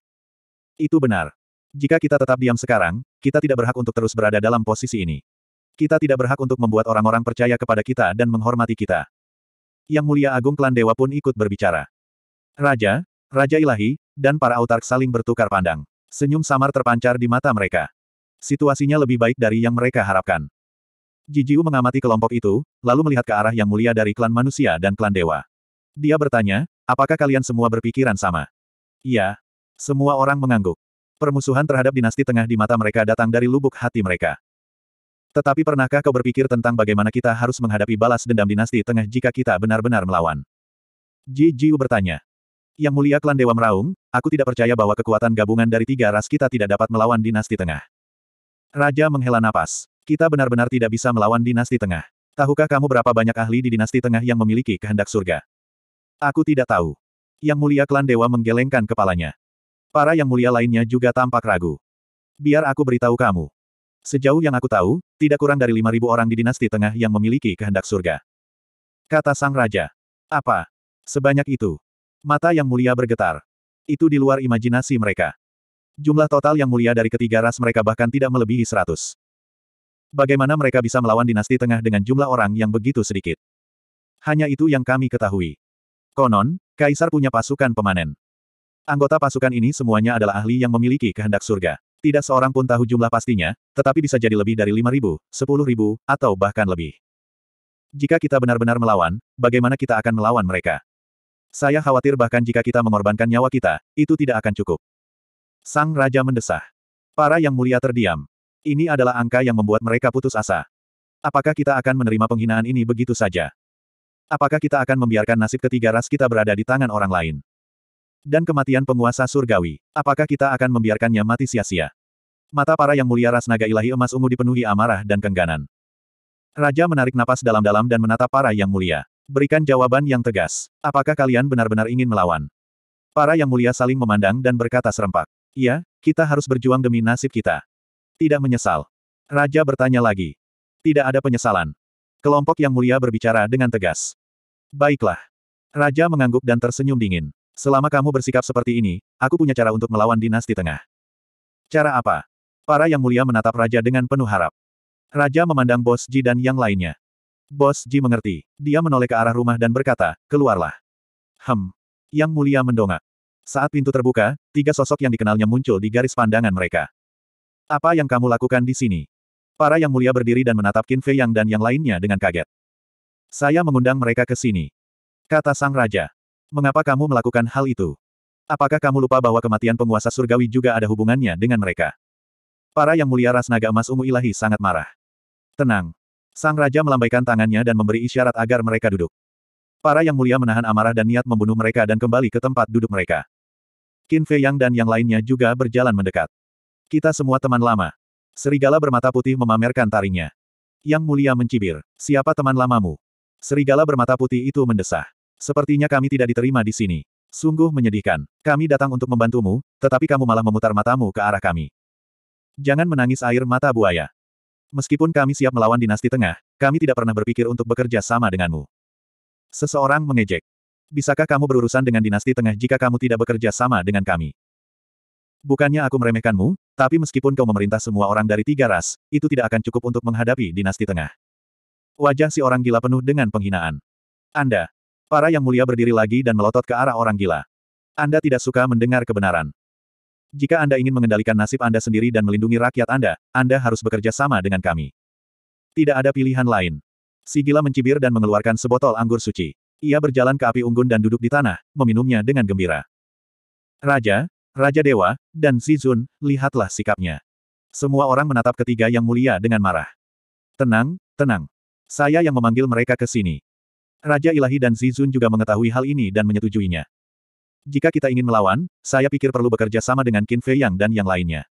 Itu benar. Jika kita tetap diam sekarang, kita tidak berhak untuk terus berada dalam posisi ini. Kita tidak berhak untuk membuat orang-orang percaya kepada kita dan menghormati kita. Yang mulia agung klan dewa pun ikut berbicara. Raja, Raja Ilahi, dan para autark saling bertukar pandang. Senyum samar terpancar di mata mereka. Situasinya lebih baik dari yang mereka harapkan. Jijiu mengamati kelompok itu, lalu melihat ke arah yang mulia dari klan manusia dan klan dewa. Dia bertanya, apakah kalian semua berpikiran sama? Iya. Semua orang mengangguk. Permusuhan terhadap dinasti tengah di mata mereka datang dari lubuk hati mereka. Tetapi pernahkah kau berpikir tentang bagaimana kita harus menghadapi balas dendam dinasti tengah jika kita benar-benar melawan? Ji Jiu bertanya. Yang mulia klan Dewa Meraung, aku tidak percaya bahwa kekuatan gabungan dari tiga ras kita tidak dapat melawan dinasti tengah. Raja menghela napas. Kita benar-benar tidak bisa melawan dinasti tengah. Tahukah kamu berapa banyak ahli di dinasti tengah yang memiliki kehendak surga? Aku tidak tahu. Yang mulia klan dewa menggelengkan kepalanya. Para yang mulia lainnya juga tampak ragu. Biar aku beritahu kamu. Sejauh yang aku tahu, tidak kurang dari 5.000 orang di dinasti tengah yang memiliki kehendak surga. Kata sang raja. Apa? Sebanyak itu. Mata yang mulia bergetar. Itu di luar imajinasi mereka. Jumlah total yang mulia dari ketiga ras mereka bahkan tidak melebihi seratus. Bagaimana mereka bisa melawan dinasti tengah dengan jumlah orang yang begitu sedikit? Hanya itu yang kami ketahui. Konon, Kaisar punya pasukan pemanen. Anggota pasukan ini semuanya adalah ahli yang memiliki kehendak surga. Tidak seorang pun tahu jumlah pastinya, tetapi bisa jadi lebih dari 5.000, ribu, atau bahkan lebih. Jika kita benar-benar melawan, bagaimana kita akan melawan mereka? Saya khawatir bahkan jika kita mengorbankan nyawa kita, itu tidak akan cukup. Sang Raja mendesah. Para yang mulia terdiam. Ini adalah angka yang membuat mereka putus asa. Apakah kita akan menerima penghinaan ini begitu saja? Apakah kita akan membiarkan nasib ketiga ras kita berada di tangan orang lain? Dan kematian penguasa surgawi, apakah kita akan membiarkannya mati sia-sia? Mata para yang mulia ras naga ilahi emas ungu dipenuhi amarah dan kengganan. Raja menarik napas dalam-dalam dan menatap para yang mulia. Berikan jawaban yang tegas. Apakah kalian benar-benar ingin melawan? Para yang mulia saling memandang dan berkata serempak. Iya, kita harus berjuang demi nasib kita. Tidak menyesal. Raja bertanya lagi. Tidak ada penyesalan. Kelompok yang mulia berbicara dengan tegas. Baiklah. Raja mengangguk dan tersenyum dingin. Selama kamu bersikap seperti ini, aku punya cara untuk melawan dinasti tengah. Cara apa? Para yang mulia menatap raja dengan penuh harap. Raja memandang Bos Ji dan yang lainnya. Bos Ji mengerti. Dia menoleh ke arah rumah dan berkata, keluarlah. Hem. Yang mulia mendongak. Saat pintu terbuka, tiga sosok yang dikenalnya muncul di garis pandangan mereka. Apa yang kamu lakukan di sini? Para yang mulia berdiri dan menatap Qin Fei Yang dan yang lainnya dengan kaget. Saya mengundang mereka ke sini. Kata Sang Raja. Mengapa kamu melakukan hal itu? Apakah kamu lupa bahwa kematian penguasa surgawi juga ada hubungannya dengan mereka? Para yang mulia ras naga emas ungu ilahi sangat marah. Tenang. Sang Raja melambaikan tangannya dan memberi isyarat agar mereka duduk. Para yang mulia menahan amarah dan niat membunuh mereka dan kembali ke tempat duduk mereka. Qin Fei Yang dan yang lainnya juga berjalan mendekat. Kita semua teman lama. Serigala bermata putih memamerkan taringnya. Yang mulia mencibir, siapa teman lamamu? Serigala bermata putih itu mendesah. Sepertinya kami tidak diterima di sini. Sungguh menyedihkan. Kami datang untuk membantumu, tetapi kamu malah memutar matamu ke arah kami. Jangan menangis air mata buaya. Meskipun kami siap melawan dinasti tengah, kami tidak pernah berpikir untuk bekerja sama denganmu. Seseorang mengejek. Bisakah kamu berurusan dengan dinasti tengah jika kamu tidak bekerja sama dengan kami? Bukannya aku meremehkanmu, tapi meskipun kau memerintah semua orang dari tiga ras, itu tidak akan cukup untuk menghadapi dinasti tengah. Wajah si orang gila penuh dengan penghinaan. Anda. Para yang mulia berdiri lagi dan melotot ke arah orang gila. Anda tidak suka mendengar kebenaran. Jika Anda ingin mengendalikan nasib Anda sendiri dan melindungi rakyat Anda, Anda harus bekerja sama dengan kami. Tidak ada pilihan lain. Si gila mencibir dan mengeluarkan sebotol anggur suci. Ia berjalan ke api unggun dan duduk di tanah, meminumnya dengan gembira. Raja, Raja Dewa, dan Zizun, lihatlah sikapnya. Semua orang menatap ketiga yang mulia dengan marah. Tenang, tenang. Saya yang memanggil mereka ke sini. Raja Ilahi dan Zizun juga mengetahui hal ini dan menyetujuinya. Jika kita ingin melawan, saya pikir perlu bekerja sama dengan Qin Fei Yang dan yang lainnya.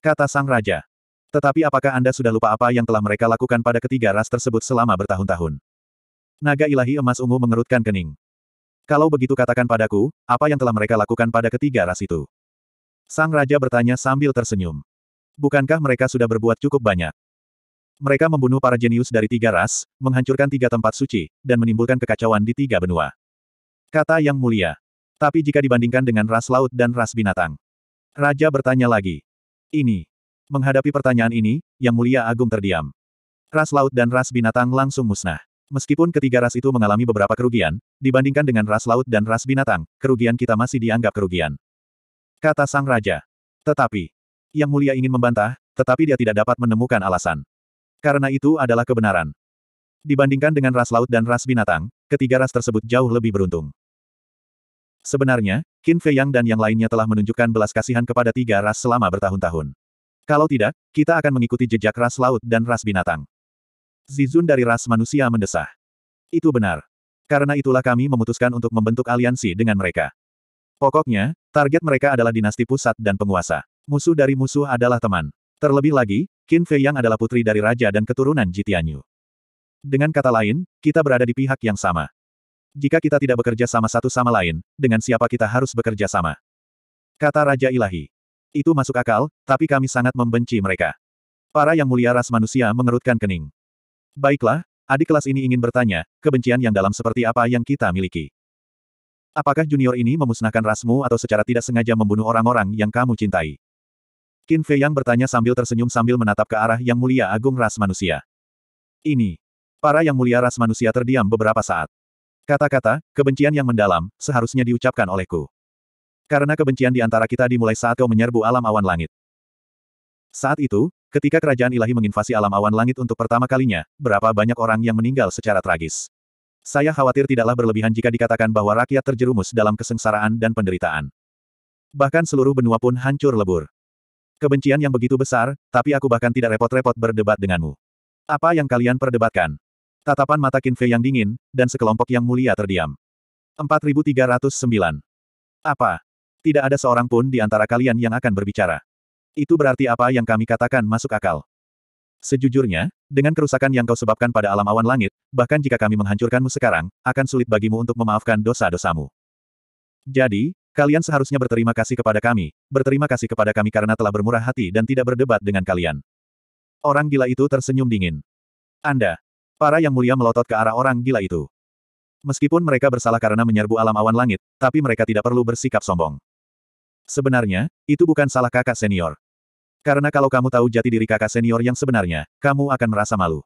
Kata Sang Raja. Tetapi apakah Anda sudah lupa apa yang telah mereka lakukan pada ketiga ras tersebut selama bertahun-tahun? Naga ilahi emas ungu mengerutkan kening. Kalau begitu katakan padaku, apa yang telah mereka lakukan pada ketiga ras itu? Sang Raja bertanya sambil tersenyum. Bukankah mereka sudah berbuat cukup banyak? Mereka membunuh para jenius dari tiga ras, menghancurkan tiga tempat suci, dan menimbulkan kekacauan di tiga benua. Kata yang mulia. Tapi jika dibandingkan dengan ras laut dan ras binatang. Raja bertanya lagi. Ini. Menghadapi pertanyaan ini, Yang Mulia Agung terdiam. Ras laut dan ras binatang langsung musnah. Meskipun ketiga ras itu mengalami beberapa kerugian, dibandingkan dengan ras laut dan ras binatang, kerugian kita masih dianggap kerugian. Kata sang raja. Tetapi, yang mulia ingin membantah, tetapi dia tidak dapat menemukan alasan. Karena itu adalah kebenaran. Dibandingkan dengan ras laut dan ras binatang, ketiga ras tersebut jauh lebih beruntung. Sebenarnya, Qin Fei Yang dan yang lainnya telah menunjukkan belas kasihan kepada tiga ras selama bertahun-tahun. Kalau tidak, kita akan mengikuti jejak ras laut dan ras binatang. Zizun dari ras manusia mendesah. Itu benar. Karena itulah kami memutuskan untuk membentuk aliansi dengan mereka. Pokoknya, target mereka adalah dinasti pusat dan penguasa. Musuh dari musuh adalah teman. Terlebih lagi, Qin Fei Yang adalah putri dari raja dan keturunan Jitianyu. Dengan kata lain, kita berada di pihak yang sama. Jika kita tidak bekerja sama satu sama lain, dengan siapa kita harus bekerja sama? Kata Raja Ilahi. Itu masuk akal, tapi kami sangat membenci mereka. Para yang mulia ras manusia mengerutkan kening. Baiklah, adik kelas ini ingin bertanya, kebencian yang dalam seperti apa yang kita miliki? Apakah junior ini memusnahkan rasmu atau secara tidak sengaja membunuh orang-orang yang kamu cintai? Qin Fei Yang bertanya sambil tersenyum sambil menatap ke arah Yang Mulia Agung Ras Manusia. Ini. Para Yang Mulia Ras Manusia terdiam beberapa saat. Kata-kata, kebencian yang mendalam, seharusnya diucapkan olehku. Karena kebencian di antara kita dimulai saat kau menyerbu alam awan langit. Saat itu, Ketika kerajaan ilahi menginvasi alam awan langit untuk pertama kalinya, berapa banyak orang yang meninggal secara tragis. Saya khawatir tidaklah berlebihan jika dikatakan bahwa rakyat terjerumus dalam kesengsaraan dan penderitaan. Bahkan seluruh benua pun hancur lebur. Kebencian yang begitu besar, tapi aku bahkan tidak repot-repot berdebat denganmu. Apa yang kalian perdebatkan? Tatapan mata Kinfe yang dingin, dan sekelompok yang mulia terdiam. 4309. Apa? Tidak ada seorang pun di antara kalian yang akan berbicara. Itu berarti apa yang kami katakan masuk akal. Sejujurnya, dengan kerusakan yang kau sebabkan pada alam awan langit, bahkan jika kami menghancurkanmu sekarang, akan sulit bagimu untuk memaafkan dosa-dosamu. Jadi, kalian seharusnya berterima kasih kepada kami, berterima kasih kepada kami karena telah bermurah hati dan tidak berdebat dengan kalian. Orang gila itu tersenyum dingin. Anda, para yang mulia melotot ke arah orang gila itu. Meskipun mereka bersalah karena menyerbu alam awan langit, tapi mereka tidak perlu bersikap sombong. Sebenarnya, itu bukan salah kakak senior. Karena kalau kamu tahu jati diri kakak senior yang sebenarnya, kamu akan merasa malu.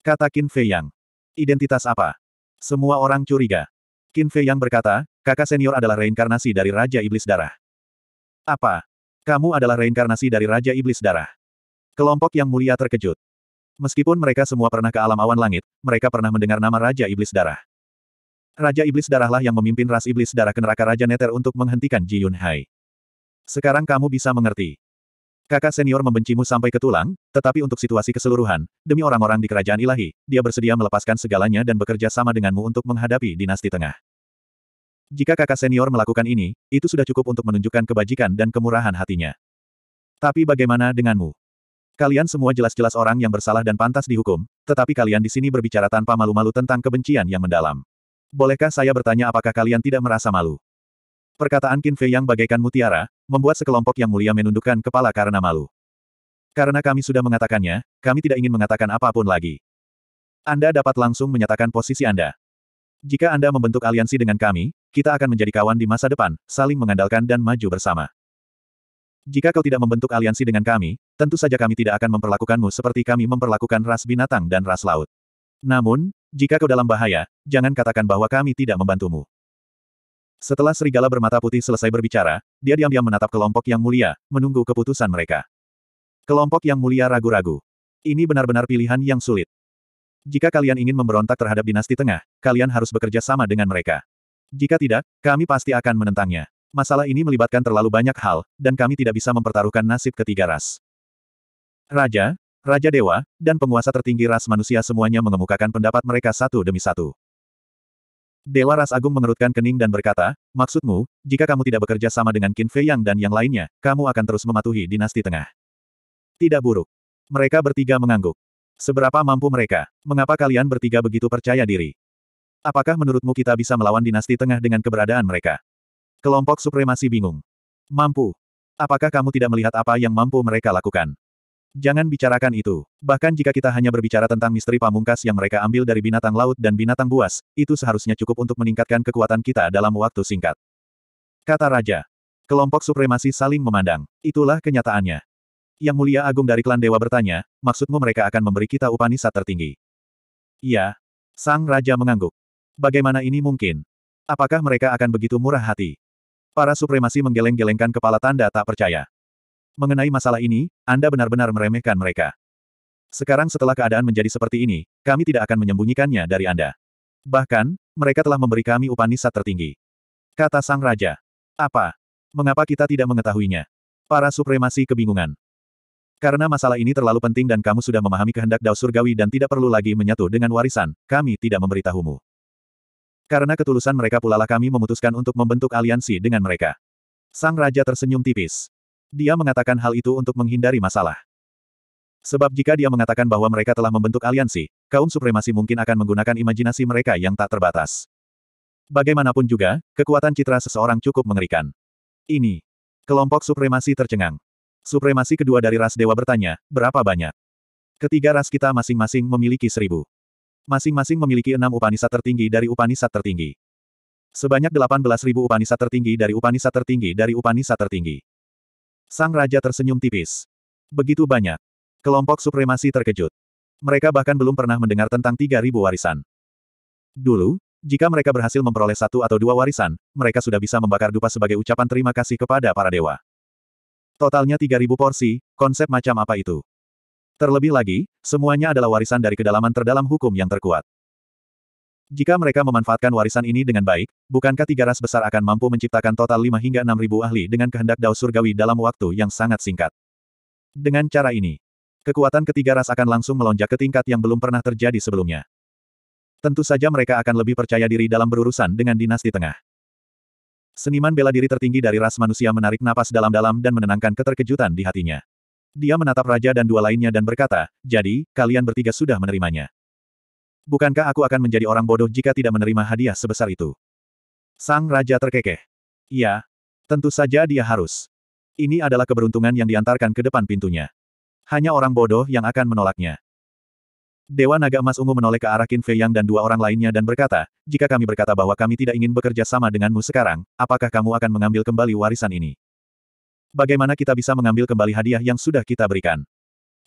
Kata Qin Fei Yang. Identitas apa? Semua orang curiga. Qin Fei Yang berkata, kakak senior adalah reinkarnasi dari Raja Iblis Darah. Apa? Kamu adalah reinkarnasi dari Raja Iblis Darah. Kelompok yang mulia terkejut. Meskipun mereka semua pernah ke alam awan langit, mereka pernah mendengar nama Raja Iblis Darah. Raja Iblis Darahlah yang memimpin ras Iblis Darah ke neraka Raja Neter untuk menghentikan Ji Yun Hai. Sekarang kamu bisa mengerti. Kakak senior membencimu sampai ke tulang, tetapi untuk situasi keseluruhan, demi orang-orang di kerajaan ilahi, dia bersedia melepaskan segalanya dan bekerja sama denganmu untuk menghadapi dinasti tengah. Jika kakak senior melakukan ini, itu sudah cukup untuk menunjukkan kebajikan dan kemurahan hatinya. Tapi bagaimana denganmu? Kalian semua jelas-jelas orang yang bersalah dan pantas dihukum, tetapi kalian di sini berbicara tanpa malu-malu tentang kebencian yang mendalam. Bolehkah saya bertanya apakah kalian tidak merasa malu? Perkataan Qin Fei yang bagaikan mutiara, membuat sekelompok yang mulia menundukkan kepala karena malu. Karena kami sudah mengatakannya, kami tidak ingin mengatakan apapun lagi. Anda dapat langsung menyatakan posisi Anda. Jika Anda membentuk aliansi dengan kami, kita akan menjadi kawan di masa depan, saling mengandalkan dan maju bersama. Jika kau tidak membentuk aliansi dengan kami, tentu saja kami tidak akan memperlakukanmu seperti kami memperlakukan ras binatang dan ras laut. Namun, jika kau dalam bahaya, jangan katakan bahwa kami tidak membantumu. Setelah serigala bermata putih selesai berbicara, dia diam-diam menatap kelompok yang mulia, menunggu keputusan mereka. Kelompok yang mulia ragu-ragu. Ini benar-benar pilihan yang sulit. Jika kalian ingin memberontak terhadap dinasti tengah, kalian harus bekerja sama dengan mereka. Jika tidak, kami pasti akan menentangnya. Masalah ini melibatkan terlalu banyak hal, dan kami tidak bisa mempertaruhkan nasib ketiga ras. Raja, Raja Dewa, dan penguasa tertinggi ras manusia semuanya mengemukakan pendapat mereka satu demi satu. Dewa Ras Agung mengerutkan kening dan berkata, maksudmu, jika kamu tidak bekerja sama dengan Qin Fei Yang dan yang lainnya, kamu akan terus mematuhi dinasti tengah. Tidak buruk. Mereka bertiga mengangguk. Seberapa mampu mereka? Mengapa kalian bertiga begitu percaya diri? Apakah menurutmu kita bisa melawan dinasti tengah dengan keberadaan mereka? Kelompok supremasi bingung. Mampu. Apakah kamu tidak melihat apa yang mampu mereka lakukan? Jangan bicarakan itu. Bahkan jika kita hanya berbicara tentang misteri pamungkas yang mereka ambil dari binatang laut dan binatang buas, itu seharusnya cukup untuk meningkatkan kekuatan kita dalam waktu singkat. Kata Raja. Kelompok supremasi saling memandang. Itulah kenyataannya. Yang Mulia Agung dari klan Dewa bertanya, maksudmu mereka akan memberi kita upanisat tertinggi? Iya. Sang Raja mengangguk. Bagaimana ini mungkin? Apakah mereka akan begitu murah hati? Para supremasi menggeleng-gelengkan kepala tanda tak percaya mengenai masalah ini, Anda benar-benar meremehkan mereka. Sekarang setelah keadaan menjadi seperti ini, kami tidak akan menyembunyikannya dari Anda. Bahkan, mereka telah memberi kami upanisat tertinggi. Kata Sang Raja. Apa? Mengapa kita tidak mengetahuinya? Para supremasi kebingungan. Karena masalah ini terlalu penting dan kamu sudah memahami kehendak Dao Surgawi dan tidak perlu lagi menyatu dengan warisan, kami tidak memberitahumu. Karena ketulusan mereka pulalah kami memutuskan untuk membentuk aliansi dengan mereka. Sang Raja tersenyum tipis. Dia mengatakan hal itu untuk menghindari masalah. Sebab jika dia mengatakan bahwa mereka telah membentuk aliansi, kaum supremasi mungkin akan menggunakan imajinasi mereka yang tak terbatas. Bagaimanapun juga, kekuatan citra seseorang cukup mengerikan. Ini. Kelompok supremasi tercengang. Supremasi kedua dari ras dewa bertanya, berapa banyak? Ketiga ras kita masing-masing memiliki seribu. Masing-masing memiliki enam upanisat tertinggi dari upanisat tertinggi. Sebanyak delapan belas ribu upanisat tertinggi dari upanisat tertinggi dari upanisat tertinggi. Sang Raja tersenyum tipis. Begitu banyak. Kelompok supremasi terkejut. Mereka bahkan belum pernah mendengar tentang 3.000 warisan. Dulu, jika mereka berhasil memperoleh satu atau dua warisan, mereka sudah bisa membakar dupa sebagai ucapan terima kasih kepada para dewa. Totalnya 3.000 porsi, konsep macam apa itu? Terlebih lagi, semuanya adalah warisan dari kedalaman terdalam hukum yang terkuat. Jika mereka memanfaatkan warisan ini dengan baik, bukankah tiga ras besar akan mampu menciptakan total 5 hingga enam ribu ahli dengan kehendak Dao Surgawi dalam waktu yang sangat singkat? Dengan cara ini, kekuatan ketiga ras akan langsung melonjak ke tingkat yang belum pernah terjadi sebelumnya. Tentu saja mereka akan lebih percaya diri dalam berurusan dengan dinasti tengah. Seniman bela diri tertinggi dari ras manusia menarik napas dalam-dalam dan menenangkan keterkejutan di hatinya. Dia menatap raja dan dua lainnya dan berkata, jadi, kalian bertiga sudah menerimanya. Bukankah aku akan menjadi orang bodoh jika tidak menerima hadiah sebesar itu? Sang Raja terkekeh. Ya, Tentu saja dia harus. Ini adalah keberuntungan yang diantarkan ke depan pintunya. Hanya orang bodoh yang akan menolaknya. Dewa Naga Emas Ungu menoleh ke arah Qin Fei Yang dan dua orang lainnya dan berkata, jika kami berkata bahwa kami tidak ingin bekerja sama denganmu sekarang, apakah kamu akan mengambil kembali warisan ini? Bagaimana kita bisa mengambil kembali hadiah yang sudah kita berikan?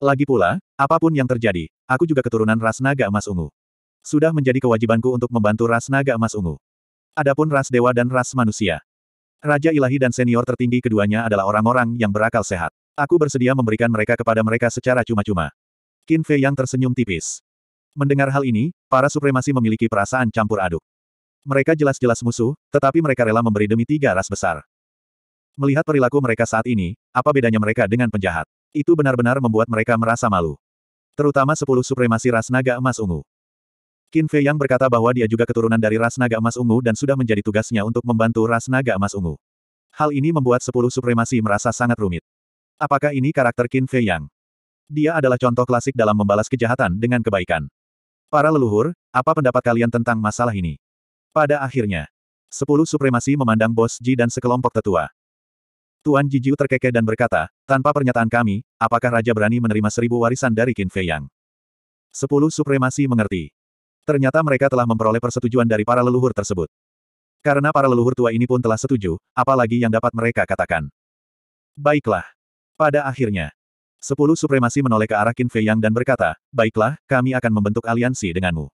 Lagi pula, apapun yang terjadi, aku juga keturunan ras Naga Emas Ungu. Sudah menjadi kewajibanku untuk membantu ras naga emas ungu. Adapun ras dewa dan ras manusia. Raja ilahi dan senior tertinggi keduanya adalah orang-orang yang berakal sehat. Aku bersedia memberikan mereka kepada mereka secara cuma-cuma. Qin Fei yang tersenyum tipis. Mendengar hal ini, para supremasi memiliki perasaan campur aduk. Mereka jelas-jelas musuh, tetapi mereka rela memberi demi tiga ras besar. Melihat perilaku mereka saat ini, apa bedanya mereka dengan penjahat? Itu benar-benar membuat mereka merasa malu. Terutama sepuluh supremasi ras naga emas ungu. Qin Fei Yang berkata bahwa dia juga keturunan dari ras naga emas ungu dan sudah menjadi tugasnya untuk membantu ras naga emas ungu. Hal ini membuat sepuluh supremasi merasa sangat rumit. Apakah ini karakter Qin Fei Yang? Dia adalah contoh klasik dalam membalas kejahatan dengan kebaikan. Para leluhur, apa pendapat kalian tentang masalah ini? Pada akhirnya, sepuluh supremasi memandang bos Ji dan sekelompok tetua. Tuan Ji Jiu terkekeh dan berkata, tanpa pernyataan kami, apakah Raja berani menerima seribu warisan dari Qin Fei Yang? Sepuluh supremasi mengerti. Ternyata mereka telah memperoleh persetujuan dari para leluhur tersebut. Karena para leluhur tua ini pun telah setuju, apalagi yang dapat mereka katakan. Baiklah. Pada akhirnya, sepuluh supremasi menoleh ke arah Qin Fei Yang dan berkata, Baiklah, kami akan membentuk aliansi denganmu.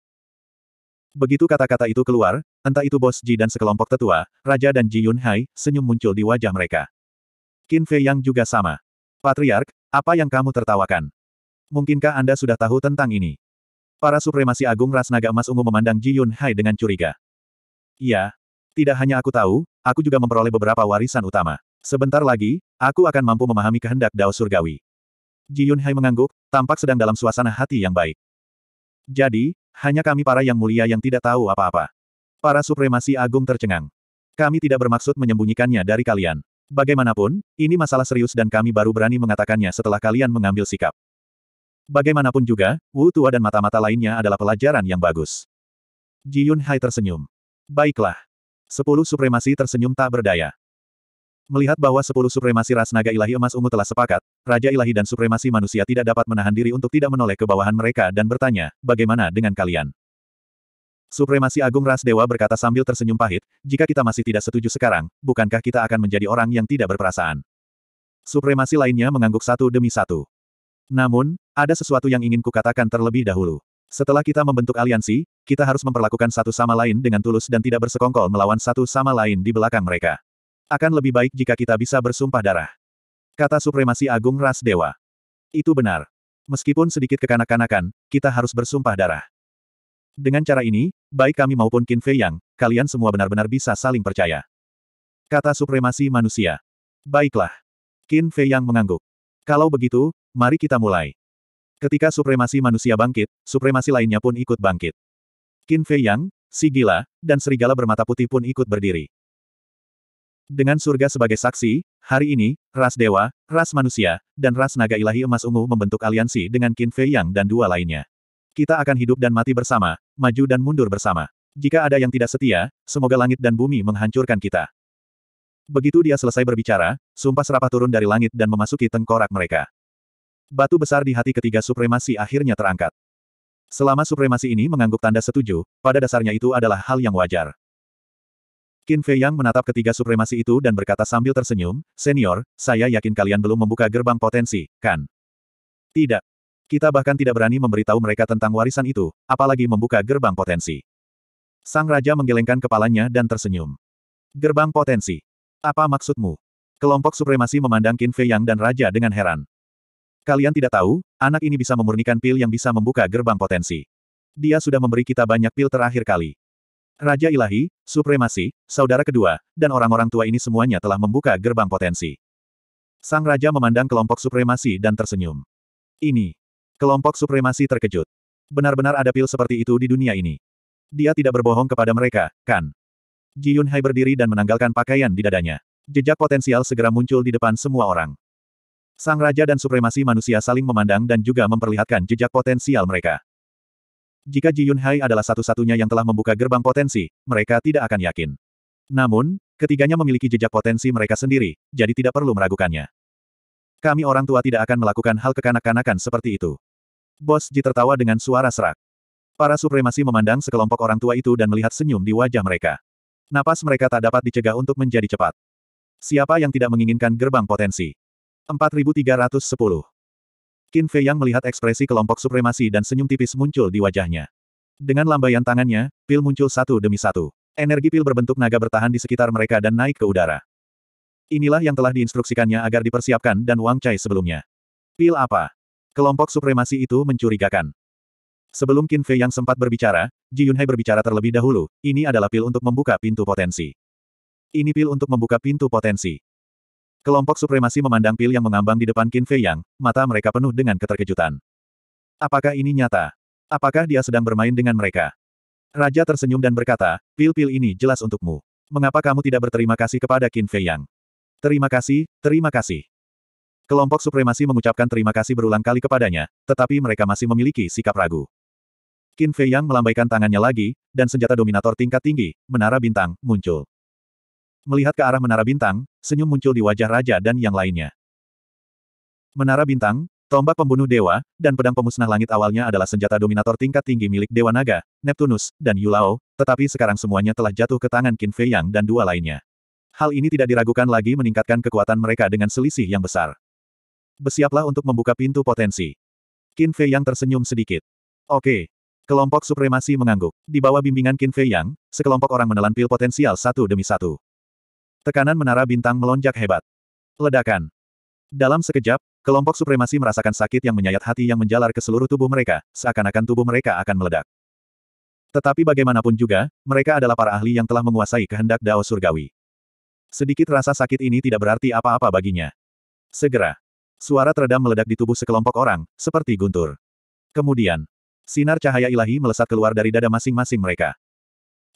Begitu kata-kata itu keluar, entah itu Bos Ji dan sekelompok tetua, Raja dan Ji Yun Hai, senyum muncul di wajah mereka. Qin Fei Yang juga sama. Patriark, apa yang kamu tertawakan? Mungkinkah Anda sudah tahu tentang ini? Para supremasi agung ras naga emas ungu memandang Ji Yun Hai dengan curiga. Iya. Tidak hanya aku tahu, aku juga memperoleh beberapa warisan utama. Sebentar lagi, aku akan mampu memahami kehendak Dao Surgawi. Ji Yun Hai mengangguk, tampak sedang dalam suasana hati yang baik. Jadi, hanya kami para yang mulia yang tidak tahu apa-apa. Para supremasi agung tercengang. Kami tidak bermaksud menyembunyikannya dari kalian. Bagaimanapun, ini masalah serius dan kami baru berani mengatakannya setelah kalian mengambil sikap. Bagaimanapun juga, Wu Tua dan mata-mata lainnya adalah pelajaran yang bagus. Ji Yun Hai tersenyum. Baiklah. Sepuluh supremasi tersenyum tak berdaya. Melihat bahwa sepuluh supremasi ras naga ilahi emas ungu telah sepakat, Raja Ilahi dan supremasi manusia tidak dapat menahan diri untuk tidak menoleh ke bawahan mereka dan bertanya, bagaimana dengan kalian? Supremasi Agung Ras Dewa berkata sambil tersenyum pahit, jika kita masih tidak setuju sekarang, bukankah kita akan menjadi orang yang tidak berperasaan? Supremasi lainnya mengangguk satu demi satu. Namun, ada sesuatu yang ingin kukatakan terlebih dahulu. Setelah kita membentuk aliansi, kita harus memperlakukan satu sama lain dengan tulus dan tidak bersekongkol melawan satu sama lain di belakang mereka. Akan lebih baik jika kita bisa bersumpah darah. Kata supremasi agung ras dewa. Itu benar. Meskipun sedikit kekanak-kanakan, kita harus bersumpah darah. Dengan cara ini, baik kami maupun Qin Fei Yang, kalian semua benar-benar bisa saling percaya. Kata supremasi manusia. Baiklah. Qin Fei Yang mengangguk. Kalau begitu, Mari kita mulai. Ketika supremasi manusia bangkit, supremasi lainnya pun ikut bangkit. Qin Fei Yang, si gila, dan serigala bermata putih pun ikut berdiri. Dengan surga sebagai saksi, hari ini, ras dewa, ras manusia, dan ras naga ilahi emas ungu membentuk aliansi dengan Qin Fei Yang dan dua lainnya. Kita akan hidup dan mati bersama, maju dan mundur bersama. Jika ada yang tidak setia, semoga langit dan bumi menghancurkan kita. Begitu dia selesai berbicara, sumpah serapah turun dari langit dan memasuki tengkorak mereka. Batu besar di hati ketiga supremasi akhirnya terangkat. Selama supremasi ini mengangguk tanda setuju, pada dasarnya itu adalah hal yang wajar. Qin Fei Yang menatap ketiga supremasi itu dan berkata sambil tersenyum, Senior, saya yakin kalian belum membuka gerbang potensi, kan? Tidak. Kita bahkan tidak berani memberitahu mereka tentang warisan itu, apalagi membuka gerbang potensi. Sang Raja menggelengkan kepalanya dan tersenyum. Gerbang potensi. Apa maksudmu? Kelompok supremasi memandang Qin Fei Yang dan Raja dengan heran. Kalian tidak tahu, anak ini bisa memurnikan pil yang bisa membuka gerbang potensi. Dia sudah memberi kita banyak pil terakhir kali. Raja Ilahi, Supremasi, Saudara Kedua, dan orang-orang tua ini semuanya telah membuka gerbang potensi. Sang Raja memandang kelompok supremasi dan tersenyum. Ini. Kelompok supremasi terkejut. Benar-benar ada pil seperti itu di dunia ini. Dia tidak berbohong kepada mereka, kan? Ji Hai berdiri dan menanggalkan pakaian di dadanya. Jejak potensial segera muncul di depan semua orang. Sang Raja dan supremasi manusia saling memandang dan juga memperlihatkan jejak potensial mereka. Jika Ji Yunhai adalah satu-satunya yang telah membuka gerbang potensi, mereka tidak akan yakin. Namun, ketiganya memiliki jejak potensi mereka sendiri, jadi tidak perlu meragukannya. Kami orang tua tidak akan melakukan hal kekanak-kanakan seperti itu. Bos Ji tertawa dengan suara serak. Para supremasi memandang sekelompok orang tua itu dan melihat senyum di wajah mereka. Napas mereka tak dapat dicegah untuk menjadi cepat. Siapa yang tidak menginginkan gerbang potensi? 4310. Qin Fei yang melihat ekspresi kelompok supremasi dan senyum tipis muncul di wajahnya. Dengan lambaian tangannya, pil muncul satu demi satu. Energi pil berbentuk naga bertahan di sekitar mereka dan naik ke udara. Inilah yang telah diinstruksikannya agar dipersiapkan dan Wang Chai sebelumnya. Pil apa? Kelompok supremasi itu mencurigakan. Sebelum Qin Fei yang sempat berbicara, Ji Yunhai berbicara terlebih dahulu, ini adalah pil untuk membuka pintu potensi. Ini pil untuk membuka pintu potensi. Kelompok supremasi memandang pil yang mengambang di depan Qin Fei Yang, mata mereka penuh dengan keterkejutan. Apakah ini nyata? Apakah dia sedang bermain dengan mereka? Raja tersenyum dan berkata, pil-pil ini jelas untukmu. Mengapa kamu tidak berterima kasih kepada Qin Fei Yang? Terima kasih, terima kasih. Kelompok supremasi mengucapkan terima kasih berulang kali kepadanya, tetapi mereka masih memiliki sikap ragu. Qin Fei Yang melambaikan tangannya lagi, dan senjata dominator tingkat tinggi, menara bintang, muncul. Melihat ke arah menara bintang, senyum muncul di wajah raja dan yang lainnya. Menara bintang, tombak pembunuh dewa, dan pedang pemusnah langit awalnya adalah senjata dominator tingkat tinggi milik Dewa Naga, Neptunus, dan Yulao, tetapi sekarang semuanya telah jatuh ke tangan Qin Fei Yang dan dua lainnya. Hal ini tidak diragukan lagi meningkatkan kekuatan mereka dengan selisih yang besar. Bersiaplah untuk membuka pintu potensi. Qin Fei Yang tersenyum sedikit. Oke, Kelompok supremasi mengangguk. Di bawah bimbingan Qin Fei Yang, sekelompok orang menelan pil potensial satu demi satu. Tekanan menara bintang melonjak hebat. Ledakan. Dalam sekejap, kelompok supremasi merasakan sakit yang menyayat hati yang menjalar ke seluruh tubuh mereka, seakan-akan tubuh mereka akan meledak. Tetapi bagaimanapun juga, mereka adalah para ahli yang telah menguasai kehendak Dao Surgawi. Sedikit rasa sakit ini tidak berarti apa-apa baginya. Segera, suara teredam meledak di tubuh sekelompok orang, seperti guntur. Kemudian, sinar cahaya ilahi melesat keluar dari dada masing-masing mereka.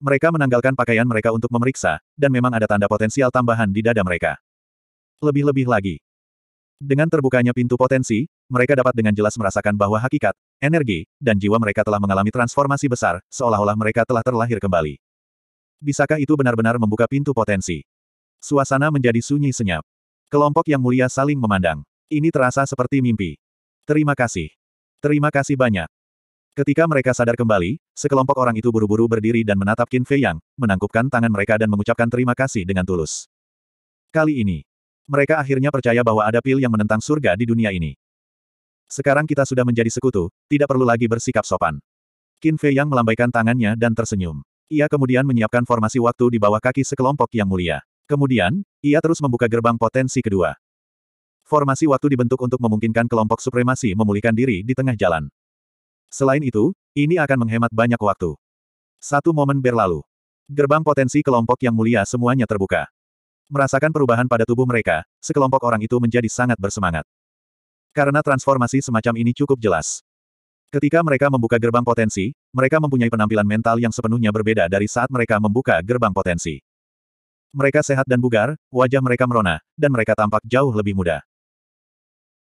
Mereka menanggalkan pakaian mereka untuk memeriksa, dan memang ada tanda potensial tambahan di dada mereka. Lebih-lebih lagi. Dengan terbukanya pintu potensi, mereka dapat dengan jelas merasakan bahwa hakikat, energi, dan jiwa mereka telah mengalami transformasi besar, seolah-olah mereka telah terlahir kembali. Bisakah itu benar-benar membuka pintu potensi? Suasana menjadi sunyi senyap. Kelompok yang mulia saling memandang. Ini terasa seperti mimpi. Terima kasih. Terima kasih banyak. Ketika mereka sadar kembali, sekelompok orang itu buru-buru berdiri dan menatap Qin Fei Yang, menangkupkan tangan mereka dan mengucapkan terima kasih dengan tulus. Kali ini, mereka akhirnya percaya bahwa ada pil yang menentang surga di dunia ini. Sekarang kita sudah menjadi sekutu, tidak perlu lagi bersikap sopan. Qin Fei Yang melambaikan tangannya dan tersenyum. Ia kemudian menyiapkan formasi waktu di bawah kaki sekelompok yang mulia. Kemudian, ia terus membuka gerbang potensi kedua. Formasi waktu dibentuk untuk memungkinkan kelompok supremasi memulihkan diri di tengah jalan. Selain itu, ini akan menghemat banyak waktu. Satu momen berlalu. Gerbang potensi kelompok yang mulia semuanya terbuka. Merasakan perubahan pada tubuh mereka, sekelompok orang itu menjadi sangat bersemangat. Karena transformasi semacam ini cukup jelas. Ketika mereka membuka gerbang potensi, mereka mempunyai penampilan mental yang sepenuhnya berbeda dari saat mereka membuka gerbang potensi. Mereka sehat dan bugar, wajah mereka merona, dan mereka tampak jauh lebih muda.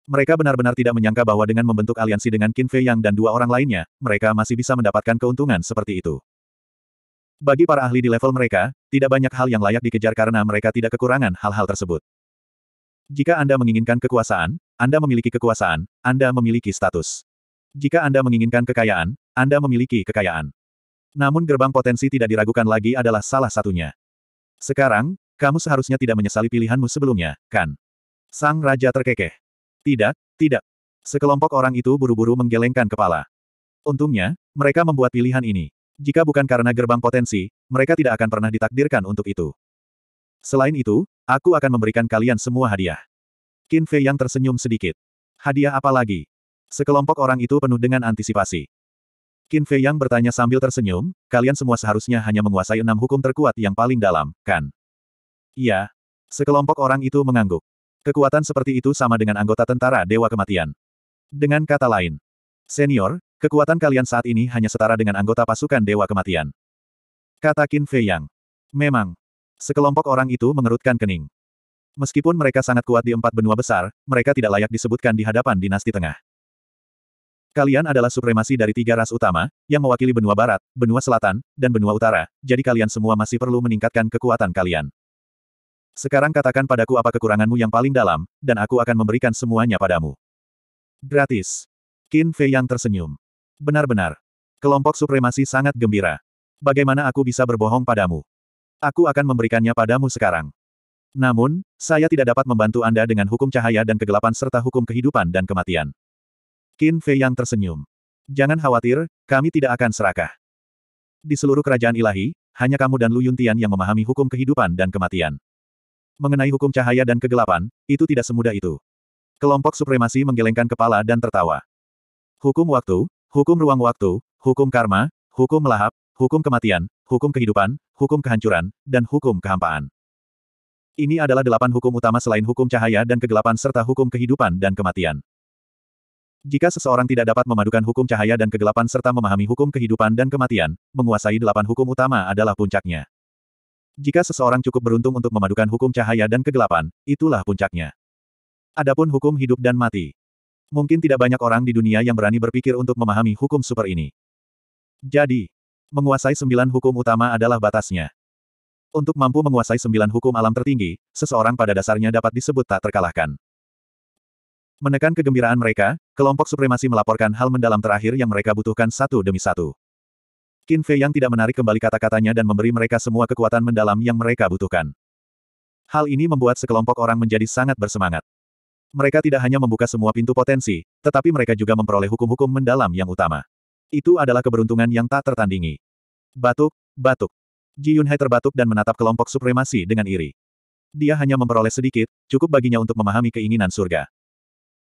Mereka benar-benar tidak menyangka bahwa dengan membentuk aliansi dengan Qin Fei Yang dan dua orang lainnya, mereka masih bisa mendapatkan keuntungan seperti itu. Bagi para ahli di level mereka, tidak banyak hal yang layak dikejar karena mereka tidak kekurangan hal-hal tersebut. Jika Anda menginginkan kekuasaan, Anda memiliki kekuasaan, Anda memiliki status. Jika Anda menginginkan kekayaan, Anda memiliki kekayaan. Namun gerbang potensi tidak diragukan lagi adalah salah satunya. Sekarang, kamu seharusnya tidak menyesali pilihanmu sebelumnya, kan? Sang Raja terkekeh. Tidak, tidak. Sekelompok orang itu buru-buru menggelengkan kepala. Untungnya, mereka membuat pilihan ini. Jika bukan karena gerbang potensi, mereka tidak akan pernah ditakdirkan untuk itu. Selain itu, aku akan memberikan kalian semua hadiah. Qin Fei yang tersenyum sedikit. Hadiah apa lagi? Sekelompok orang itu penuh dengan antisipasi. Qin Fei yang bertanya sambil tersenyum, kalian semua seharusnya hanya menguasai enam hukum terkuat yang paling dalam, kan? Iya. Sekelompok orang itu mengangguk. Kekuatan seperti itu sama dengan anggota tentara Dewa Kematian. Dengan kata lain, senior, kekuatan kalian saat ini hanya setara dengan anggota pasukan Dewa Kematian. Kata Qin Fei Yang. Memang. Sekelompok orang itu mengerutkan kening. Meskipun mereka sangat kuat di empat benua besar, mereka tidak layak disebutkan di hadapan dinasti tengah. Kalian adalah supremasi dari tiga ras utama, yang mewakili benua barat, benua selatan, dan benua utara, jadi kalian semua masih perlu meningkatkan kekuatan kalian. Sekarang katakan padaku apa kekuranganmu yang paling dalam, dan aku akan memberikan semuanya padamu. Gratis. Qin Fei yang tersenyum. Benar-benar. Kelompok supremasi sangat gembira. Bagaimana aku bisa berbohong padamu? Aku akan memberikannya padamu sekarang. Namun, saya tidak dapat membantu Anda dengan hukum cahaya dan kegelapan serta hukum kehidupan dan kematian. Qin Fei yang tersenyum. Jangan khawatir, kami tidak akan serakah. Di seluruh kerajaan ilahi, hanya kamu dan Lu Yuntian yang memahami hukum kehidupan dan kematian mengenai hukum cahaya dan kegelapan, itu tidak semudah itu. Kelompok supremasi menggelengkan kepala dan tertawa. Hukum waktu, hukum ruang waktu, hukum karma, hukum melahap, hukum kematian, hukum kehidupan, hukum kehancuran, dan hukum kehampaan. Ini adalah delapan hukum utama selain hukum cahaya dan kegelapan serta hukum kehidupan dan kematian. Jika seseorang tidak dapat memadukan hukum cahaya dan kegelapan serta memahami hukum kehidupan dan kematian, menguasai delapan hukum utama adalah puncaknya. Jika seseorang cukup beruntung untuk memadukan hukum cahaya dan kegelapan, itulah puncaknya. Adapun hukum hidup dan mati. Mungkin tidak banyak orang di dunia yang berani berpikir untuk memahami hukum super ini. Jadi, menguasai sembilan hukum utama adalah batasnya. Untuk mampu menguasai sembilan hukum alam tertinggi, seseorang pada dasarnya dapat disebut tak terkalahkan. Menekan kegembiraan mereka, kelompok supremasi melaporkan hal mendalam terakhir yang mereka butuhkan satu demi satu. Qin Fei yang tidak menarik kembali kata-katanya dan memberi mereka semua kekuatan mendalam yang mereka butuhkan. Hal ini membuat sekelompok orang menjadi sangat bersemangat. Mereka tidak hanya membuka semua pintu potensi, tetapi mereka juga memperoleh hukum-hukum mendalam yang utama. Itu adalah keberuntungan yang tak tertandingi. Batuk, batuk. Ji Yunhai terbatuk dan menatap kelompok supremasi dengan iri. Dia hanya memperoleh sedikit, cukup baginya untuk memahami keinginan surga.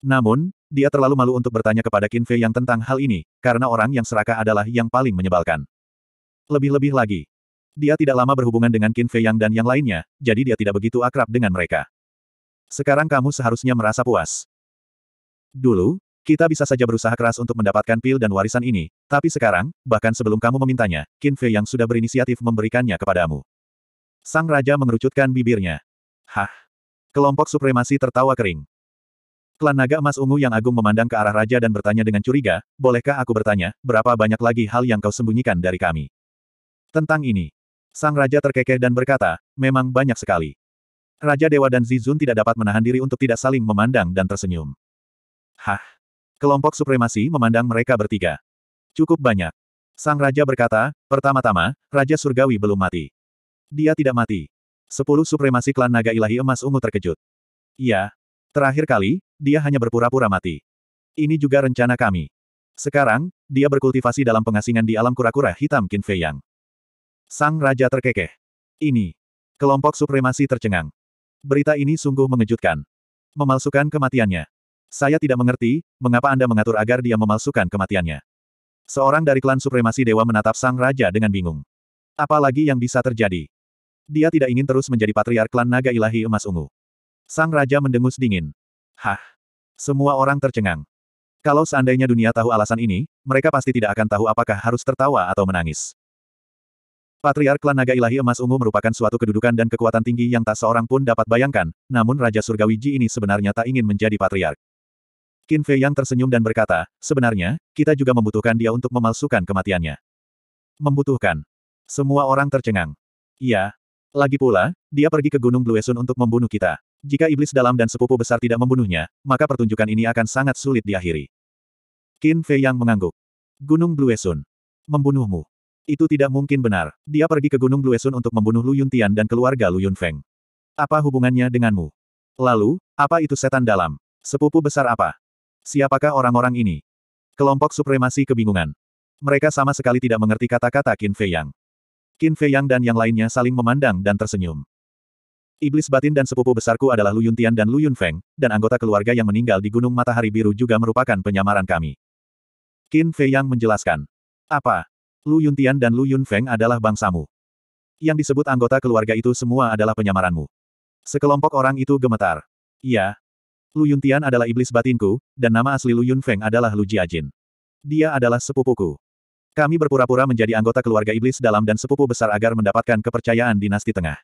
Namun, dia terlalu malu untuk bertanya kepada Qin Fei yang tentang hal ini, karena orang yang serakah adalah yang paling menyebalkan. Lebih-lebih lagi, dia tidak lama berhubungan dengan Qin Fei yang dan yang lainnya, jadi dia tidak begitu akrab dengan mereka. Sekarang kamu seharusnya merasa puas. Dulu, kita bisa saja berusaha keras untuk mendapatkan pil dan warisan ini, tapi sekarang, bahkan sebelum kamu memintanya, Qin Fei yang sudah berinisiatif memberikannya kepadamu. Sang Raja mengerucutkan bibirnya. Hah! Kelompok supremasi tertawa kering. Klan naga emas ungu yang agung memandang ke arah raja dan bertanya dengan curiga, bolehkah aku bertanya, berapa banyak lagi hal yang kau sembunyikan dari kami? Tentang ini. Sang raja terkekeh dan berkata, memang banyak sekali. Raja Dewa dan Zizun tidak dapat menahan diri untuk tidak saling memandang dan tersenyum. Hah. Kelompok supremasi memandang mereka bertiga. Cukup banyak. Sang raja berkata, pertama-tama, Raja Surgawi belum mati. Dia tidak mati. Sepuluh supremasi klan naga ilahi emas ungu terkejut. Iya. Terakhir kali, dia hanya berpura-pura mati. Ini juga rencana kami. Sekarang, dia berkultivasi dalam pengasingan di alam kura-kura hitam Qin Fei Yang. Sang Raja terkekeh. Ini. Kelompok supremasi tercengang. Berita ini sungguh mengejutkan. Memalsukan kematiannya. Saya tidak mengerti, mengapa Anda mengatur agar dia memalsukan kematiannya. Seorang dari klan supremasi dewa menatap sang raja dengan bingung. Apalagi yang bisa terjadi? Dia tidak ingin terus menjadi patriark klan naga ilahi emas ungu. Sang raja mendengus dingin. Hah? Semua orang tercengang. Kalau seandainya dunia tahu alasan ini, mereka pasti tidak akan tahu apakah harus tertawa atau menangis. Patriark klan naga ilahi emas ungu merupakan suatu kedudukan dan kekuatan tinggi yang tak seorang pun dapat bayangkan, namun Raja Surgawi Ji ini sebenarnya tak ingin menjadi patriark. Qin Fei yang tersenyum dan berkata, sebenarnya, kita juga membutuhkan dia untuk memalsukan kematiannya. Membutuhkan. Semua orang tercengang. Iya. Lagi pula, dia pergi ke Gunung Bluesun untuk membunuh kita. Jika iblis dalam dan sepupu besar tidak membunuhnya, maka pertunjukan ini akan sangat sulit diakhiri. Qin Fei yang mengangguk. Gunung Blue Bluesun. Membunuhmu. Itu tidak mungkin benar. Dia pergi ke Gunung Blue Bluesun untuk membunuh Lu Yuntian dan keluarga Lu Yun Feng. Apa hubungannya denganmu? Lalu, apa itu setan dalam? Sepupu besar apa? Siapakah orang-orang ini? Kelompok supremasi kebingungan. Mereka sama sekali tidak mengerti kata-kata Qin Fei Yang. Qin Fei Yang dan yang lainnya saling memandang dan tersenyum. Iblis batin dan sepupu besarku adalah Lu Yuntian dan Lu Yunfeng, dan anggota keluarga yang meninggal di Gunung Matahari Biru juga merupakan penyamaran kami. Qin Fei Yang menjelaskan. Apa? Lu Yuntian dan Lu Yunfeng adalah bangsamu. Yang disebut anggota keluarga itu semua adalah penyamaranmu. Sekelompok orang itu gemetar. Iya. Lu Yuntian adalah iblis batinku, dan nama asli Lu Yunfeng adalah Lu Jiajin. Dia adalah sepupuku. Kami berpura-pura menjadi anggota keluarga iblis dalam dan sepupu besar agar mendapatkan kepercayaan dinasti tengah.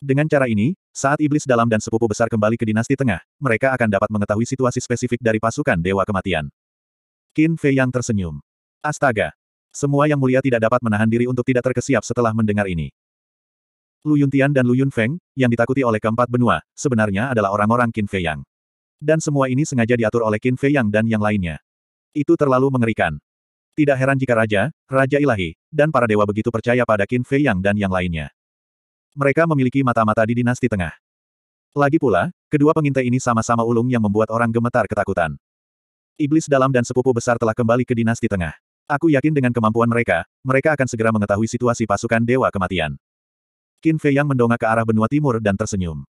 Dengan cara ini, saat iblis dalam dan sepupu besar kembali ke dinasti tengah, mereka akan dapat mengetahui situasi spesifik dari pasukan Dewa Kematian. Qin Fei yang tersenyum. Astaga! Semua yang mulia tidak dapat menahan diri untuk tidak terkesiap setelah mendengar ini. Lu Yuntian dan Lu Yunfeng, yang ditakuti oleh keempat benua, sebenarnya adalah orang-orang Qin Fei Yang. Dan semua ini sengaja diatur oleh Qin Fei Yang dan yang lainnya. Itu terlalu mengerikan. Tidak heran jika raja, raja ilahi, dan para dewa begitu percaya pada Qin Fei Yang dan yang lainnya. Mereka memiliki mata-mata di dinasti tengah. Lagi pula, kedua pengintai ini sama-sama ulung yang membuat orang gemetar ketakutan. Iblis dalam dan sepupu besar telah kembali ke dinasti tengah. Aku yakin dengan kemampuan mereka, mereka akan segera mengetahui situasi pasukan Dewa Kematian. Qin Fei yang mendongak ke arah benua timur dan tersenyum.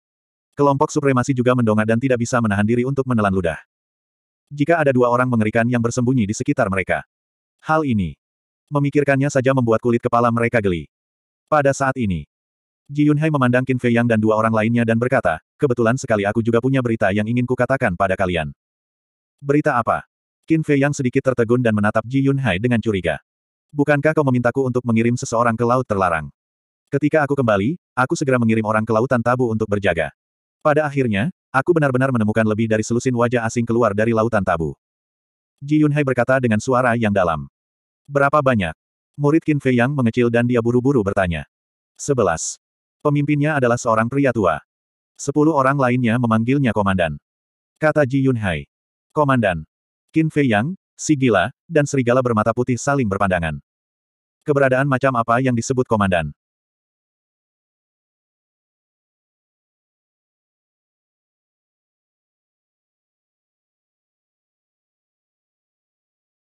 Kelompok supremasi juga mendongak dan tidak bisa menahan diri untuk menelan ludah. Jika ada dua orang mengerikan yang bersembunyi di sekitar mereka. Hal ini. Memikirkannya saja membuat kulit kepala mereka geli. Pada saat ini, Ji Yunhai memandang Qin Fei Yang dan dua orang lainnya dan berkata, kebetulan sekali aku juga punya berita yang ingin kukatakan pada kalian. Berita apa? Qin Fei Yang sedikit tertegun dan menatap Ji Yunhai dengan curiga. Bukankah kau memintaku untuk mengirim seseorang ke laut terlarang? Ketika aku kembali, aku segera mengirim orang ke lautan tabu untuk berjaga. Pada akhirnya, aku benar-benar menemukan lebih dari selusin wajah asing keluar dari lautan tabu. Ji Yunhai berkata dengan suara yang dalam. Berapa banyak? Murid Qin Fei Yang mengecil dan dia buru-buru bertanya. Sebelas. Pemimpinnya adalah seorang pria tua. Sepuluh orang lainnya memanggilnya komandan. Kata Ji Yunhai. Komandan. Qin Fei Yang, si gila, dan serigala bermata putih saling berpandangan. Keberadaan macam apa yang disebut komandan?